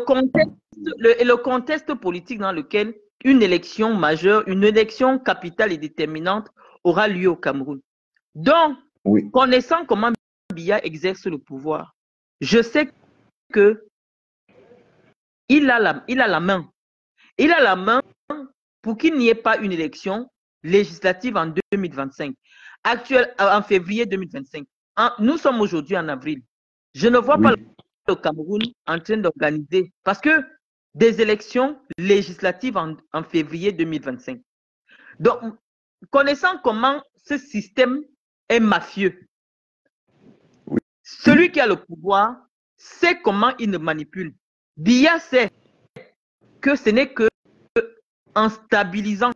et le contexte politique dans lequel une élection majeure, une élection capitale et déterminante aura lieu au Cameroun. Donc, Connaissant comment Biya exerce le pouvoir, je sais que il a la, il a la main. Il a la main pour qu'il n'y ait pas une élection législative en 2025. Actuel, euh, en février 2025. nous sommes aujourd'hui en avril. Je ne vois pas le Cameroun en train d'organiser parce que des élections législatives en, en février 2025. Donc, connaissant comment ce système mafieux. Celui qui a le pouvoir sait comment il ne manipule. Dia sait que ce n'est que en stabilisant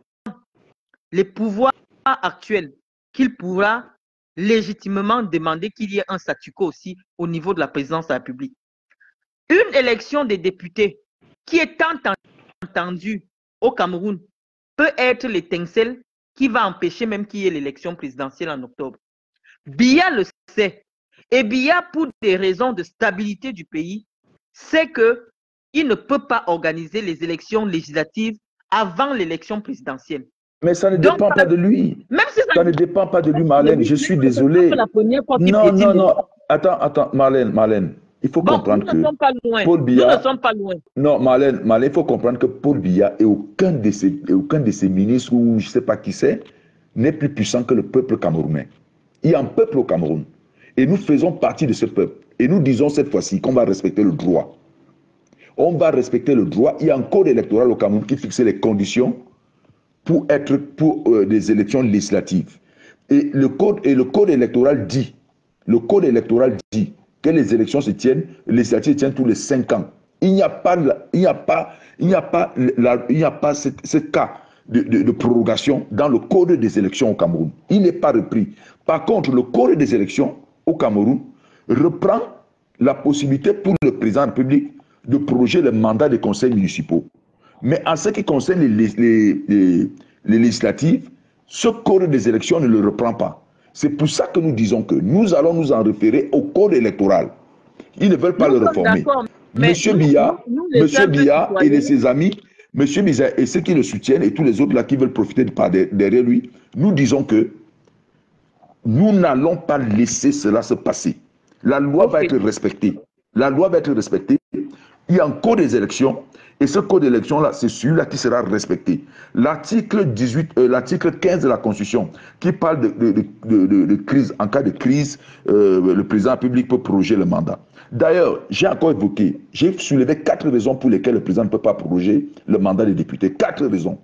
les pouvoirs actuels qu'il pourra légitimement demander qu'il y ait un statu quo aussi au niveau de la présidence de la République. Une élection des députés qui est entendue au Cameroun peut être l'étincelle qui va empêcher même qu'il y ait l'élection présidentielle en octobre. Bia le sait. Et Bia, pour des raisons de stabilité du pays, sait qu'il ne peut pas organiser les élections législatives avant l'élection présidentielle. Mais ça ne dépend pas de lui. ça, ne dépend pas de lui, Marlène. Je suis désolé. Non, non, non. Attends, attends, Marlène, Marlène. Il faut comprendre que Paul ne sommes pas loin. Non, Marlène, Marlène, il faut comprendre que Paul Bia et aucun aucun de ses ministres ou je ne sais pas qui c'est n'est plus puissant que le peuple camerounais. Il y a un peuple au Cameroun. Et nous faisons partie de ce peuple. Et nous disons cette fois-ci qu'on va respecter le droit. On va respecter le droit. Il y a un code électoral au Cameroun qui fixait les conditions pour être pour euh, des élections législatives. Et le code et le code électoral dit, le code électoral dit que les élections se tiennent, les législatives tiennent tous les cinq ans. Il n'y a pas, il n'y a pas, il n'y a pas, il n'y a pas ce, ce cas de, prorogation dans le code des élections au Cameroun. Il n'est pas repris. Par contre, le code des élections au Cameroun reprend la possibilité pour le président de la République de proroger le mandat des conseils municipaux. Mais en ce qui concerne les, législatives, ce code des élections ne le reprend pas. C'est pour ça que nous disons que nous allons nous en référer au code électoral. Ils ne veulent pas le réformer. Monsieur Billa, Monsieur Billa et ses amis Monsieur Bizet et ceux qui le soutiennent et tous les autres là qui veulent profiter de par derrière lui, nous disons que nous n'allons pas laisser cela se passer. La loi va être respectée. La loi va être respectée. Il y a un code des élections et ce code d'élection là, c'est celui-là qui sera respecté. L'article 18, euh, l'article 15 de la Constitution qui parle de, crise, en cas de crise, euh, le président public peut proroger le mandat. D'ailleurs, j'ai encore évoqué, j'ai soulevé quatre raisons pour lesquelles le président ne peut pas prolonger le mandat des députés. Quatre raisons.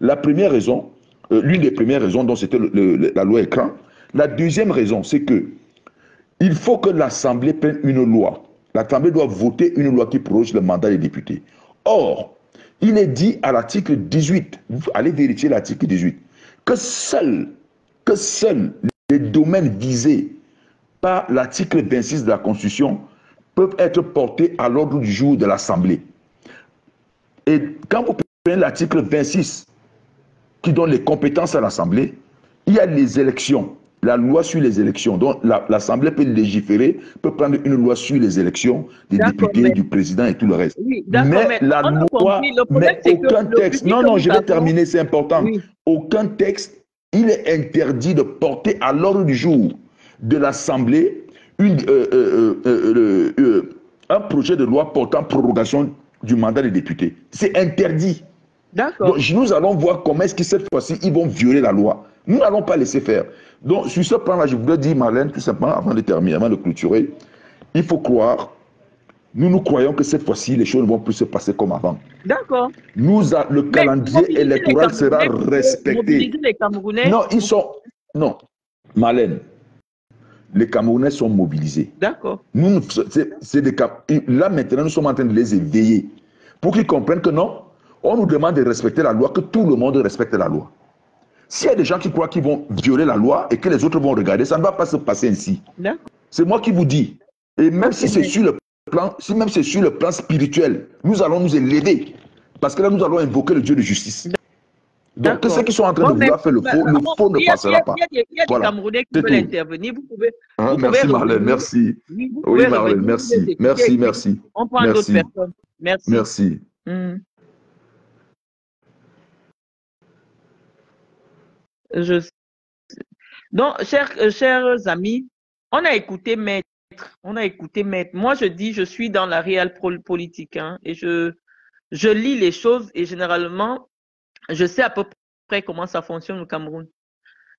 La première raison, euh, l'une des premières raisons dont c'était la loi écran, la deuxième raison, c'est que il faut que l'Assemblée prenne une loi. L'Assemblée doit voter une loi qui prolonge le mandat des députés. Or, il est dit à l'article 18, vous allez vérifier l'article 18, que seuls que seul les domaines visés par l'article 26 de la Constitution peuvent être portés à l'ordre du jour de l'Assemblée. Et quand vous prenez l'article 26 qui donne les compétences à l'Assemblée, il y a les élections, la loi sur les élections. Donc l'Assemblée peut légiférer, peut prendre une loi sur les élections des députés, du président et tout le reste. mais, la loi, mais aucun texte, non, non, je vais terminer, c'est important. Aucun texte, il est interdit de porter à l'ordre du jour de l'Assemblée une, euh, euh, euh, un projet de loi portant prorogation du mandat des députés. C'est interdit. Donc, nous allons voir comment est-ce que cette fois-ci, ils vont violer la loi. Nous n'allons pas laisser faire. Donc, sur ce plan-là, je voudrais dire, Marlène, tout simplement, avant de terminer, avant de clôturer, il faut croire, nous nous croyons que cette fois-ci, les choses ne vont plus se passer comme avant. D'accord. Nous, le calendrier électoral sera respecté. Les Camerounais, non, ils sont... Non, Marlène, les Camerounais sont mobilisés. D'accord. Nous, Là, maintenant, nous sommes en train de les éveiller pour qu'ils comprennent que non, on nous demande de respecter la loi, que tout le monde respecte la loi. S'il y a des gens qui croient qu'ils vont violer la loi et que les autres vont regarder, ça ne va pas se passer ainsi. C'est moi qui vous dis. Et même si c'est sur le plan, si même c'est sur le plan spirituel, nous allons nous élever. Parce que là, nous allons invoquer le Dieu de justice. Donc, ceux qui sont en train bon, de vouloir faire le bah, faux, le faux ne passera pas. Il y a des Camerounais qui veulent intervenir. Hein, vous pouvez. merci, Marlène, merci. Oui, Marlène, merci. Merci, merci. On prend d'autres personnes. Merci. Merci. Hmm. Je... Donc, chers, euh, chers amis, on a écouté Maître. On a écouté Maître. Moi, je dis, je suis dans la réelle politique hein, et je, je lis les choses et généralement, je sais à peu près comment ça fonctionne au Cameroun.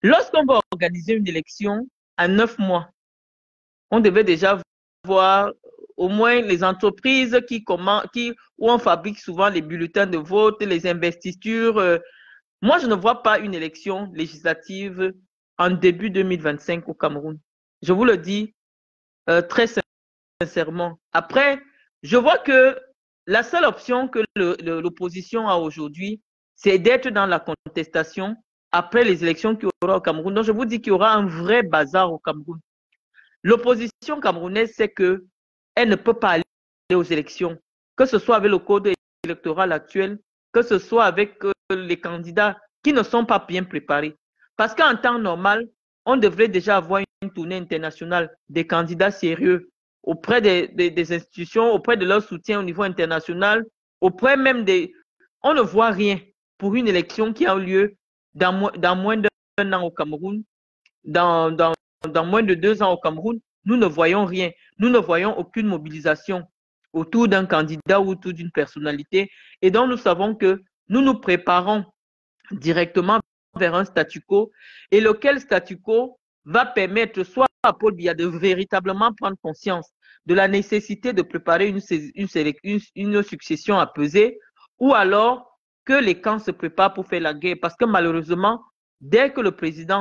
Lorsqu'on va organiser une élection à neuf mois, on devait déjà voir au moins les entreprises qui, comment, qui où on fabrique souvent les bulletins de vote, les investitures. Euh. Moi, je ne vois pas une élection législative en début 2025 au Cameroun. Je vous le dis euh, très sincèrement. Après, je vois que la seule option que l'opposition a aujourd'hui, c'est d'être dans la contestation après les élections qu'il y aura au Cameroun. Donc, je vous dis qu'il y aura un vrai bazar au Cameroun. L'opposition camerounaise sait que elle ne peut pas aller aux élections, que ce soit avec le code électoral actuel, que ce soit avec euh, les candidats qui ne sont pas bien préparés. Parce qu'en temps normal, on devrait déjà avoir une tournée internationale des candidats sérieux auprès des institutions, auprès de leur soutien au niveau international, auprès même des... On ne voit rien pour une élection qui a lieu dans, moins d'un an au Cameroun, dans, moins de deux ans au Cameroun, nous ne voyons rien. Nous ne voyons aucune mobilisation autour d'un candidat ou autour d'une personnalité. Et donc, nous savons que nous nous préparons directement vers un statu quo et lequel statu quo va permettre soit à Paul Bia de véritablement prendre conscience de la nécessité de préparer une, succession une, succession à peser, ou alors que les camps se préparent pour faire la guerre. Parce que malheureusement, dès que le président,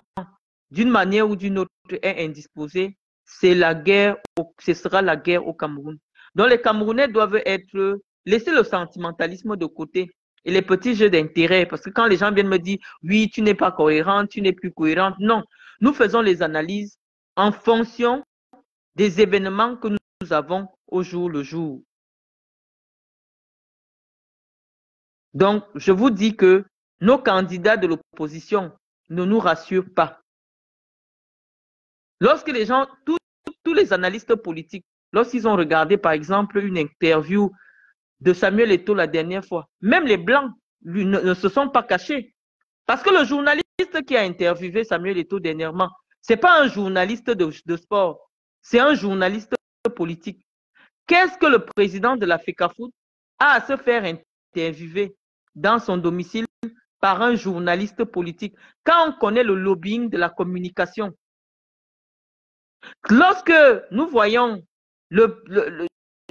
d'une manière ou d'une autre, est indisposé, c'est la guerre, ce sera la guerre au Cameroun. Donc les Camerounais doivent être laisser le sentimentalisme de côté et les petits jeux d'intérêt. Parce que quand les gens viennent me dire, oui, tu n'es pas cohérente, tu n'es plus cohérente, non. Nous faisons les analyses en fonction des événements que nous avons au jour le jour. Donc, je vous dis que nos candidats de l'opposition ne nous rassurent pas. Lorsque les gens, tous, les analystes politiques, lorsqu'ils ont regardé, par exemple, une interview de Samuel Eto'o la dernière fois, même les Blancs ne, se sont pas cachés. Parce que le journaliste qui a interviewé Samuel Eto'o dernièrement, n'est pas un journaliste de, sport, c'est un journaliste politique. Qu'est-ce que le président de la FECAFOOT a à se faire interviewer dans son domicile par un journaliste politique. Quand on connaît le lobbying de la communication, lorsque nous voyons euh,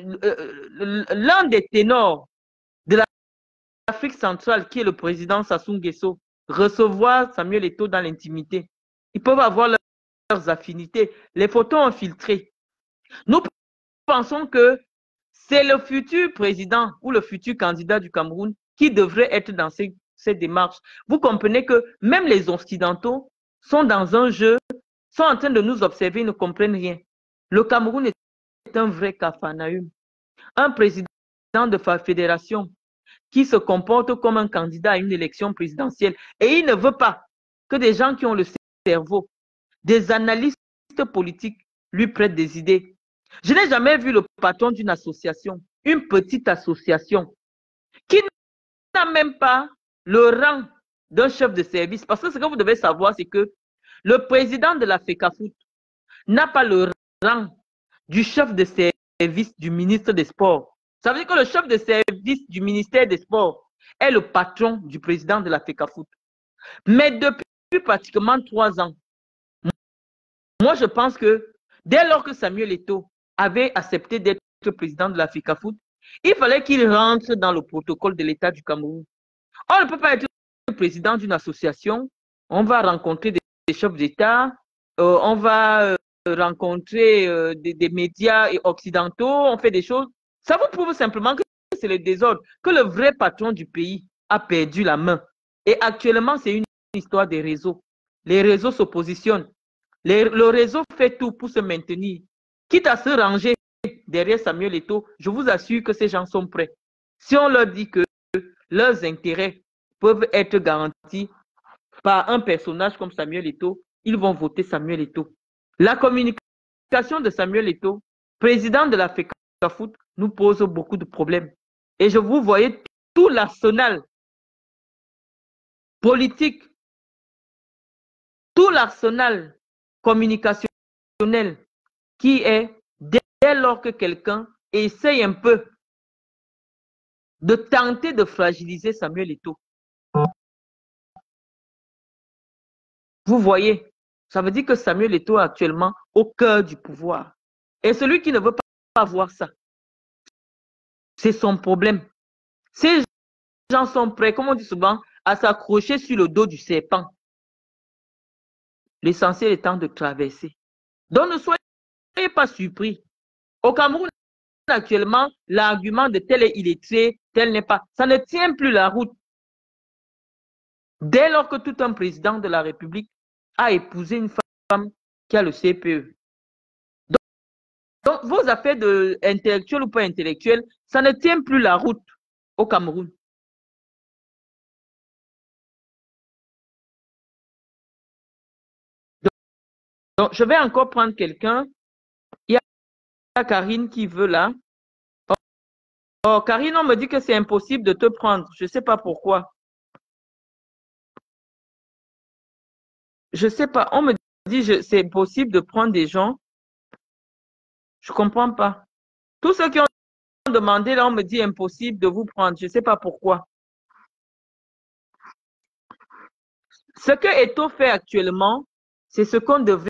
l'un des ténors de l'Afrique centrale, qui est le président Sassou Nguesso, recevoir Samuel Eto'o dans l'intimité, ils peuvent avoir leurs affinités. Les photos ont filtré. Nous pensons que c'est le futur président ou le futur candidat du Cameroun qui devraient être dans ces, ces démarches. Vous comprenez que même les Occidentaux sont dans un jeu, sont en train de nous observer, ils ne comprennent rien. Le Cameroun est un vrai cafarnaüm. Un président de fédération qui se comporte comme un candidat à une élection présidentielle et il ne veut pas que des gens qui ont le cerveau, des analystes politiques lui prêtent des idées. Je n'ai jamais vu le patron d'une association, une petite association, même pas le rang d'un chef de service. Parce que ce que vous devez savoir, c'est que le président de la FECAFOOT n'a pas le rang du chef de service du ministre des Sports. Ça veut dire que le chef de service du ministère des Sports est le patron du président de la FECAFOOT. Mais depuis pratiquement trois ans, moi je pense que dès lors que Samuel Eto'o avait accepté d'être président de la FECAFOOT, il fallait qu'il rentre dans le protocole de l'État du Cameroun. On ne peut pas être président d'une association. On va rencontrer des chefs d'État. Euh, on va euh, rencontrer euh, des, des, médias occidentaux. On fait des choses. Ça vous prouve simplement que c'est le désordre, que le vrai patron du pays a perdu la main. Et actuellement, c'est une histoire des réseaux. Les réseaux s'oppositionnent. Le réseau fait tout pour se maintenir, quitte à se ranger derrière Samuel Eto'o, je vous assure que ces gens sont prêts. Si on leur dit que leurs intérêts peuvent être garantis par un personnage comme Samuel Eto'o, ils vont voter Samuel Eto'o. La communication de Samuel Eto'o, président de la FECAFOOT, nous pose beaucoup de problèmes. Et je vous voyais tout l'arsenal politique, tout l'arsenal communicationnel qui est dès lors que quelqu'un essaye un peu de tenter de fragiliser Samuel Eto. vous voyez, ça veut dire que Samuel Eto est actuellement au cœur du pouvoir. Et celui qui ne veut pas voir ça, c'est son problème. Ces gens sont prêts, comme on dit souvent, à s'accrocher sur le dos du serpent. L'essentiel étant de traverser. Donc ne soyez pas surpris au Cameroun, actuellement, l'argument de tel est illettré, tel n'est pas, ça ne tient plus la route. Dès lors que tout un président de la République a épousé une femme qui a le CPE. Donc, vos affaires de intellectuelles ou pas intellectuelles, ça ne tient plus la route au Cameroun. Donc, je vais encore prendre quelqu'un Karine qui veut là. Oh, oh, Karine, on me dit que c'est impossible de te prendre. Je ne sais pas pourquoi. Je ne sais pas. On me dit que c'est impossible de prendre des gens. Je ne comprends pas. Tous ceux qui ont demandé, là, on me dit impossible de vous prendre. Je ne sais pas pourquoi. Ce que Eto fait actuellement, c'est ce qu'on devait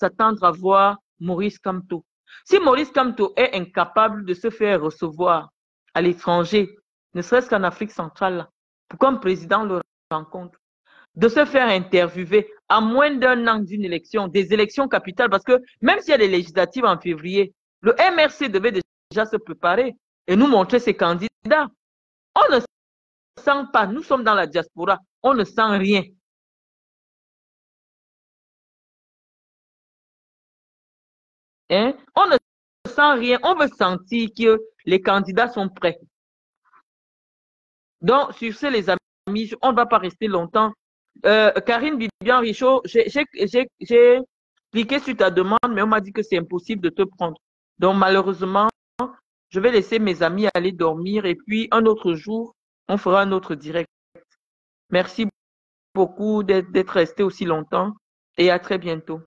s'attendre à voir Maurice Camteau. Si Maurice Kamto est incapable de se faire recevoir à l'étranger, ne serait-ce qu'en Afrique centrale, pour qu'un président le rencontre, de se faire interviewer à moins d'un an d'une élection, des élections capitales, parce que même s'il y a des législatives en février, le MRC devait déjà se préparer et nous montrer ses candidats. On ne sent pas, nous sommes dans la diaspora, on ne sent rien. Hein? On ne sent rien, on veut sentir que les candidats sont prêts. Donc, sur ce, les amis, on ne va pas rester longtemps. Euh, Karine Bibian Richaud, j'ai cliqué sur ta demande, mais on m'a dit que c'est impossible de te prendre. Donc, malheureusement, je vais laisser mes amis aller dormir et puis un autre jour, on fera un autre direct. Merci beaucoup d'être resté aussi longtemps et à très bientôt.